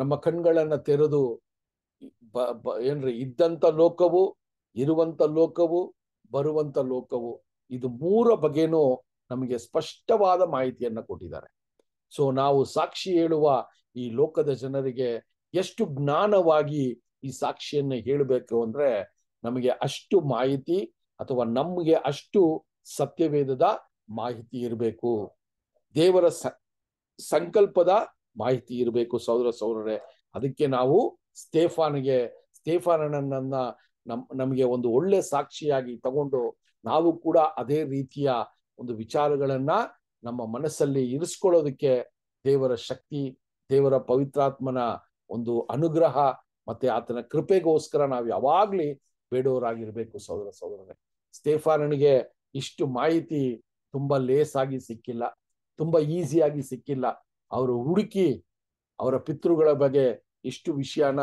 ನಮ್ಮ ಕಣ್ಗಳನ್ನ ತೆರೆದು ಬ ಏನ್ರಿ ಇದ್ದಂತ ಲೋಕವು ಇರುವಂತ ಲೋಕವು ಬರುವಂತ ಲೋಕವು ಇದು ಮೂರ ಬಗೆನೂ ನಮಗೆ ಸ್ಪಷ್ಟವಾದ ಮಾಹಿತಿಯನ್ನ ಕೊಟ್ಟಿದ್ದಾರೆ ಸೊ ನಾವು ಸಾಕ್ಷಿ ಹೇಳುವ ಈ ಲೋಕದ ಜನರಿಗೆ ಎಷ್ಟು ಜ್ಞಾನವಾಗಿ ಈ ಸಾಕ್ಷಿಯನ್ನ ಹೇಳಬೇಕು ಅಂದ್ರೆ ನಮಗೆ ಅಷ್ಟು ಮಾಹಿತಿ ಅಥವಾ ನಮಗೆ ಅಷ್ಟು ಸತ್ಯವೇದದ ಮಾಹಿತಿ ಇರಬೇಕು ದೇವರ ಸಂಕಲ್ಪದ ಮಾಹಿತಿ ಇರಬೇಕು ಸೌದರ ಸೌರರೇ ಅದಕ್ಕೆ ನಾವು ಸ್ಟೇಫಾನ್ಗೆ ಸ್ಟೇಫಾನನ್ನ ನಮ್ ನಮಗೆ ಒಂದು ಒಳ್ಳೆ ಸಾಕ್ಷಿಯಾಗಿ ತಗೊಂಡು ನಾವು ಕೂಡ ಅದೇ ರೀತಿಯ ಒಂದು ವಿಚಾರಗಳನ್ನ ನಮ್ಮ ಮನಸ್ಸಲ್ಲಿ ಇರಿಸ್ಕೊಳ್ಳೋದಕ್ಕೆ ದೇವರ ಶಕ್ತಿ ದೇವರ ಪವಿತ್ರಾತ್ಮನ ಒಂದು ಅನುಗ್ರಹ ಮತ್ತೆ ಆತನ ಕೃಪೆಗೋಸ್ಕರ ನಾವು ಯಾವಾಗ್ಲಿ ಬೇಡವರಾಗಿರ್ಬೇಕು ಸೋದರ ಸಹೋದರನೇ ಸ್ಟೇಫಾನನಿಗೆ ಇಷ್ಟು ಮಾಹಿತಿ ತುಂಬಾ ಲೇಸ್ ಆಗಿ ಸಿಕ್ಕಿಲ್ಲ ತುಂಬಾ ಈಸಿಯಾಗಿ ಸಿಕ್ಕಿಲ್ಲ ಅವರು ಹುಡುಕಿ ಅವರ ಪಿತೃಗಳ ಬಗ್ಗೆ ಇಷ್ಟು ವಿಷಯನ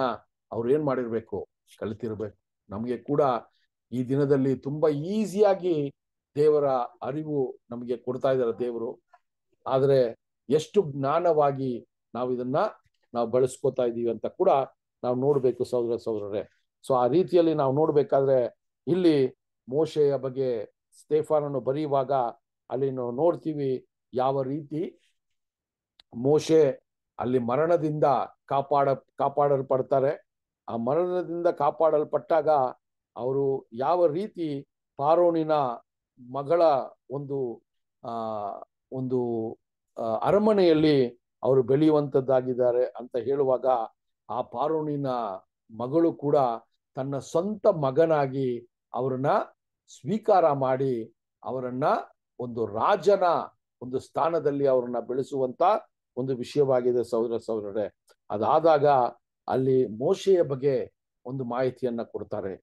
ಅವ್ರು ಏನ್ ಮಾಡಿರ್ಬೇಕು ಕಲಿತಿರ್ಬೇಕು ನಮ್ಗೆ ಕೂಡ ಈ ದಿನದಲ್ಲಿ ತುಂಬಾ ಈಸಿಯಾಗಿ ದೇವರ ಅರಿವು ನಮಗೆ ಕೊಡ್ತಾ ಇದ್ದಾರೆ ದೇವರು ಆದರೆ ಎಷ್ಟು ಜ್ಞಾನವಾಗಿ ನಾವು ಇದನ್ನ ನಾವು ಬಳಸ್ಕೊತಾ ಇದ್ದೀವಿ ಅಂತ ಕೂಡ ನಾವು ನೋಡ್ಬೇಕು ಸಹೋದರ ಸಹೋದರರೇ ಸೊ ಆ ರೀತಿಯಲ್ಲಿ ನಾವು ನೋಡ್ಬೇಕಾದ್ರೆ ಇಲ್ಲಿ ಮೋಶೆಯ ಬಗ್ಗೆ ಸ್ಟೇಫಾನನ್ನು ಬರೆಯುವಾಗ ಅಲ್ಲಿ ನಾವು ನೋಡ್ತೀವಿ ಯಾವ ರೀತಿ ಮೋಶೆ ಅಲ್ಲಿ ಮರಣದಿಂದ ಕಾಪಾಡ ಕಾಪಾಡಲ್ಪಡ್ತಾರೆ ಆ ಮರಣದಿಂದ ಕಾಪಾಡಲ್ಪಟ್ಟಾಗ ಅವರು ಯಾವ ರೀತಿ ಪಾರೋಣಿನ ಮಗಳ ಒಂದು ಆ ಒಂದು ಅರಮನೆಯಲ್ಲಿ ಅವರು ಬೆಳೆಯುವಂಥದ್ದಾಗಿದ್ದಾರೆ ಅಂತ ಹೇಳುವಾಗ ಆ ಪಾರೋಣಿನ ಮಗಳು ಕೂಡ ತನ್ನ ಸ್ವಂತ ಮಗನಾಗಿ ಅವರನ್ನ ಸ್ವೀಕಾರ ಮಾಡಿ ಅವರನ್ನ ಒಂದು ರಾಜನ ಒಂದು ಸ್ಥಾನದಲ್ಲಿ ಅವರನ್ನ ಬೆಳೆಸುವಂತ ಒಂದು ವಿಷಯವಾಗಿದೆ ಸೌರ ಸೌರರೇ ಅದಾದಾಗ ಅಲ್ಲಿ ಮೋಶೆಯ ಬಗ್ಗೆ ಒಂದು ಮಾಹಿತಿಯನ್ನ ಕೊಡ್ತಾರೆ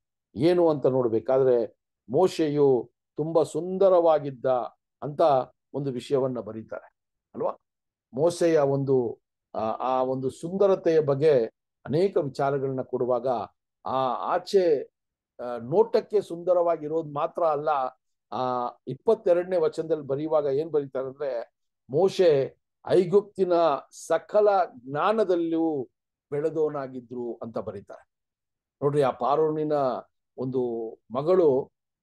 ಏನು ಅಂತ ನೋಡ್ಬೇಕಾದ್ರೆ ಮೋಶೆಯು ತುಂಬಾ ಸುಂದರವಾಗಿದ್ದ ಅಂತ ಒಂದು ವಿಷಯವನ್ನ ಬರೀತಾರೆ ಅಲ್ವಾ ಮೋಸೆಯ ಒಂದು ಆ ಒಂದು ಸುಂದರತೆಯ ಬಗ್ಗೆ ಅನೇಕ ವಿಚಾರಗಳನ್ನ ಕೊಡುವಾಗ ಆ ಆಚೆ ನೋಟಕ್ಕೆ ಸುಂದರವಾಗಿರೋದು ಮಾತ್ರ ಅಲ್ಲ ಆ ಇಪ್ಪತ್ತೆರಡನೇ ವಚನದಲ್ಲಿ ಬರೆಯುವಾಗ ಏನ್ ಬರೀತಾರೆ ಅಂದ್ರೆ ಮೋಶೆ ಐಗುಪ್ತಿನ ಸಕಲ ಜ್ಞಾನದಲ್ಲಿಯೂ ಬೆಳೆದೋನಾಗಿದ್ರು ಅಂತ ಬರೀತಾರೆ ನೋಡ್ರಿ ಆ ಪಾರೋಣಿನ ಒಂದು ಮಗಳು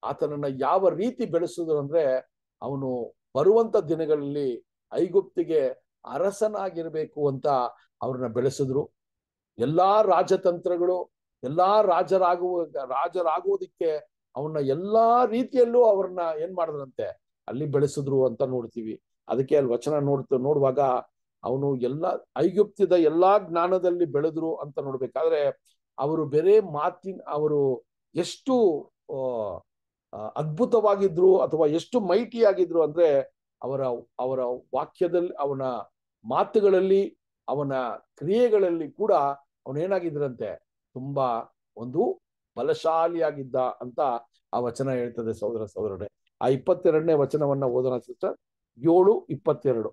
ಆತನನ್ನ ಯಾವ ರೀತಿ ಬೆಳೆಸಿದ್ರು ಅಂದ್ರೆ ಅವನು ಬರುವಂತ ದಿನಗಳಲ್ಲಿ ಐಗುಪ್ತಿಗೆ ಅರಸನಾಗಿರ್ಬೇಕು ಅಂತ ಅವ್ರನ್ನ ಬೆಳೆಸಿದ್ರು ಎಲ್ಲಾ ರಾಜತಂತ್ರಗಳು ಎಲ್ಲಾ ರಾಜರಾಗುವ ರಾಜರಾಗುವುದಕ್ಕೆ ಅವನ್ನ ಎಲ್ಲಾ ರೀತಿಯಲ್ಲೂ ಅವ್ರನ್ನ ಏನ್ ಮಾಡಿದ್ರಂತೆ ಅಲ್ಲಿ ಬೆಳೆಸಿದ್ರು ಅಂತ ನೋಡ್ತೀವಿ ಅದಕ್ಕೆ ಅಲ್ಲಿ ವಚನ ನೋಡ್ತ ನೋಡುವಾಗ ಅವನು ಎಲ್ಲ ಐಗುಪ್ತಿದ ಎಲ್ಲಾ ಜ್ಞಾನದಲ್ಲಿ ಬೆಳೆದ್ರು ಅಂತ ನೋಡ್ಬೇಕಾದ್ರೆ ಅವರು ಬೇರೆ ಮಾತಿನ ಅವರು ಎಷ್ಟು ಅದ್ಭುತವಾಗಿದ್ರು ಅಥವಾ ಎಷ್ಟು ಮೈಟಿಯಾಗಿದ್ರು ಅಂದ್ರೆ ಅವರ ಅವರ ವಾಕ್ಯದಲ್ಲಿ ಅವನ ಮಾತುಗಳಲ್ಲಿ ಅವನ ಕ್ರಿಯೆಗಳಲ್ಲಿ ಕೂಡ ಅವನೇನಾಗಿದ್ರಂತೆ ತುಂಬಾ ಒಂದು ಬಲಶಾಲಿಯಾಗಿದ್ದ ಅಂತ ಆ ವಚನ ಹೇಳ್ತದೆ ಸಹೋದರ ಸಹೋದರನೇ ಆ ಇಪ್ಪತ್ತೆರಡನೇ ವಚನವನ್ನ ಓದೋಣ ಸಿಸ್ಟರ್ ಏಳು ಇಪ್ಪತ್ತೆರಡು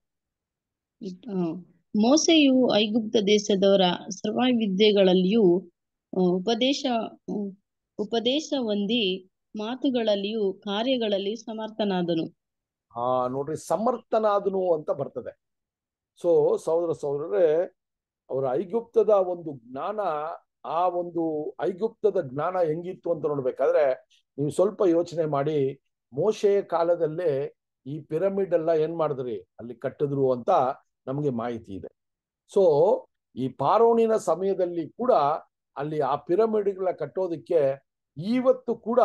ಮೋಸೆಯು ಐಗುಪ್ತ ದೇಶದವರ ಸರ್ವ ವಿದ್ಯೆಗಳಲ್ಲಿಯೂ ಉಪದೇಶ ಉಪದೇಶ ಹೊಂದಿ ಮಾತುಗಳಲ್ಲಿಯೂ ಕಾರ್ಯಗಳಲ್ಲಿ ಸಮರ್ಥನಾದನು ಆ ನೋಡ್ರಿ ಸಮರ್ಥನಾದನು ಅಂತ ಬರ್ತದೆ ಸೊ ಸಹೋದರ ಸಹೋದರರೇ ಅವರ ಐಗುಪ್ತದ ಒಂದು ಜ್ಞಾನ ಆ ಒಂದು ಐಗುಪ್ತದ ಜ್ಞಾನ ಹೆಂಗಿತ್ತು ಅಂತ ನೋಡ್ಬೇಕಾದ್ರೆ ನೀವು ಸ್ವಲ್ಪ ಯೋಚನೆ ಮಾಡಿ ಮೋಶೆಯ ಕಾಲದಲ್ಲೇ ಈ ಪಿರಮಿಡ್ ಎಲ್ಲ ಏನ್ ಮಾಡಿದ್ರಿ ಅಲ್ಲಿ ಕಟ್ಟಿದ್ರು ಅಂತ ನಮಗೆ ಮಾಹಿತಿ ಇದೆ ಸೊ ಈ ಪಾರೋಣಿನ ಸಮಯದಲ್ಲಿ ಕೂಡ ಅಲ್ಲಿ ಆ ಪಿರಮಿಡ್ಗಳ ಕಟ್ಟೋದಕ್ಕೆ ಇವತ್ತು ಕೂಡ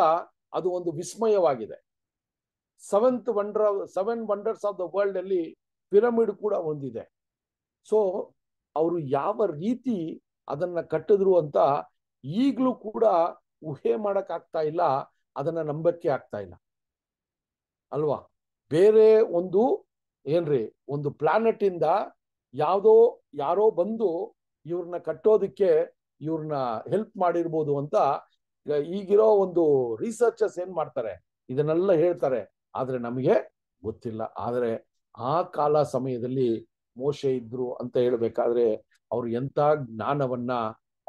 ಅದು ಒಂದು ವಿಸ್ಮಯವಾಗಿದೆ seventh wonder seven wonders of the world ಅಲ್ಲಿ ಪಿರಮಿಡ್ ಕೂಡ ಒಂದಿದೆ ಸೊ ಅವರು ಯಾವ ರೀತಿ ಅದನ್ನ ಕಟ್ಟಿದ್ರು ಅಂತ ಈಗಲೂ ಕೂಡ ಊಹೆ ಮಾಡಕ್ ಆಗ್ತಾ ಇಲ್ಲ ಅದನ್ನ ನಂಬಕ್ಕೆ ಆಗ್ತಾ ಇಲ್ಲ ಅಲ್ವಾ ಬೇರೆ ಒಂದು ಏನ್ರಿ ಒಂದು ಪ್ಲಾನೆಟ್ ಇಂದ ಯಾವುದೋ ಯಾರೋ ಬಂದು ಇವ್ರನ್ನ ಕಟ್ಟೋದಕ್ಕೆ ಇವ್ರನ್ನ ಹೆಲ್ಪ್ ಮಾಡಿರ್ಬೋದು ಅಂತ ಈಗಿರೋ ಒಂದು ರಿಸರ್ಚಸ್ ಏನ್ ಮಾಡ್ತಾರೆ ಇದನ್ನೆಲ್ಲ ಹೇಳ್ತಾರೆ ಆದ್ರೆ ನಮಗೆ ಗೊತ್ತಿಲ್ಲ ಆದ್ರೆ ಆ ಕಾಲ ಸಮಯದಲ್ಲಿ ಮೋಶೆ ಇದ್ರು ಅಂತ ಹೇಳ್ಬೇಕಾದ್ರೆ ಅವ್ರು ಎಂತ ಜ್ಞಾನವನ್ನ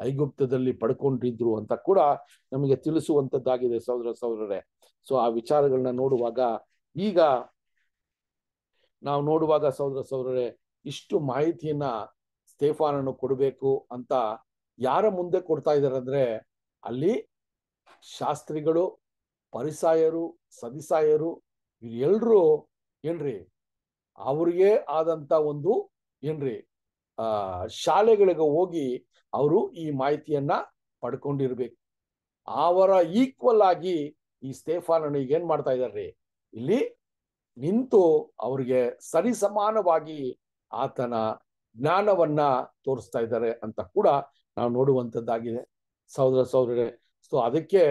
ಐಗುಪ್ತದಲ್ಲಿ ಪಡ್ಕೊಂಡಿದ್ರು ಅಂತ ಕೂಡ ನಮಗೆ ತಿಳಿಸುವಂತದ್ದಾಗಿದೆ ಸಹೋದರ ಸಹೋದರರೇ ಸೊ ಆ ವಿಚಾರಗಳನ್ನ ನೋಡುವಾಗ ಈಗ ನಾವು ನೋಡುವಾಗ ಸಹೋದರ ಸಹೋದರರೇ ಇಷ್ಟು ಮಾಹಿತಿಯನ್ನ ಸ್ಟೇಫಾನನ್ನು ಕೊಡಬೇಕು ಅಂತ ಯಾರ ಮುಂದೆ ಕೊಡ್ತಾ ಇದ್ದಾರೆ ಅಂದ್ರೆ ಅಲ್ಲಿ ಶಾಸ್ತ್ರಿಗಳು ಪರಿಸಾಯರು ಸದಿಸಾಯರು ಎಲ್ರು ಏನ್ರಿ ಅವ್ರಿಗೆ ಆದಂತ ಒಂದು ಏನ್ರಿ ಆ ಶಾಲೆಗಳಿಗೆ ಹೋಗಿ ಅವರು ಈ ಮಾಹಿತಿಯನ್ನ ಪಡ್ಕೊಂಡಿರ್ಬೇಕು ಅವರ ಈಕ್ವಲ್ ಆಗಿ ಈ ಸ್ಟೇಫಾನನ್ನು ಈಗ ಏನ್ ಮಾಡ್ತಾ ಇದಾರ್ರಿ ಇಲ್ಲಿ ನಿಂತು ಅವ್ರಿಗೆ ಸರಿಸಮಾನವಾಗಿ ಆತನ ಜ್ಞಾನವನ್ನ ತೋರಿಸ್ತಾ ಇದ್ದಾರೆ ಅಂತ ಕೂಡ ನಾವು ನೋಡುವಂಥದ್ದಾಗಿದೆ ಸಹೋದರ ಸಹೋದರಿ ಸೊ ಅದಕ್ಕೆ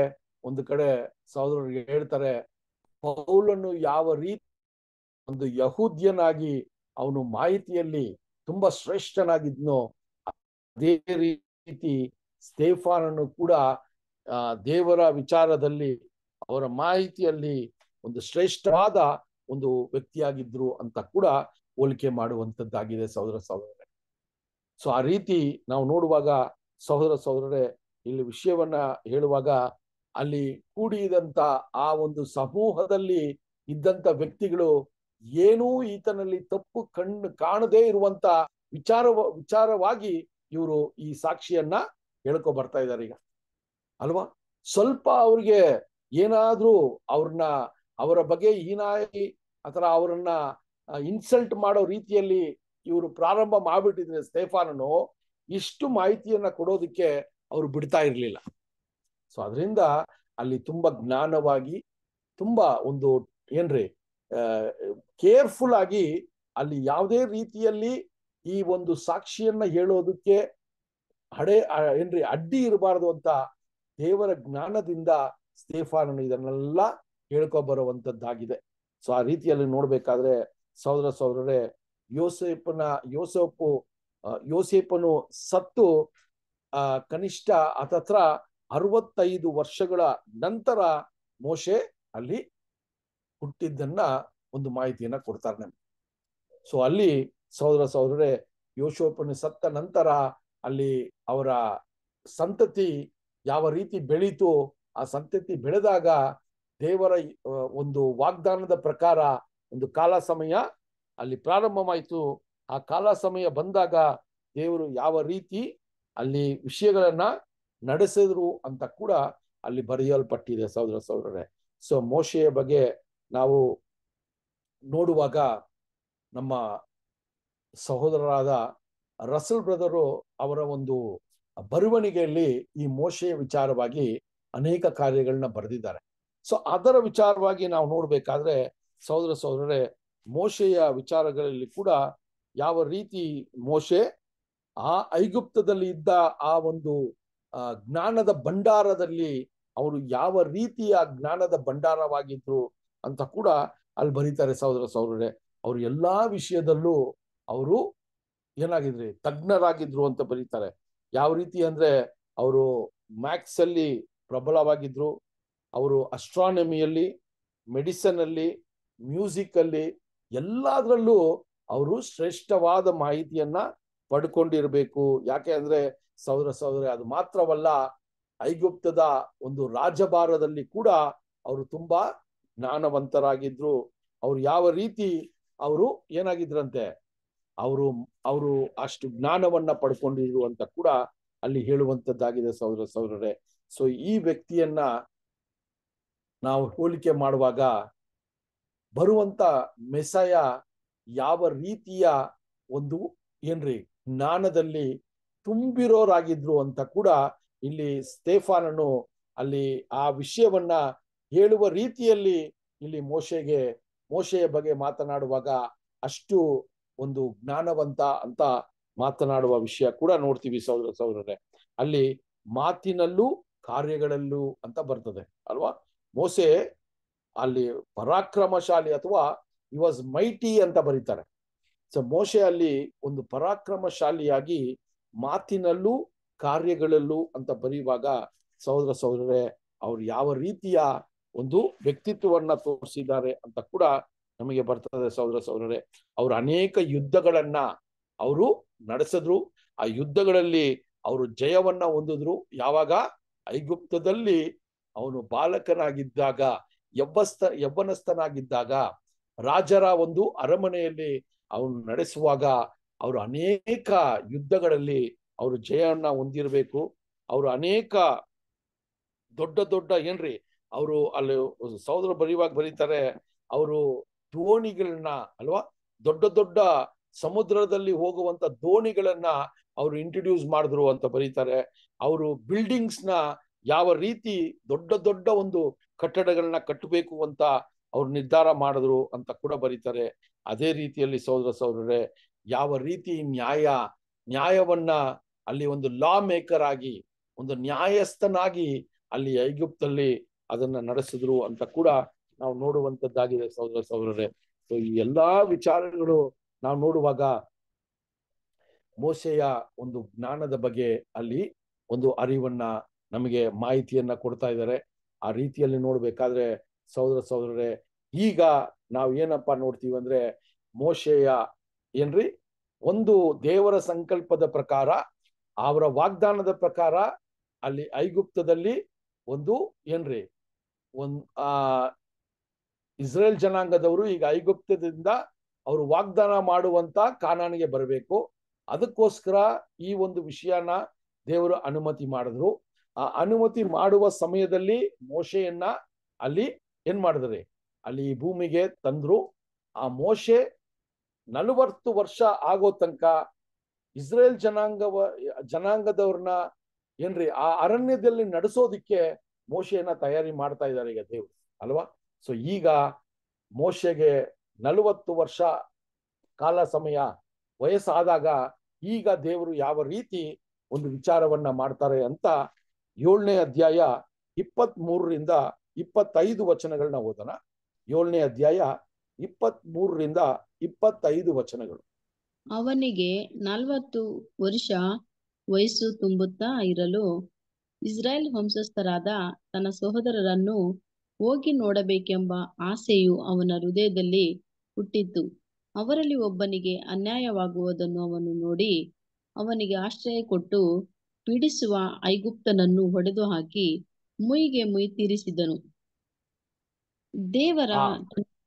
ಒಂದು ಕಡೆ ಸಹೋದರ ಹೇಳ್ತಾರೆ ಪೌಲನ್ನು ಯಾವ ರೀತಿ ಒಂದು ಯಹೂದ್ಯನಾಗಿ ಅವನು ಮಾಹಿತಿಯಲ್ಲಿ ತುಂಬಾ ಶ್ರೇಷ್ಠನಾಗಿದ್ನೋ ಅದೇ ರೀತಿ ಸ್ಟೇಫಾನನ್ನು ಕೂಡ ದೇವರ ವಿಚಾರದಲ್ಲಿ ಅವರ ಮಾಹಿತಿಯಲ್ಲಿ ಒಂದು ಶ್ರೇಷ್ಠವಾದ ಒಂದು ವ್ಯಕ್ತಿಯಾಗಿದ್ರು ಅಂತ ಕೂಡ ಹೋಲಿಕೆ ಮಾಡುವಂತದ್ದಾಗಿದೆ ಸಹೋದರ ಸಹೋದರ ಸೊ ಆ ರೀತಿ ನಾವು ನೋಡುವಾಗ ಸಹೋದರ ಸಹೋದರರೇ ಇಲ್ಲಿ ವಿಷಯವನ್ನ ಹೇಳುವಾಗ ಅಲ್ಲಿ ಕೂಡಿದಂತ ಆ ಒಂದು ಸಮೂಹದಲ್ಲಿ ಇದ್ದಂತ ವ್ಯಕ್ತಿಗಳು ಏನೂ ಈತನಲ್ಲಿ ತಪ್ಪು ಕಣ್ಣು ಕಾಣದೇ ಇರುವಂತ ವಿಚಾರ ವಿಚಾರವಾಗಿ ಇವರು ಈ ಸಾಕ್ಷಿಯನ್ನ ಹೇಳ್ಕೊ ಬರ್ತಾ ಇದ್ದಾರೆ ಈಗ ಅಲ್ವಾ ಸ್ವಲ್ಪ ಅವ್ರಿಗೆ ಏನಾದ್ರೂ ಅವ್ರನ್ನ ಅವರ ಬಗ್ಗೆ ಹೀನಾಯಿ ಅಥವಾ ಅವರನ್ನ ಇನ್ಸಲ್ಟ್ ಮಾಡೋ ರೀತಿಯಲ್ಲಿ ಇವರು ಪ್ರಾರಂಭ ಮಾಡ್ಬಿಟ್ಟಿದ್ರೆ ಸ್ಟೇಫಾನನು ಇಷ್ಟು ಮಾಹಿತಿಯನ್ನ ಕೊಡೋದಕ್ಕೆ ಅವ್ರು ಬಿಡ್ತಾ ಇರಲಿಲ್ಲ ಸೊ ಅದರಿಂದ ಅಲ್ಲಿ ತುಂಬಾ ಜ್ಞಾನವಾಗಿ ತುಂಬಾ ಒಂದು ಏನ್ರಿ ಕೇರ್ಫುಲ್ ಆಗಿ ಅಲ್ಲಿ ಯಾವುದೇ ರೀತಿಯಲ್ಲಿ ಈ ಒಂದು ಸಾಕ್ಷಿಯನ್ನ ಹೇಳೋದಕ್ಕೆ ಹಡೆ ಏನ್ರಿ ಅಡ್ಡಿ ಇರಬಾರದು ಅಂತ ದೇವರ ಜ್ಞಾನದಿಂದ ಸ್ಟೇಫಾನನು ಇದನ್ನೆಲ್ಲ ಹೇಳ್ಕೊ ಬರುವಂತದ್ದಾಗಿದೆ ಸೊ ಆ ರೀತಿಯಲ್ಲಿ ನೋಡ್ಬೇಕಾದ್ರೆ ಸಹೋದರ ಸಹೋದರರೇ ಯೋಸೇಪನ ಯೋಸೇಪು ಯೋಸೇಪನು ಸತ್ತು ಕನಿಷ್ಠ ಅತತ್ರ ಅರವತ್ತೈದು ವರ್ಷಗಳ ನಂತರ ಮೋಶೆ ಅಲ್ಲಿ ಹುಟ್ಟಿದ್ದನ್ನ ಒಂದು ಮಾಹಿತಿಯನ್ನ ಕೊಡ್ತಾರೆ ನಮ್ಗೆ ಸೊ ಅಲ್ಲಿ ಸಹೋದರ ಸಹೋದರೇ ಯೋಶೋಪನ ಸತ್ತ ನಂತರ ಅಲ್ಲಿ ಅವರ ಸಂತತಿ ಯಾವ ರೀತಿ ಬೆಳೀತು ಆ ಸಂತತಿ ಬೆಳೆದಾಗ ದೇವರ ಒಂದು ವಾಗ್ದಾನದ ಪ್ರಕಾರ ಒಂದು ಕಾಲ ಸಮಯ ಅಲ್ಲಿ ಪ್ರಾರಂಭವಾಯಿತು ಆ ಕಾಲ ಸಮಯ ಬಂದಾಗ ದೇವರು ಯಾವ ರೀತಿ ಅಲ್ಲಿ ವಿಷಯಗಳನ್ನ ನಡೆಸಿದ್ರು ಅಂತ ಕೂಡ ಅಲ್ಲಿ ಬರೆಯಲ್ಪಟ್ಟಿದೆ ಸಹೋದರ ಸಹೋದರರೇ ಸೊ ಮೋಶೆಯ ಬಗ್ಗೆ ನಾವು ನೋಡುವಾಗ ನಮ್ಮ ಸಹೋದರರಾದ ರಸಲ್ ಬ್ರದರು ಅವರ ಒಂದು ಬರವಣಿಗೆಯಲ್ಲಿ ಈ ಮೋಶೆಯ ವಿಚಾರವಾಗಿ ಅನೇಕ ಕಾರ್ಯಗಳನ್ನ ಬರೆದಿದ್ದಾರೆ ಸೊ ಅದರ ವಿಚಾರವಾಗಿ ನಾವು ನೋಡ್ಬೇಕಾದ್ರೆ ಸಹೋದರ ಸಹೋದರರೇ ಮೋಶೆಯ ವಿಚಾರಗಳಲ್ಲಿ ಕೂಡ ಯಾವ ರೀತಿ ಮೋಶೆ ಆ ಐಗುಪ್ತದಲ್ಲಿ ಇದ್ದ ಆ ಒಂದು ಜ್ಞಾನದ ಭಂಡಾರದಲ್ಲಿ ಅವರು ಯಾವ ರೀತಿಯ ಜ್ಞಾನದ ಭಂಡಾರವಾಗಿದ್ರು ಅಂತ ಕೂಡ ಅಲ್ಲಿ ಬರೀತಾರೆ ಸಹೋದರ ಸಹೋದರೇ ಅವರು ಎಲ್ಲಾ ವಿಷಯದಲ್ಲೂ ಅವರು ಏನಾಗಿದ್ರಿ ತಜ್ಞರಾಗಿದ್ರು ಅಂತ ಬರೀತಾರೆ ಯಾವ ರೀತಿ ಅಂದ್ರೆ ಅವರು ಮ್ಯಾಕ್ಸ್ ಅಲ್ಲಿ ಪ್ರಬಲವಾಗಿದ್ರು ಅವರು ಅಸ್ಟ್ರಾನಮಿಯಲ್ಲಿ ಮೆಡಿಸನ್ ಅಲ್ಲಿ ಮ್ಯೂಸಿಕ್ ಅಲ್ಲಿ ಎಲ್ಲದರಲ್ಲೂ ಅವರು ಶ್ರೇಷ್ಠವಾದ ಮಾಹಿತಿಯನ್ನ ಪಡ್ಕೊಂಡಿರ್ಬೇಕು ಯಾಕೆ ಅಂದ್ರೆ ಸೌರ ಸೌದರಿ ಅದು ಮಾತ್ರವಲ್ಲ ಐಗುಪ್ತದ ಒಂದು ರಾಜಭಾರದಲ್ಲಿ ಕೂಡ ಅವರು ತುಂಬಾ ಜ್ಞಾನವಂತರಾಗಿದ್ರು ಅವ್ರು ಯಾವ ರೀತಿ ಅವರು ಏನಾಗಿದ್ರಂತೆ ಅವರು ಅವರು ಅಷ್ಟು ಜ್ಞಾನವನ್ನ ಪಡ್ಕೊಂಡಿದ್ರು ಅಂತ ಕೂಡ ಅಲ್ಲಿ ಹೇಳುವಂತದ್ದಾಗಿದೆ ಸೌರ ಸೌರರೇ ಸೊ ಈ ವ್ಯಕ್ತಿಯನ್ನ ನಾವು ಹೋಲಿಕೆ ಮಾಡುವಾಗ ಬರುವಂತ ಮೆಸಯ ಯಾವ ರೀತಿಯ ಒಂದು ಏನ್ರಿ ಜ್ಞಾನದಲ್ಲಿ ತುಂಬಿರೋರಾಗಿದ್ರು ಅಂತ ಕೂಡ ಇಲ್ಲಿ ಸ್ಟೇಫಾನನು ಅಲ್ಲಿ ಆ ವಿಷಯವನ್ನ ಹೇಳುವ ರೀತಿಯಲ್ಲಿ ಇಲ್ಲಿ ಮೋಶೆಗೆ ಮೋಶೆಯ ಬಗ್ಗೆ ಮಾತನಾಡುವಾಗ ಅಷ್ಟು ಒಂದು ಜ್ಞಾನವಂತ ಅಂತ ಮಾತನಾಡುವ ವಿಷಯ ಕೂಡ ನೋಡ್ತೀವಿ ಸೌರ ಸಹೋದರರೇ ಅಲ್ಲಿ ಮಾತಿನಲ್ಲೂ ಕಾರ್ಯಗಳಲ್ಲೂ ಅಂತ ಬರ್ತದೆ ಅಲ್ವಾ ಮೋಸೆ ಅಲ್ಲಿ ಪರಾಕ್ರಮಶಾಲಿ ಅಥವಾ ಇ ವಾಸ್ ಮೈಟಿ ಅಂತ ಬರೀತಾರೆ ಸೊ ಮೋಶೆ ಅಲ್ಲಿ ಒಂದು ಪರಾಕ್ರಮಶಾಲಿಯಾಗಿ ಮಾತಿನಲ್ಲೂ ಕಾರ್ಯಗಳಲ್ಲೂ ಅಂತ ಬರೆಯುವಾಗ ಸಹೋದರ ಸಹೋದರೇ ಅವ್ರು ಯಾವ ರೀತಿಯ ಒಂದು ವ್ಯಕ್ತಿತ್ವವನ್ನ ತೋರಿಸಿದ್ದಾರೆ ಅಂತ ಕೂಡ ನಮಗೆ ಬರ್ತದೆ ಸಹೋದರ ಸಹೋದರೇ ಅವರು ಅನೇಕ ಯುದ್ಧಗಳನ್ನ ಅವರು ನಡೆಸಿದ್ರು ಆ ಯುದ್ಧಗಳಲ್ಲಿ ಅವರು ಜಯವನ್ನ ಹೊಂದಿದ್ರು ಯಾವಾಗ ಐಗುಪ್ತದಲ್ಲಿ ಅವನು ಬಾಲಕನಾಗಿದ್ದಾಗ ಯವ್ವಸ್ಥ ಯವ್ವನಸ್ಥನಾಗಿದ್ದಾಗ ರಾಜರ ಒಂದು ಅರಮನೆಯಲ್ಲಿ ಅವನು ನಡೆಸುವಾಗ ಅವರು ಅನೇಕ ಯುದ್ಧಗಳಲ್ಲಿ ಅವರು ಜಯವನ್ನ ಹೊಂದಿರಬೇಕು ಅವರು ಅನೇಕ ದೊಡ್ಡ ದೊಡ್ಡ ಏನ್ರಿ ಅವರು ಅಲ್ಲಿ ಸಹೋದರ ಬರೆಯುವಾಗ ಬರೀತಾರೆ ಅವರು ದೋಣಿಗಳನ್ನ ಅಲ್ವಾ ದೊಡ್ಡ ದೊಡ್ಡ ಸಮುದ್ರದಲ್ಲಿ ಹೋಗುವಂತ ದೋಣಿಗಳನ್ನ ಅವರು ಇಂಟ್ರೊಡ್ಯೂಸ್ ಮಾಡಿದ್ರು ಅಂತ ಬರೀತಾರೆ ಅವರು ಬಿಲ್ಡಿಂಗ್ಸ್ ನ ಯಾವ ರೀತಿ ದೊಡ್ಡ ದೊಡ್ಡ ಒಂದು ಕಟ್ಟಡಗಳನ್ನ ಕಟ್ಟಬೇಕು ಅಂತ ಅವ್ರು ನಿರ್ಧಾರ ಮಾಡಿದ್ರು ಅಂತ ಕೂಡ ಬರೀತಾರೆ ಅದೇ ರೀತಿಯಲ್ಲಿ ಸಹೋದರ ಸಹೋದರರೇ ಯಾವ ರೀತಿ ನ್ಯಾಯ ನ್ಯಾಯವನ್ನ ಅಲ್ಲಿ ಒಂದು ಲಾ ಮೇಕರ್ ಆಗಿ ಒಂದು ನ್ಯಾಯಸ್ಥನಾಗಿ ಅಲ್ಲಿ ಐಗುಪ್ತಲ್ಲಿ ಅದನ್ನ ನಡೆಸಿದ್ರು ಅಂತ ಕೂಡ ನಾವು ನೋಡುವಂತದ್ದಾಗಿದೆ ಸಹೋದರ ಸಹೋದರರೇ ಸೊ ಈ ಎಲ್ಲಾ ವಿಚಾರಗಳು ನಾವು ನೋಡುವಾಗ ಮೋಸೆಯ ಒಂದು ಜ್ಞಾನದ ಬಗ್ಗೆ ಅಲ್ಲಿ ಒಂದು ಅರಿವನ್ನ ನಮಗೆ ಮಾಹಿತಿಯನ್ನ ಕೊಡ್ತಾ ಇದ್ದಾರೆ ಆ ರೀತಿಯಲ್ಲಿ ನೋಡ್ಬೇಕಾದ್ರೆ ಸಹೋದರ ಸಹೋದರರೇ ಈಗ ನಾವು ಏನಪ್ಪಾ ನೋಡ್ತೀವಿ ಅಂದ್ರೆ ಮೋಶೆಯ ಏನ್ರಿ ಒಂದು ದೇವರ ಸಂಕಲ್ಪದ ಪ್ರಕಾರ ಅವರ ವಾಗ್ದಾನದ ಪ್ರಕಾರ ಅಲ್ಲಿ ಐಗುಪ್ತದಲ್ಲಿ ಒಂದು ಏನ್ರಿ ಒಂದ್ ಆ ಇಸ್ರೇಲ್ ಜನಾಂಗದವರು ಈಗ ಐಗುಪ್ತದಿಂದ ಅವರು ವಾಗ್ದಾನ ಮಾಡುವಂತ ಕಾನಾನಿಗೆ ಬರಬೇಕು ಅದಕ್ಕೋಸ್ಕರ ಈ ಒಂದು ವಿಷಯನ ದೇವರು ಅನುಮತಿ ಮಾಡಿದ್ರು ಆ ಅನುಮತಿ ಮಾಡುವ ಸಮಯದಲ್ಲಿ ಮೋಶೆಯನ್ನ ಅಲ್ಲಿ ಏನ್ ಮಾಡಿದ್ರಿ ಅಲ್ಲಿ ಈ ಭೂಮಿಗೆ ತಂದ್ರು ಆ ಮೋಶೆ ನಲವತ್ತು ವರ್ಷ ಆಗೋ ತನಕ ಇಸ್ರೇಲ್ ಜನಾಂಗವ ಜನಾಂಗದವ್ರನ್ನ ಏನ್ರಿ ಆ ಅರಣ್ಯದಲ್ಲಿ ನಡೆಸೋದಿಕ್ಕೆ ಮೋಶೆಯನ್ನ ತಯಾರಿ ಮಾಡ್ತಾ ಇದ್ದಾರೆ ಈಗ ದೇವ್ರು ಅಲ್ವಾ ಸೊ ಈಗ ಮೋಶೆಗೆ ನಲವತ್ತು ವರ್ಷ ಕಾಲ ಸಮಯ ವಯಸ್ಸಾದಾಗ ಈಗ ದೇವರು ಯಾವ ರೀತಿ ಒಂದು ವಿಚಾರವನ್ನ ಮಾಡ್ತಾರೆ ಅಂತ ಏಳನೇ ಅಧ್ಯಾಯ ಇಪ್ಪತ್ತ್ ಮೂರರಿಂದ ಇಪ್ಪತ್ತೈದು ವಚನಗಳನ್ನ ಓದೋಣ ಏಳನೇ ಅಧ್ಯಾಯ ಇಪ್ಪತ್ತ್ ಮೂರರಿಂದ ಇಪ್ಪತ್ತೈದು ವಚನಗಳು ಅವನಿಗೆ ನಲವತ್ತು ವರ್ಷ ವಯಸ್ಸು ತುಂಬುತ್ತಾ ಇರಲು ಇಸ್ರಾಯೇಲ್ ವಂಶಸ್ಥರಾದ ತನ್ನ ಸಹೋದರರನ್ನು ಹೋಗಿ ನೋಡಬೇಕೆಂಬ ಆಸೆಯು ಅವನ ಹೃದಯದಲ್ಲಿ ಹುಟ್ಟಿತ್ತು ಅವರಲ್ಲಿ ಒಬ್ಬನಿಗೆ ಅನ್ಯಾಯವಾಗುವುದನ್ನು ಅವನು ನೋಡಿ ಅವನಿಗೆ ಆಶ್ರಯ ಕೊಟ್ಟು ಪೀಡಿಸುವ ಐಗುಪ್ತನನ್ನು ಹೊಡೆದು ಹಾಕಿ ಮುಯಿಗೆ ಮುಯಿ ತೀರಿಸಿದನು ದೇವರ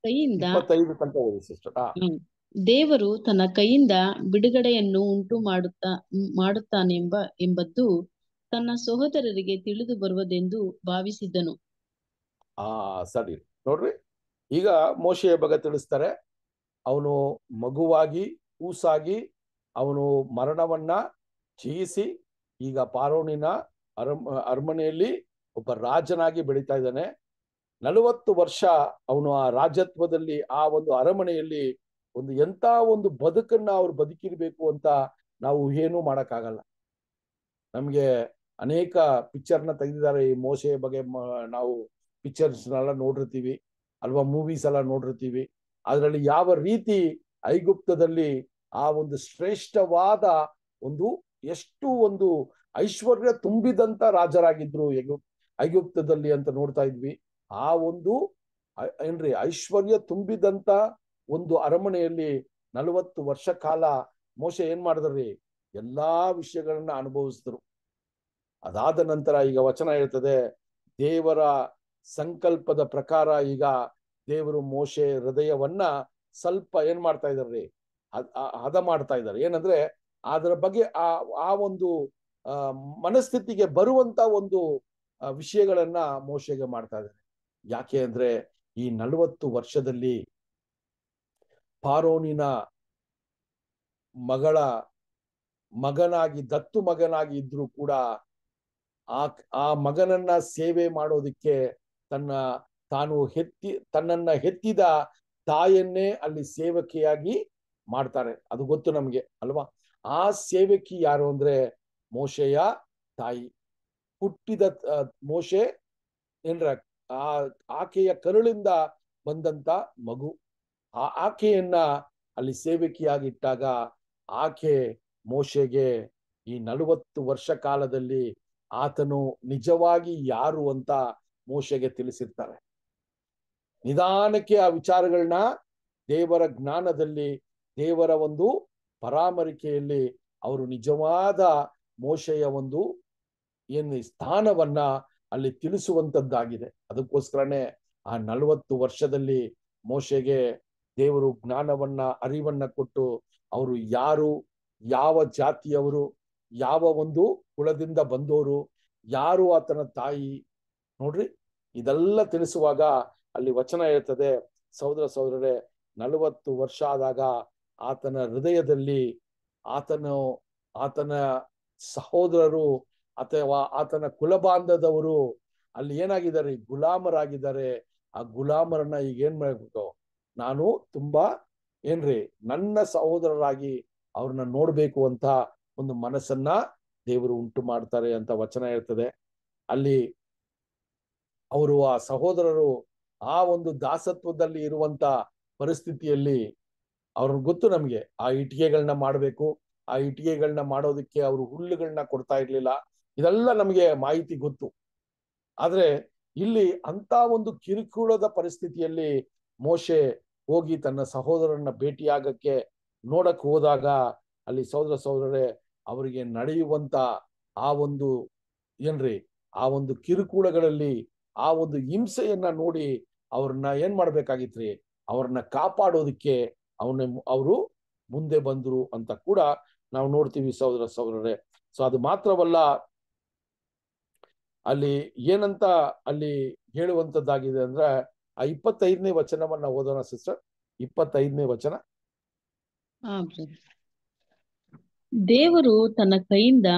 ಕೈಯಿಂದ ದೇವರು ತನ್ನ ಕೈಯಿಂದ ಬಿಡುಗಡೆಯನ್ನು ಉಂಟು ಮಾಡುತ್ತಾ ಮಾಡುತ್ತಾನೆಂಬ ಎಂಬದ್ದು ತನ್ನ ಸಹೋದರರಿಗೆ ತಿಳಿದು ಬರುವುದೆಂದು ಭಾವಿಸಿದ್ದನು ಆ ಸರಿ ನೋಡ್ರಿ ಈಗ ಮೋಶೆಯ ಬಗ್ಗೆ ತಿಳಿಸ್ತಾರೆ ಅವನು ಮಗುವಾಗಿ ಕೂಸಾಗಿ ಅವನು ಮರಣವನ್ನ ಚೀಸಿ ಈಗ ಪಾರೋಣಿನ ಅರಮ ಅರಮನೆಯಲ್ಲಿ ಒಬ್ಬ ರಾಜನಾಗಿ ಬೆಳೀತಾ ಇದ್ದಾನೆ ನಲವತ್ತು ವರ್ಷ ಅವನು ಆ ರಾಜತ್ವದಲ್ಲಿ ಆ ಒಂದು ಅರಮನೆಯಲ್ಲಿ ಒಂದು ಎಂತ ಒಂದು ಬದುಕನ್ನ ಅವ್ರು ಬದುಕಿರಬೇಕು ಅಂತ ನಾವು ಏನೂ ಮಾಡೋಕ್ಕಾಗಲ್ಲ ನಮಗೆ ಅನೇಕ ಪಿಕ್ಚರ್ನ ತೆಗೆದಿದ್ದಾರೆ ಈ ಮೋಸೆಯ ಬಗ್ಗೆ ನಾವು ಪಿಕ್ಚರ್ಸ್ನೆಲ್ಲ ನೋಡಿರ್ತೀವಿ ಅಲ್ವಾ ಮೂವೀಸ್ ಎಲ್ಲ ನೋಡಿರ್ತೀವಿ ಅದರಲ್ಲಿ ಯಾವ ರೀತಿ ಐಗುಪ್ತದಲ್ಲಿ ಆ ಒಂದು ಶ್ರೇಷ್ಠವಾದ ಒಂದು ಎಷ್ಟು ಒಂದು ಐಶ್ವರ್ಯ ತುಂಬಿದಂತ ರಾಜರಾಗಿದ್ರು ಐಗುಪ್ತದಲ್ಲಿ ಅಂತ ನೋಡ್ತಾ ಇದ್ವಿ ಆ ಒಂದು ಏನ್ರಿ ಐಶ್ವರ್ಯ ತುಂಬಿದಂತ ಒಂದು ಅರಮನೆಯಲ್ಲಿ ನಲವತ್ತು ವರ್ಷ ಕಾಲ ಮೋಶ ಏನ್ ಮಾಡಿದ್ರಿ ಎಲ್ಲಾ ವಿಷಯಗಳನ್ನ ಅನುಭವಿಸಿದ್ರು ಅದಾದ ನಂತರ ಈಗ ವಚನ ಹೇಳ್ತದೆ ದೇವರ ಸಂಕಲ್ಪದ ಪ್ರಕಾರ ಈಗ ದೇವರು ಮೋಶೆ ಹೃದಯವನ್ನ ಸ್ವಲ್ಪ ಏನ್ ಮಾಡ್ತಾ ಇದಾರ್ರಿ ಹದ ಮಾಡ್ತಾ ಇದ್ದಾರೆ ಏನಂದ್ರೆ ಅದರ ಬಗ್ಗೆ ಆ ಆ ಒಂದು ಮನಸ್ಥಿತಿಗೆ ಬರುವಂತ ಒಂದು ವಿಷಯಗಳನ್ನ ಮೋಶೆಗೆ ಮಾಡ್ತಾ ಇದ್ದಾರೆ ಯಾಕೆ ಅಂದ್ರೆ ಈ ನಲವತ್ತು ವರ್ಷದಲ್ಲಿ ಪಾರೋನಿನ ಮಗಳ ಮಗನಾಗಿ ದತ್ತು ಮಗನಾಗಿ ಇದ್ರೂ ಕೂಡ ಆ ಆ ಮಗನನ್ನ ಸೇವೆ ಮಾಡೋದಕ್ಕೆ ತನ್ನ ತಾನು ಹೆತ್ತಿ ತನ್ನನ್ನ ಹೆತ್ತಿದ ತಾಯನ್ನೇ ಅಲ್ಲಿ ಸೇವಕಿಯಾಗಿ ಮಾಡ್ತಾರೆ ಅದು ಗೊತ್ತು ನಮ್ಗೆ ಅಲ್ವಾ ಆ ಸೇವಕಿ ಯಾರು ಅಂದ್ರೆ ಮೋಶೆಯ ತಾಯಿ ಹುಟ್ಟಿದ ಮೋಶೆ ಏನ್ರ ಆ ಆಕೆಯ ಕರುಳಿಂದ ಬಂದಂತ ಮಗು ಆ ಆಕೆಯನ್ನ ಅಲ್ಲಿ ಸೇವಕಿಯಾಗಿಟ್ಟಾಗ ಆಕೆ ಮೋಶೆಗೆ ಈ ನಲವತ್ತು ವರ್ಷ ಕಾಲದಲ್ಲಿ ಆತನು ನಿಜವಾಗಿ ಯಾರು ಅಂತ ಮೋಶೆಗೆ ತಿಳಿಸಿರ್ತಾರೆ ನಿಧಾನಕ್ಕೆ ಆ ವಿಚಾರಗಳನ್ನ ದೇವರ ಜ್ಞಾನದಲ್ಲಿ ದೇವರ ಒಂದು ಪರಾಮರಿಕೆಯಲ್ಲಿ ಅವರು ನಿಜವಾದ ಮೋಶೆಯ ಒಂದು ಏನು ಸ್ಥಾನವನ್ನ ಅಲ್ಲಿ ತಿಳಿಸುವಂತದ್ದಾಗಿದೆ ಅದಕ್ಕೋಸ್ಕರನೇ ಆ ನಲವತ್ತು ವರ್ಷದಲ್ಲಿ ಮೋಶೆಗೆ ದೇವರು ಜ್ಞಾನವನ್ನ ಅರಿವನ್ನ ಕೊಟ್ಟು ಅವರು ಯಾರು ಯಾವ ಜಾತಿಯವರು ಯಾವ ಒಂದು ಕುಲದಿಂದ ಬಂದವರು ಯಾರು ಆತನ ತಾಯಿ ನೋಡ್ರಿ ಇದೆಲ್ಲ ತಿಳಿಸುವಾಗ ಅಲ್ಲಿ ವಚನ ಹೇಳ್ತದೆ ಸಹೋದರ ಸಹೋದರರೇ ನಲವತ್ತು ವರ್ಷ ಆದಾಗ ಆತನ ಹೃದಯದಲ್ಲಿ ಆತನು ಆತನ ಸಹೋದರರು ಅಥವಾ ಆತನ ಕುಲಬಾಂಧದವರು ಅಲ್ಲಿ ಏನಾಗಿದ್ದಾರೆ ಗುಲಾಮರಾಗಿದ್ದಾರೆ ಆ ಗುಲಾಮರನ್ನ ಈಗ ಏನ್ ಮಾಡಬೇಕು ನಾನು ತುಂಬಾ ಏನ್ರಿ ನನ್ನ ಸಹೋದರರಾಗಿ ಅವ್ರನ್ನ ನೋಡ್ಬೇಕು ಅಂತ ಒಂದು ಮನಸ್ಸನ್ನ ದೇವರು ಉಂಟು ಮಾಡ್ತಾರೆ ಅಂತ ವಚನ ಇರ್ತದೆ ಅಲ್ಲಿ ಅವರು ಆ ಸಹೋದರರು ಆ ಒಂದು ದಾಸತ್ವದಲ್ಲಿ ಇರುವಂತ ಪರಿಸ್ಥಿತಿಯಲ್ಲಿ ಅವ್ರನ್ನ ಗೊತ್ತು ನಮ್ಗೆ ಆ ಇಟ್ಟಿಗೆಗಳನ್ನ ಮಾಡಬೇಕು ಆ ಇಟ್ಟಿಗೆಗಳನ್ನ ಮಾಡೋದಕ್ಕೆ ಅವರು ಹುಲ್ಲುಗಳನ್ನ ಕೊಡ್ತಾ ಇರ್ಲಿಲ್ಲ ಇದೆಲ್ಲ ನಮಗೆ ಮಾಹಿತಿ ಗೊತ್ತು ಆದ್ರೆ ಇಲ್ಲಿ ಅಂತ ಒಂದು ಕಿರುಕುಳದ ಪರಿಸ್ಥಿತಿಯಲ್ಲಿ ಮೋಶೆ ಹೋಗಿ ತನ್ನ ಸಹೋದರನ್ನ ಭೇಟಿಯಾಗಕ್ಕೆ ನೋಡಕ್ ಹೋದಾಗ ಅಲ್ಲಿ ಸಹೋದರ ಸಹೋದರರೇ ಅವರಿಗೆ ನಡೆಯುವಂತ ಆ ಒಂದು ಏನ್ರಿ ಆ ಒಂದು ಕಿರುಕುಳಗಳಲ್ಲಿ ಆ ಒಂದು ಹಿಂಸೆಯನ್ನ ನೋಡಿ ಅವ್ರನ್ನ ಏನ್ ಮಾಡ್ಬೇಕಾಗಿತ್ರಿ ಅವ್ರನ್ನ ಕಾಪಾಡೋದಕ್ಕೆ ಅವನ ಅವರು ಮುಂದೆ ಬಂದರು ಅಂತ ಕೂಡ ನಾವು ನೋಡ್ತೀವಿ ಸಹೋದರ ಸಹೋದರರೇ ಸೊ ಅದು ಮಾತ್ರವಲ್ಲ ಅಲ್ಲಿ ಏನಂತ ಅಲ್ಲಿ ಹೇಳುವಂತದ್ದಾಗಿದೆ ಅಂದ್ರೆ ಆ ಇಪ್ಪತ್ತೈದನೇ ವಚನವನ್ನ ಓದೋಣ ಸಿಸ್ಟರ್ ಇಪ್ಪತ್ತೈದನೇ ವಚನ ದೇವರು ತನ್ನ ಕೈಯಿಂದ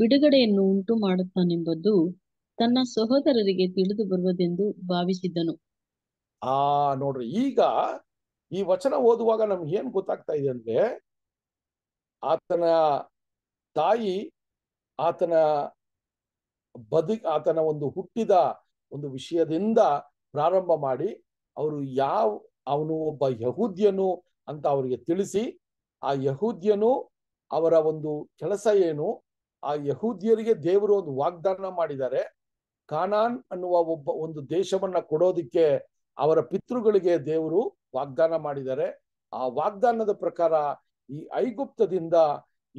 ಬಿಡುಗಡೆಯನ್ನು ಉಂಟು ಮಾಡುತ್ತಾನೆಂಬುದು ತನ್ನ ಸಹೋದರರಿಗೆ ತಿಳಿದು ಬರುವುದೆಂದು ಭಾವಿಸಿದ್ದನು ಆ ನೋಡ್ರಿ ಈಗ ಈ ವಚನ ಓದುವಾಗ ನಮ್ಗೆ ಏನ್ ಗೊತ್ತಾಗ್ತಾ ಇದೆ ಅಂದ್ರೆ ಆತನ ತಾಯಿ ಆತನ ಬದು ಆತನ ಒಂದು ಹುಟ್ಟಿದ ಒಂದು ವಿಷಯದಿಂದ ಪ್ರಾರಂಭ ಮಾಡಿ ಅವರು ಯಾವ ಅವನು ಒಬ್ಬ ಯಹೂದ್ಯನು ಅಂತ ಅವರಿಗೆ ತಿಳಿಸಿ ಆ ಯಹೂದ್ಯನು ಅವರ ಒಂದು ಕೆಲಸ ಏನು ಆ ಯಹೂದ್ಯರಿಗೆ ದೇವರು ಒಂದು ವಾಗ್ದಾನ ಮಾಡಿದ್ದಾರೆ ಕಾನಾನ್ ಅನ್ನುವ ಒಬ್ಬ ಒಂದು ದೇಶವನ್ನ ಕೊಡೋದಿಕ್ಕೆ ಅವರ ಪಿತೃಗಳಿಗೆ ದೇವರು ವಾಗ್ದಾನ ಮಾಡಿದ್ದಾರೆ ಆ ವಾಗ್ದಾನದ ಪ್ರಕಾರ ಈ ಐಗುಪ್ತದಿಂದ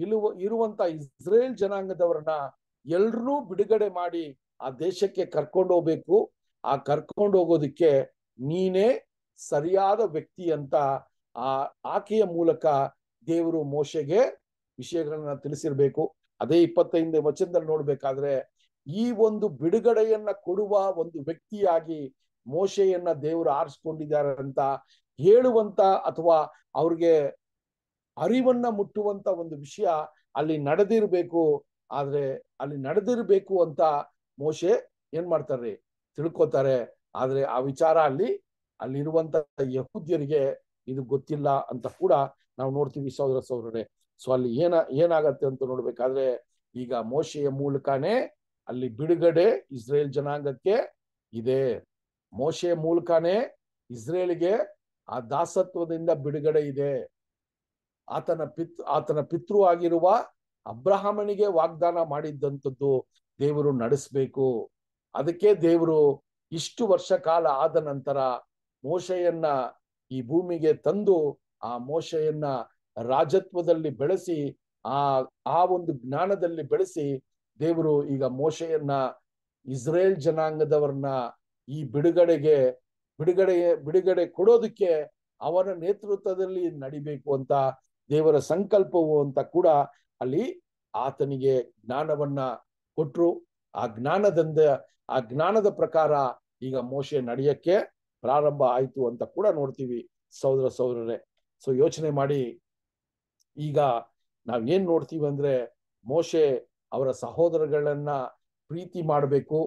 ಇಲುವ ಇರುವಂತ ಇಸ್ರೇಲ್ ಜನಾಂಗದವರನ್ನ ಎಲ್ರೂ ಬಿಡುಗಡೆ ಮಾಡಿ ಆ ದೇಶಕ್ಕೆ ಕರ್ಕೊಂಡು ಹೋಗ್ಬೇಕು ಆ ಕರ್ಕೊಂಡು ಹೋಗೋದಿಕ್ಕೆ ನೀನೇ ಸರಿಯಾದ ವ್ಯಕ್ತಿ ಅಂತ ಆ ಆಕೆಯ ಮೂಲಕ ದೇವರು ಮೋಶೆಗೆ ವಿಷಯಗಳನ್ನ ತಿಳಿಸಿರ್ಬೇಕು ಅದೇ ಇಪ್ಪತ್ತೈದನೇ ವಚನದಲ್ಲಿ ನೋಡ್ಬೇಕಾದ್ರೆ ಈ ಒಂದು ಬಿಡುಗಡೆಯನ್ನ ಕೊಡುವ ಒಂದು ವ್ಯಕ್ತಿಯಾಗಿ ಮೋಶೆಯನ್ನ ದೇವರು ಆರಿಸ್ಕೊಂಡಿದ್ದಾರೆ ಅಂತ ಹೇಳುವಂತ ಅಥವಾ ಅವ್ರಿಗೆ ಅರಿವನ್ನ ಮುಟ್ಟುವಂತ ಒಂದು ವಿಷಯ ಅಲ್ಲಿ ನಡೆದಿರ್ಬೇಕು ಆದ್ರೆ ಅಲ್ಲಿ ನಡೆದಿರ್ಬೇಕು ಅಂತ ಮೋಶೆ ಏನ್ ಮಾಡ್ತಾರೆ ತಿಳ್ಕೊತಾರೆ ಆದ್ರೆ ಆ ವಿಚಾರ ಅಲ್ಲಿ ಅಲ್ಲಿರುವಂತ ಯಹೂದ್ಯರಿಗೆ ಇದು ಗೊತ್ತಿಲ್ಲ ಅಂತ ಕೂಡ ನಾವು ನೋಡ್ತೀವಿ ಸಹೋದರ ಸಹೋದರರೇ ಸೊ ಅಲ್ಲಿ ಏನ ಏನಾಗತ್ತೆ ಅಂತ ನೋಡ್ಬೇಕಾದ್ರೆ ಈಗ ಮೋಶೆಯ ಮೂಲಕನೇ ಅಲ್ಲಿ ಬಿಡುಗಡೆ ಇಸ್ರೇಲ್ ಜನಾಂಗಕ್ಕೆ ಇದೆ ಮೋಶೆ ಮೂಲಕನೇ ಇಸ್ರೇಲ್ಗೆ ಆ ದಾಸತ್ವದಿಂದ ಬಿಡುಗಡೆ ಇದೆ ಆತನ ಪಿತ್ ಆತನ ಪಿತೃ ಆಗಿರುವ ಅಬ್ರಹಾಮನಿಗೆ ವಾಗ್ದಾನ ಮಾಡಿದ್ದಂಥದ್ದು ದೇವರು ನಡೆಸಬೇಕು ಅದಕ್ಕೆ ದೇವರು ಇಷ್ಟು ವರ್ಷ ಕಾಲ ಆದ ನಂತರ ಮೋಶೆಯನ್ನ ಈ ಭೂಮಿಗೆ ತಂದು ಆ ಮೋಶೆಯನ್ನ ರಾಜತ್ವದಲ್ಲಿ ಬೆಳೆಸಿ ಆ ಆ ಒಂದು ಜ್ಞಾನದಲ್ಲಿ ಬೆಳೆಸಿ ದೇವರು ಈಗ ಮೋಶೆಯನ್ನ ಇಸ್ರೇಲ್ ಜನಾಂಗದವರನ್ನ ಈ ಬಿಡುಗಡೆಗೆ ಬಿಡುಗಡೆ ಬಿಡುಗಡೆ ಕೊಡೋದಕ್ಕೆ ಅವರ ನೇತೃತ್ವದಲ್ಲಿ ನಡಿಬೇಕು ಅಂತ ದೇವರ ಸಂಕಲ್ಪವು ಅಂತ ಕೂಡ ಅಲ್ಲಿ ಆತನಿಗೆ ಜ್ಞಾನವನ್ನ ಕೊಟ್ಟರು ಆ ಜ್ಞಾನದಿಂದ ಆ ಜ್ಞಾನದ ಪ್ರಕಾರ ಈಗ ಮೋಶೆ ನಡೆಯಕ್ಕೆ ಪ್ರಾರಂಭ ಆಯಿತು ಅಂತ ಕೂಡ ನೋಡ್ತೀವಿ ಸಹೋದರ ಸಹೋದರರೇ ಸೊ ಯೋಚನೆ ಮಾಡಿ ಈಗ ನಾವ್ ಏನ್ ನೋಡ್ತೀವಿ ಅಂದ್ರೆ ಮೋಶೆ ಅವರ ಸಹೋದರಗಳನ್ನ ಪ್ರೀತಿ ಮಾಡಬೇಕು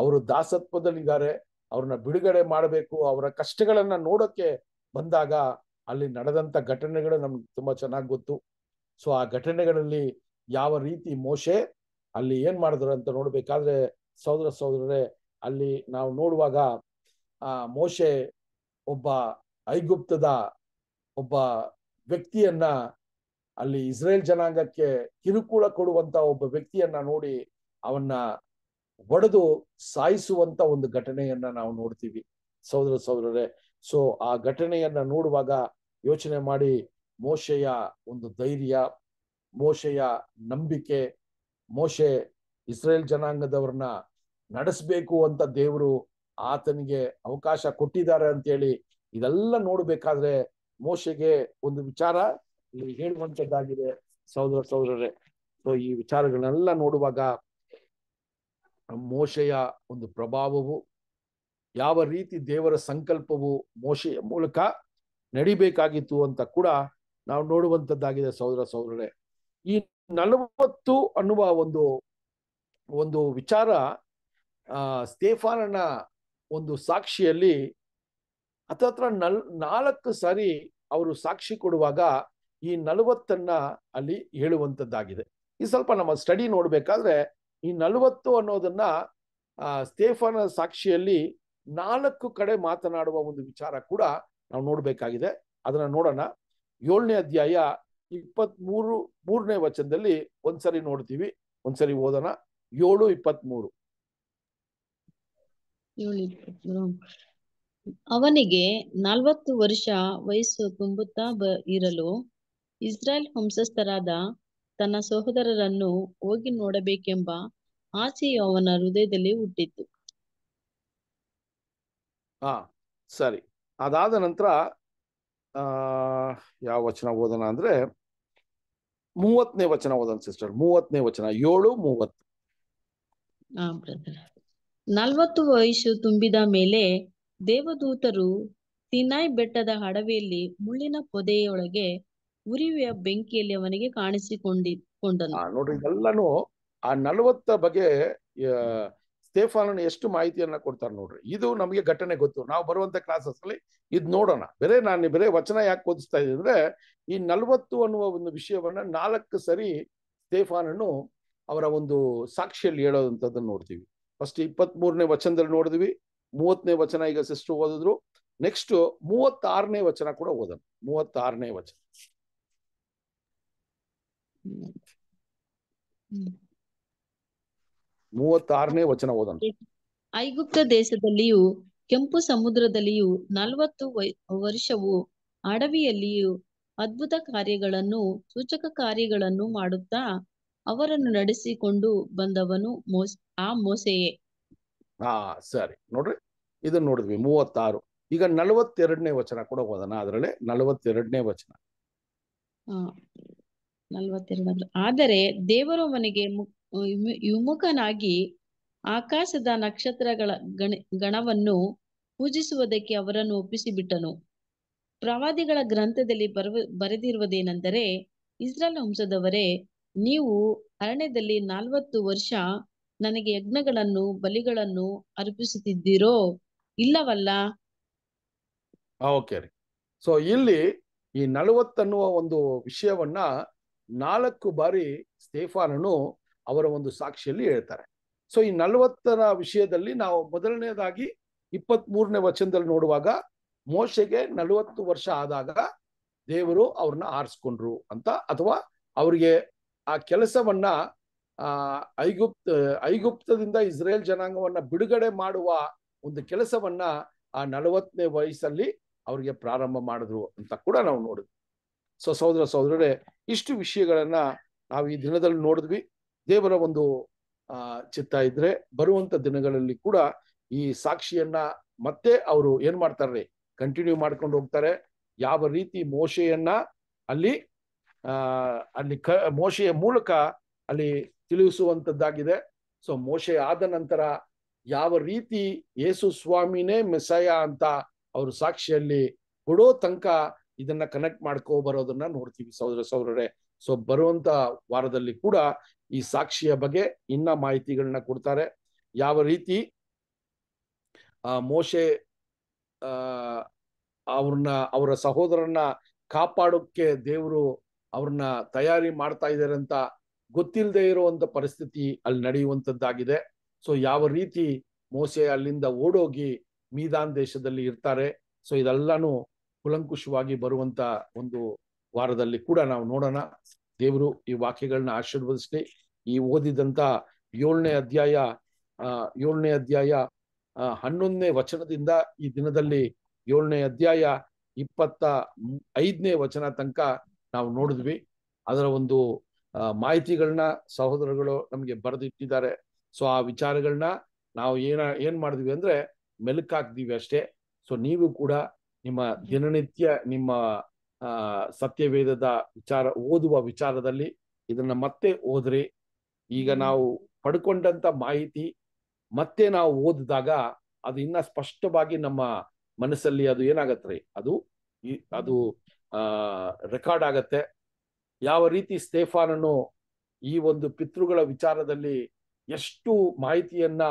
ಅವರು ದಾಸತ್ವದಲ್ಲಿದ್ದಾರೆ ಅವ್ರನ್ನ ಬಿಡುಗಡೆ ಮಾಡಬೇಕು ಅವರ ಕಷ್ಟಗಳನ್ನ ನೋಡೋಕೆ ಬಂದಾಗ ಅಲ್ಲಿ ನಡೆದಂತ ಘಟನೆಗಳು ನಮ್ಗೆ ತುಂಬಾ ಚೆನ್ನಾಗಿ ಗೊತ್ತು ಸೊ ಆ ಘಟನೆಗಳಲ್ಲಿ ಯಾವ ರೀತಿ ಮೋಶೆ ಅಲ್ಲಿ ಏನ್ ಮಾಡಿದ್ರು ಅಂತ ನೋಡ್ಬೇಕಾದ್ರೆ ಸಹೋದರ ಸಹೋದರರೇ ಅಲ್ಲಿ ನಾವು ನೋಡುವಾಗ ಆ ಮೋಶೆ ಒಬ್ಬ ಐಗುಪ್ತದ ಒಬ್ಬ ವ್ಯಕ್ತಿಯನ್ನ ಅಲ್ಲಿ ಇಸ್ರೇಲ್ ಜನಾಂಗಕ್ಕೆ ಕಿರುಕುಳ ಕೊಡುವಂತ ಒಬ್ಬ ವ್ಯಕ್ತಿಯನ್ನ ನೋಡಿ ಅವನ್ನ ಒಡೆದು ಸಾಯಿಸುವಂತ ಒಂದು ಘಟನೆಯನ್ನ ನಾವು ನೋಡ್ತೀವಿ ಸಹೋದರ ಸಹೋದರರೇ ಸೊ ಆ ಘಟನೆಯನ್ನ ನೋಡುವಾಗ ಯೋಚನೆ ಮಾಡಿ ಮೋಶೆಯ ಒಂದು ಧೈರ್ಯ ಮೋಶೆಯ ನಂಬಿಕೆ ಮೋಶೆ ಇಸ್ರೇಲ್ ಜನಾಂಗದವ್ರನ್ನ ನಡೆಸಬೇಕು ಅಂತ ದೇವರು ಆತನಿಗೆ ಅವಕಾಶ ಕೊಟ್ಟಿದ್ದಾರೆ ಅಂತೇಳಿ ಇದೆಲ್ಲ ನೋಡ್ಬೇಕಾದ್ರೆ ಮೋಶೆಗೆ ಒಂದು ವಿಚಾರ ಇಲ್ಲಿ ಹೇಳುವಂತದ್ದಾಗಿದೆ ಸಹೋದರ ಸಹೋದರರೇ ಸೊ ಈ ವಿಚಾರಗಳನ್ನೆಲ್ಲ ನೋಡುವಾಗ ಮೋಶೆಯ ಒಂದು ಪ್ರಭಾವವು ಯಾವ ರೀತಿ ದೇವರ ಸಂಕಲ್ಪವು ಮೋಶೆಯ ಮೂಲಕ ನಡಿಬೇಕಾಗಿತ್ತು ಅಂತ ಕೂಡ ನಾವು ನೋಡುವಂಥದ್ದಾಗಿದೆ ಸಹೋದರ ಸಹೋದರೇ ಈ ನಲವತ್ತು ಅನ್ನುವ ಒಂದು ಒಂದು ವಿಚಾರ ಆ ಒಂದು ಸಾಕ್ಷಿಯಲ್ಲಿ ಹತ್ರ ನಲ್ ನಾಲ್ಕು ಸಾರಿ ಅವರು ಸಾಕ್ಷಿ ಕೊಡುವಾಗ ಈ ನಲವತ್ತನ್ನ ಅಲ್ಲಿ ಹೇಳುವಂಥದ್ದಾಗಿದೆ ಈ ಸ್ವಲ್ಪ ನಮ್ಮ ಸ್ಟಡಿ ನೋಡ್ಬೇಕಾದ್ರೆ ಈ ನಲವತ್ತು ಅನ್ನೋದನ್ನ ಆ ಸಾಕ್ಷಿಯಲ್ಲಿ ನಾಲ್ಕು ಕಡೆ ಮಾತನಾಡುವ ಒಂದು ವಿಚಾರ ಕೂಡ ನಾವು ನೋಡಬೇಕಾಗಿದೆ ಅದನ್ನ ನೋಡೋಣ ಏಳನೇ ಅಧ್ಯಾಯ ಇಪ್ಪತ್ಮೂರು ಮೂರು ಮೂರನೇ ವಚನದಲ್ಲಿ ಒಂದ್ಸರಿ ನೋಡ್ತೀವಿ ಒಂದ್ಸರಿ ಓದೋಣ ಏಳು ಇಪ್ಪತ್ಮೂರು ಅವನಿಗೆ ನಲ್ವತ್ತು ವರ್ಷ ವಯಸ್ಸು ತುಂಬುತ್ತಾ ಬ ಇರಲು ಇಸ್ರಾಯೇಲ್ ವಂಶಸ್ಥರಾದ ತನ್ನ ಸಹೋದರರನ್ನು ಹೋಗಿ ನೋಡಬೇಕೆಂಬ ಆಸೆಯು ಅವನ ಹೃದಯದಲ್ಲಿ ಹುಟ್ಟಿತ್ತು ಹಾ ಸರಿ ಅದಾದ ನಂತರ ಆ ಯಾವ ವಚನ ಓದೋಣ ಅಂದ್ರೆ ಮೂವತ್ತನೇ ವಚನ ಓದೋಣ ಸಿಸ್ಟರ್ ಮೂವತ್ತನೇ ವಚನ ಏಳು ಮೂವತ್ತು ನಲ್ವತ್ತು ವಯಸ್ಸು ತುಂಬಿದ ಮೇಲೆ ದೇವದೂತರು ತಿನಾಯ್ ಬೆಟ್ಟದ ಹಡವೆಯಲ್ಲಿ ಮುಳ್ಳಿನ ಪೊದೆಯೊಳಗೆ ಉರಿವೆಯ ಬೆಂಕಿಯಲ್ಲಿ ಅವನಿಗೆ ಕೊಂಡನು ನೋಡ್ರಿ ಎಲ್ಲಾನು ಆ ನಲವತ್ತ ಬಗ್ಗೆ ಸ್ಟೇಫಾನನ್ ಎಷ್ಟು ಮಾಹಿತಿಯನ್ನ ಕೊಡ್ತಾರೆ ನೋಡ್ರಿ ಇದು ನಮಗೆ ಘಟನೆ ಗೊತ್ತು ನಾವು ಬರುವಂತ ಕ್ಲಾಸಸ್ ಅಲ್ಲಿ ಇದ್ ನೋಡೋಣ ಬೇರೆ ನಾನು ಬೇರೆ ವಚನ ಯಾಕೆ ಓದಿಸ್ತಾ ಇದ್ದೀನಿ ಅಂದ್ರೆ ಈ ನಲ್ವತ್ತು ಅನ್ನುವ ಒಂದು ವಿಷಯವನ್ನ ನಾಲ್ಕು ಸರಿ ಸ್ಟೇಫಾನನ್ನು ಅವರ ಒಂದು ಸಾಕ್ಷಿಯಲ್ಲಿ ಹೇಳೋದಂಥದ್ದನ್ನು ನೋಡ್ತೀವಿ ಫಸ್ಟ್ ಇಪ್ಪತ್ತ್ ಮೂರನೇ ವಚನದಲ್ಲಿ ನೋಡಿದ್ವಿ ಮೂವತ್ತನೇ ವಚನ ಈಗ ಸಿಸ್ಟರ್ ಓದಿದ್ರು ನೆಕ್ಸ್ಟ್ ಮೂವತ್ತಾರನೇ ವಚನ ಕೂಡ ಓದೋಣ ಮೂವತ್ತಾರನೇ ವಚನ ಮೂವತ್ತಾರನೇ ವಚನ ಓದೋಣ ಐಗುಪ್ತ ದೇಶದಲ್ಲಿಯೂ ಕೆಂಪು ಸಮುದ್ರದಲ್ಲಿಯೂ ನಲವತ್ತು ವರ್ಷವು ಅಡವಿಯಲ್ಲಿಯೂ ಅದ್ಭುತ ಕಾರ್ಯಗಳನ್ನು ಸೂಚಕ ಕಾರ್ಯಗಳನ್ನು ಮಾಡುತ್ತಾ ಅವರನ್ನು ನಡೆಸಿಕೊಂಡು ಬಂದವನು ಮೋಸ ಆ ಮೋಸೆಯೇ ಹಾ ಸರಿ ನೋಡ್ರಿ ಇದನ್ನ ನೋಡಿದ್ವಿ ಮೂವತ್ತಾರು ಈಗ ನಲವತ್ತೆರಡನೇ ವಚನ ಕೂಡ ಓದೋಣ ಅದರಲ್ಲಿ ನಲವತ್ತೆರಡನೇ ವಚನ ನಲ್ವತ್ತೆರಡು ಆದರೆ ದೇವರು ಮನೆಗೆ ವಿಮುಖನಾಗಿ ಆಕಾಶದ ನಕ್ಷತ್ರಗಳ ಗಣ ಗಣವನ್ನು ಪೂಜಿಸುವುದಕ್ಕೆ ಅವರನ್ನು ಒಪ್ಪಿಸಿಬಿಟ್ಟನು ಪ್ರವಾದಿಗಳ ಗ್ರಂಥದಲ್ಲಿ ಬರವ ಬರೆದಿರುವುದೇನೆಂದರೆ ಇಸ್ರಾಲ್ ವಂಶದವರೇ ನೀವು ಅರಣ್ಯದಲ್ಲಿ ನಾಲ್ವತ್ತು ವರ್ಷ ನನಗೆ ಯಜ್ಞಗಳನ್ನು ಬಲಿಗಳನ್ನು ಅರ್ಪಿಸುತ್ತಿದ್ದೀರೋ ಇಲ್ಲವಲ್ಲ ಓಕೆ ಸೊ ಇಲ್ಲಿ ಈ ನಲವತ್ತನ್ನುವ ಒಂದು ವಿಷಯವನ್ನ ನಾಲ್ಕು ಬಾರಿ ಸ್ಟೇಫಾನನು ಅವರ ಒಂದು ಸಾಕ್ಷಿಯಲ್ಲಿ ಹೇಳ್ತಾರೆ ಸೊ ಈ ನಲವತ್ತರ ವಿಷಯದಲ್ಲಿ ನಾವು ಮೊದಲನೇದಾಗಿ ಇಪ್ಪತ್ತ್ ಮೂರನೇ ವಚನದಲ್ಲಿ ನೋಡುವಾಗ ಮೋಶೆಗೆ ನಲವತ್ತು ವರ್ಷ ಆದಾಗ ದೇವರು ಅವ್ರನ್ನ ಆರಿಸ್ಕೊಂಡ್ರು ಅಂತ ಅಥವಾ ಅವ್ರಿಗೆ ಆ ಕೆಲಸವನ್ನ ಆ ಐಗುಪ್ತ ಐಗುಪ್ತದಿಂದ ಇಸ್ರೇಲ್ ಜನಾಂಗವನ್ನ ಬಿಡುಗಡೆ ಮಾಡುವ ಒಂದು ಕೆಲಸವನ್ನ ಆ ನಲವತ್ತನೇ ವಯಸ್ಸಲ್ಲಿ ಅವ್ರಿಗೆ ಪ್ರಾರಂಭ ಮಾಡಿದ್ರು ಅಂತ ಕೂಡ ನಾವು ನೋಡಿದ್ವಿ ಸೊ ಸಹೋದರ ಸಹೋದರರೇ ಇಷ್ಟು ವಿಷಯಗಳನ್ನ ನಾವು ಈ ದಿನದಲ್ಲಿ ನೋಡಿದ್ವಿ ದೇವರ ಒಂದು ಆ ಚಿತ್ತ ಇದ್ರೆ ಬರುವಂತ ದಿನಗಳಲ್ಲಿ ಕೂಡ ಈ ಸಾಕ್ಷಿಯನ್ನ ಮತ್ತೆ ಅವರು ಏನ್ ಮಾಡ್ತಾರ್ರಿ ಕಂಟಿನ್ಯೂ ಮಾಡ್ಕೊಂಡು ಹೋಗ್ತಾರೆ ಯಾವ ರೀತಿ ಮೋಶೆಯನ್ನ ಅಲ್ಲಿ ಆ ಅಲ್ಲಿ ಕ ಮೋಶೆಯ ಮೂಲಕ ಅಲ್ಲಿ ತಿಳಿಸುವಂತದ್ದಾಗಿದೆ ಸೊ ಮೋಶೆ ಆದ ನಂತರ ಯಾವ ರೀತಿ ಯೇಸು ಸ್ವಾಮಿನೇ ಮೆಸಯ ಅಂತ ಅವರು ಸಾಕ್ಷಿಯಲ್ಲಿ ಕೊಡೋ ತನಕ ಇದನ್ನ ಕನೆಕ್ಟ್ ಮಾಡ್ಕೋ ಬರೋದನ್ನ ನೋಡ್ತೀವಿ ಸಹೋದರ ಸಹೋದರರೇ ಸೊ ಬರುವಂತ ವಾರದಲ್ಲಿ ಕೂಡ ಈ ಸಾಕ್ಷಿಯ ಬಗ್ಗೆ ಇನ್ನ ಮಾಹಿತಿಗಳನ್ನ ಕೊಡ್ತಾರೆ ಯಾವ ರೀತಿ ಆ ಮೋಶೆ ಆ ಅವ್ರನ್ನ ಅವರ ಸಹೋದರನ್ನ ಕಾಪಾಡೋಕ್ಕೆ ದೇವರು ಅವ್ರನ್ನ ತಯಾರಿ ಮಾಡ್ತಾ ಇದ್ದಾರೆ ಅಂತ ಗೊತ್ತಿಲ್ಲದೆ ಇರುವಂತ ಪರಿಸ್ಥಿತಿ ಅಲ್ಲಿ ನಡೆಯುವಂತದ್ದಾಗಿದೆ ಸೊ ಯಾವ ರೀತಿ ಮೋಸೆ ಅಲ್ಲಿಂದ ಓಡೋಗಿ ಮೀದಾನ್ ದೇಶದಲ್ಲಿ ಇರ್ತಾರೆ ಸೊ ಇದೆಲ್ಲಾನು ಕುಲಂಕುಷವಾಗಿ ಬರುವಂತ ಒಂದು ವಾರದಲ್ಲಿ ಕೂಡ ನಾವು ನೋಡೋಣ ದೇವರು ಈ ವಾಕ್ಯಗಳನ್ನ ಆಶೀರ್ವದಿಸಲಿ ಈ ಓದಿದಂತ ಏಳನೇ ಅಧ್ಯಾಯ ಏಳನೇ ಅಧ್ಯಾಯ ಹನ್ನೊಂದನೇ ವಚನದಿಂದ ಈ ದಿನದಲ್ಲಿ ಏಳನೇ ಅಧ್ಯಾಯ ಇಪ್ಪತ್ತ ಐದನೇ ವಚನ ತನಕ ನಾವು ನೋಡಿದ್ವಿ ಅದರ ಒಂದು ಮಾಹಿತಿಗಳನ್ನ ಸಹೋದರಗಳು ನಮಗೆ ಬರೆದಿಟ್ಟಿದ್ದಾರೆ ಸೊ ಆ ವಿಚಾರಗಳನ್ನ ನಾವು ಏನ ಏನ್ ಮಾಡಿದ್ವಿ ಅಂದ್ರೆ ಮೆಲುಕಾಕ್ದಿವಿ ಅಷ್ಟೇ ಸೊ ನೀವು ಕೂಡ ನಿಮ್ಮ ದಿನನಿತ್ಯ ನಿಮ್ಮ ಸತ್ಯವೇದದ ವಿಚಾರ ಓದುವ ವಿಚಾರದಲ್ಲಿ ಇದನ್ನ ಮತ್ತೆ ಓದ್ರಿ ಈಗ ನಾವು ಪಡ್ಕೊಂಡಂತ ಮಾಹಿತಿ ಮತ್ತೆ ನಾವು ಓದಿದಾಗ ಅದು ಇನ್ನ ಸ್ಪಷ್ಟವಾಗಿ ನಮ್ಮ ಮನಸ್ಸಲ್ಲಿ ಅದು ರೀ ಅದು ಅದು ರೆಕಾರ್ಡ್ ಆಗತ್ತೆ ಯಾವ ರೀತಿ ಸ್ಟೇಫಾನನು ಈ ಒಂದು ಪಿತೃಗಳ ವಿಚಾರದಲ್ಲಿ ಎಷ್ಟು ಮಾಹಿತಿಯನ್ನ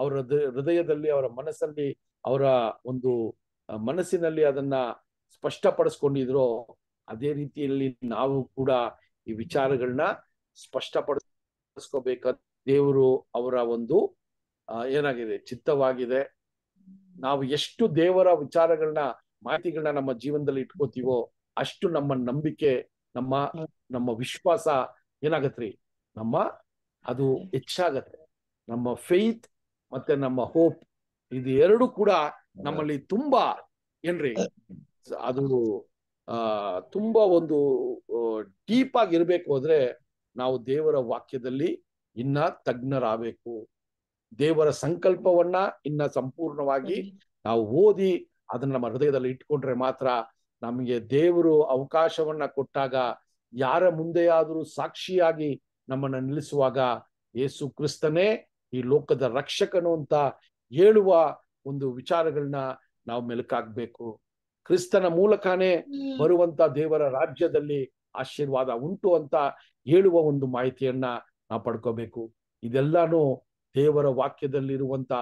ಅವರ ಹೃದಯದಲ್ಲಿ ಅವರ ಮನಸ್ಸಲ್ಲಿ ಅವರ ಒಂದು ಮನಸ್ಸಿನಲ್ಲಿ ಅದನ್ನ ಸ್ಪಷ್ಟಪಡಿಸ್ಕೊಂಡಿದ್ರು ಅದೇ ರೀತಿಯಲ್ಲಿ ನಾವು ಕೂಡ ಈ ವಿಚಾರಗಳನ್ನ ಸ್ಪಷ್ಟಪಡಿಸ್ಕೋಬೇಕ ದೇವರು ಅವರ ಒಂದು ಏನಾಗಿದೆ ಚಿತ್ತವಾಗಿದೆ ನಾವು ಎಷ್ಟು ದೇವರ ವಿಚಾರಗಳನ್ನ ಮಾಹಿತಿಗಳನ್ನ ನಮ್ಮ ಜೀವನದಲ್ಲಿ ಇಟ್ಕೋತೀವೋ ಅಷ್ಟು ನಮ್ಮ ನಂಬಿಕೆ ನಮ್ಮ ನಮ್ಮ ವಿಶ್ವಾಸ ಏನಾಗತ್ರಿ ನಮ್ಮ ಅದು ಹೆಚ್ಚಾಗತ್ತೆ ನಮ್ಮ ಫೇತ್ ಮತ್ತೆ ನಮ್ಮ ಹೋಪ್ ಇದು ಎರಡು ಕೂಡ ನಮ್ಮಲ್ಲಿ ತುಂಬಾ ಏನ್ರಿ ಅದು ಆ ತುಂಬಾ ಒಂದು ಡೀಪ್ ಆಗಿ ಇರ್ಬೇಕು ಅಂದ್ರೆ ನಾವು ದೇವರ ವಾಕ್ಯದಲ್ಲಿ ಇನ್ನ ತಜ್ಞರಾಗಬೇಕು ದೇವರ ಸಂಕಲ್ಪವನ್ನ ಇನ್ನ ಸಂಪೂರ್ಣವಾಗಿ ನಾವು ಓದಿ ಅದನ್ನ ನಮ್ಮ ಹೃದಯದಲ್ಲಿ ಇಟ್ಕೊಂಡ್ರೆ ಮಾತ್ರ ನಮಗೆ ದೇವರು ಅವಕಾಶವನ್ನ ಕೊಟ್ಟಾಗ ಯಾರ ಮುಂದೆಯಾದರೂ ಸಾಕ್ಷಿಯಾಗಿ ನಮ್ಮನ್ನ ನಿಲ್ಲಿಸುವಾಗ ಯೇಸು ಕ್ರಿಸ್ತನೇ ಈ ಲೋಕದ ರಕ್ಷಕನು ಅಂತ ಹೇಳುವ ಒಂದು ವಿಚಾರಗಳನ್ನ ನಾವು ಮೆಲುಕಾಗಬೇಕು ಕ್ರಿಸ್ತನ ಮೂಲಕನೇ ಬರುವಂತ ದೇವರ ರಾಜ್ಯದಲ್ಲಿ ಆಶೀರ್ವಾದ ಉಂಟು ಅಂತ ಹೇಳುವ ಒಂದು ಮಾಹಿತಿಯನ್ನ ನಾವು ಪಡ್ಕೋಬೇಕು ಇದೆಲ್ಲಾನು ದೇವರ ವಾಕ್ಯದಲ್ಲಿರುವಂತ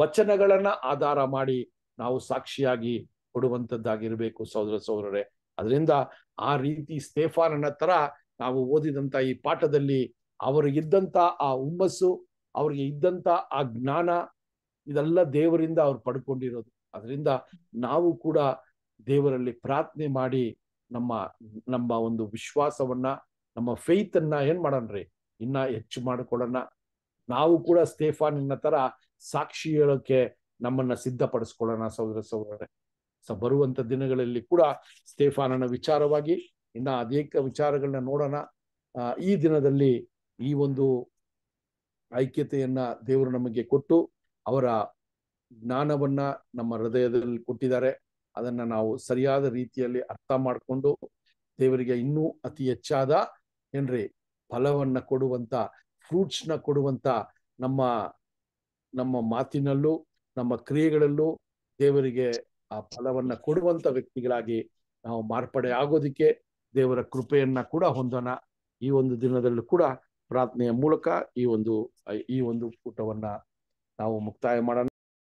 ವಚನಗಳನ್ನ ಆಧಾರ ಮಾಡಿ ನಾವು ಸಾಕ್ಷಿಯಾಗಿ ಕೊಡುವಂತದ್ದಾಗಿರ್ಬೇಕು ಸಹೋದರ ಸಹೋದರರೇ ಅದರಿಂದ ಆ ರೀತಿ ಸ್ಟೇಫಾನನ ತರ ನಾವು ಓದಿದಂತ ಈ ಪಾಠದಲ್ಲಿ ಅವರಿಗಿದ್ದಂತ ಆ ಹುಮ್ಮಸ್ಸು ಅವ್ರಿಗೆ ಇದ್ದಂತ ಆ ಜ್ಞಾನ ಇದೆಲ್ಲ ದೇವರಿಂದ ಅವ್ರು ಪಡ್ಕೊಂಡಿರೋದು ಅದರಿಂದ ನಾವು ಕೂಡ ದೇವರಲ್ಲಿ ಪ್ರಾರ್ಥನೆ ಮಾಡಿ ನಮ್ಮ ನಮ್ಮ ಒಂದು ವಿಶ್ವಾಸವನ್ನ ನಮ್ಮ ಫೇತ್ ಅನ್ನ ಏನ್ ಮಾಡೋಣ್ರಿ ಇನ್ನ ಹೆಚ್ಚು ಮಾಡ್ಕೊಳ್ಳೋಣ ನಾವು ಕೂಡ ಇನ್ನ ತರ ಸಾಕ್ಷಿ ಹೇಳೋಕೆ ನಮ್ಮನ್ನ ಸಿದ್ಧಪಡಿಸ್ಕೊಳ್ಳೋಣ ಸಹೋದರ ಸಹೋದರ ಸ ಬರುವಂತ ದಿನಗಳಲ್ಲಿ ಕೂಡ ಸ್ಟೇಫಾನನ ವಿಚಾರವಾಗಿ ಇನ್ನ ಅನೇಕ ವಿಚಾರಗಳನ್ನ ನೋಡೋಣ ಈ ದಿನದಲ್ಲಿ ಈ ಒಂದು ಐಕ್ಯತೆಯನ್ನ ದೇವರು ನಮಗೆ ಕೊಟ್ಟು ಅವರ ಜ್ಞಾನವನ್ನ ನಮ್ಮ ಹೃದಯದಲ್ಲಿ ಕೊಟ್ಟಿದ್ದಾರೆ ಅದನ್ನ ನಾವು ಸರಿಯಾದ ರೀತಿಯಲ್ಲಿ ಅರ್ಥ ಮಾಡಿಕೊಂಡು ದೇವರಿಗೆ ಇನ್ನೂ ಅತಿ ಹೆಚ್ಚಾದ ಏನ್ರಿ ಫಲವನ್ನ ಕೊಡುವಂತ ಫ್ರೂಟ್ಸ್ನ ಕೊಡುವಂತ ನಮ್ಮ ನಮ್ಮ ಮಾತಿನಲ್ಲೂ ನಮ್ಮ ಕ್ರಿಯೆಗಳಲ್ಲೂ ದೇವರಿಗೆ ಆ ಫಲವನ್ನ ಕೊಡುವಂತ ವ್ಯಕ್ತಿಗಳಾಗಿ ನಾವು ಮಾರ್ಪಡೆ ಆಗೋದಿಕ್ಕೆ ದೇವರ ಕೃಪೆಯನ್ನ ಕೂಡ ಹೊಂದೋಣ ಈ ಒಂದು ದಿನದಲ್ಲೂ ಕೂಡ ಪ್ರಾರ್ಥನೆಯ ಮೂಲಕ ಈ ಒಂದು ಈ ಒಂದು ಪುಟವನ್ನ ನಾವು ಮುಕ್ತಾಯ ಮಾಡೋಣ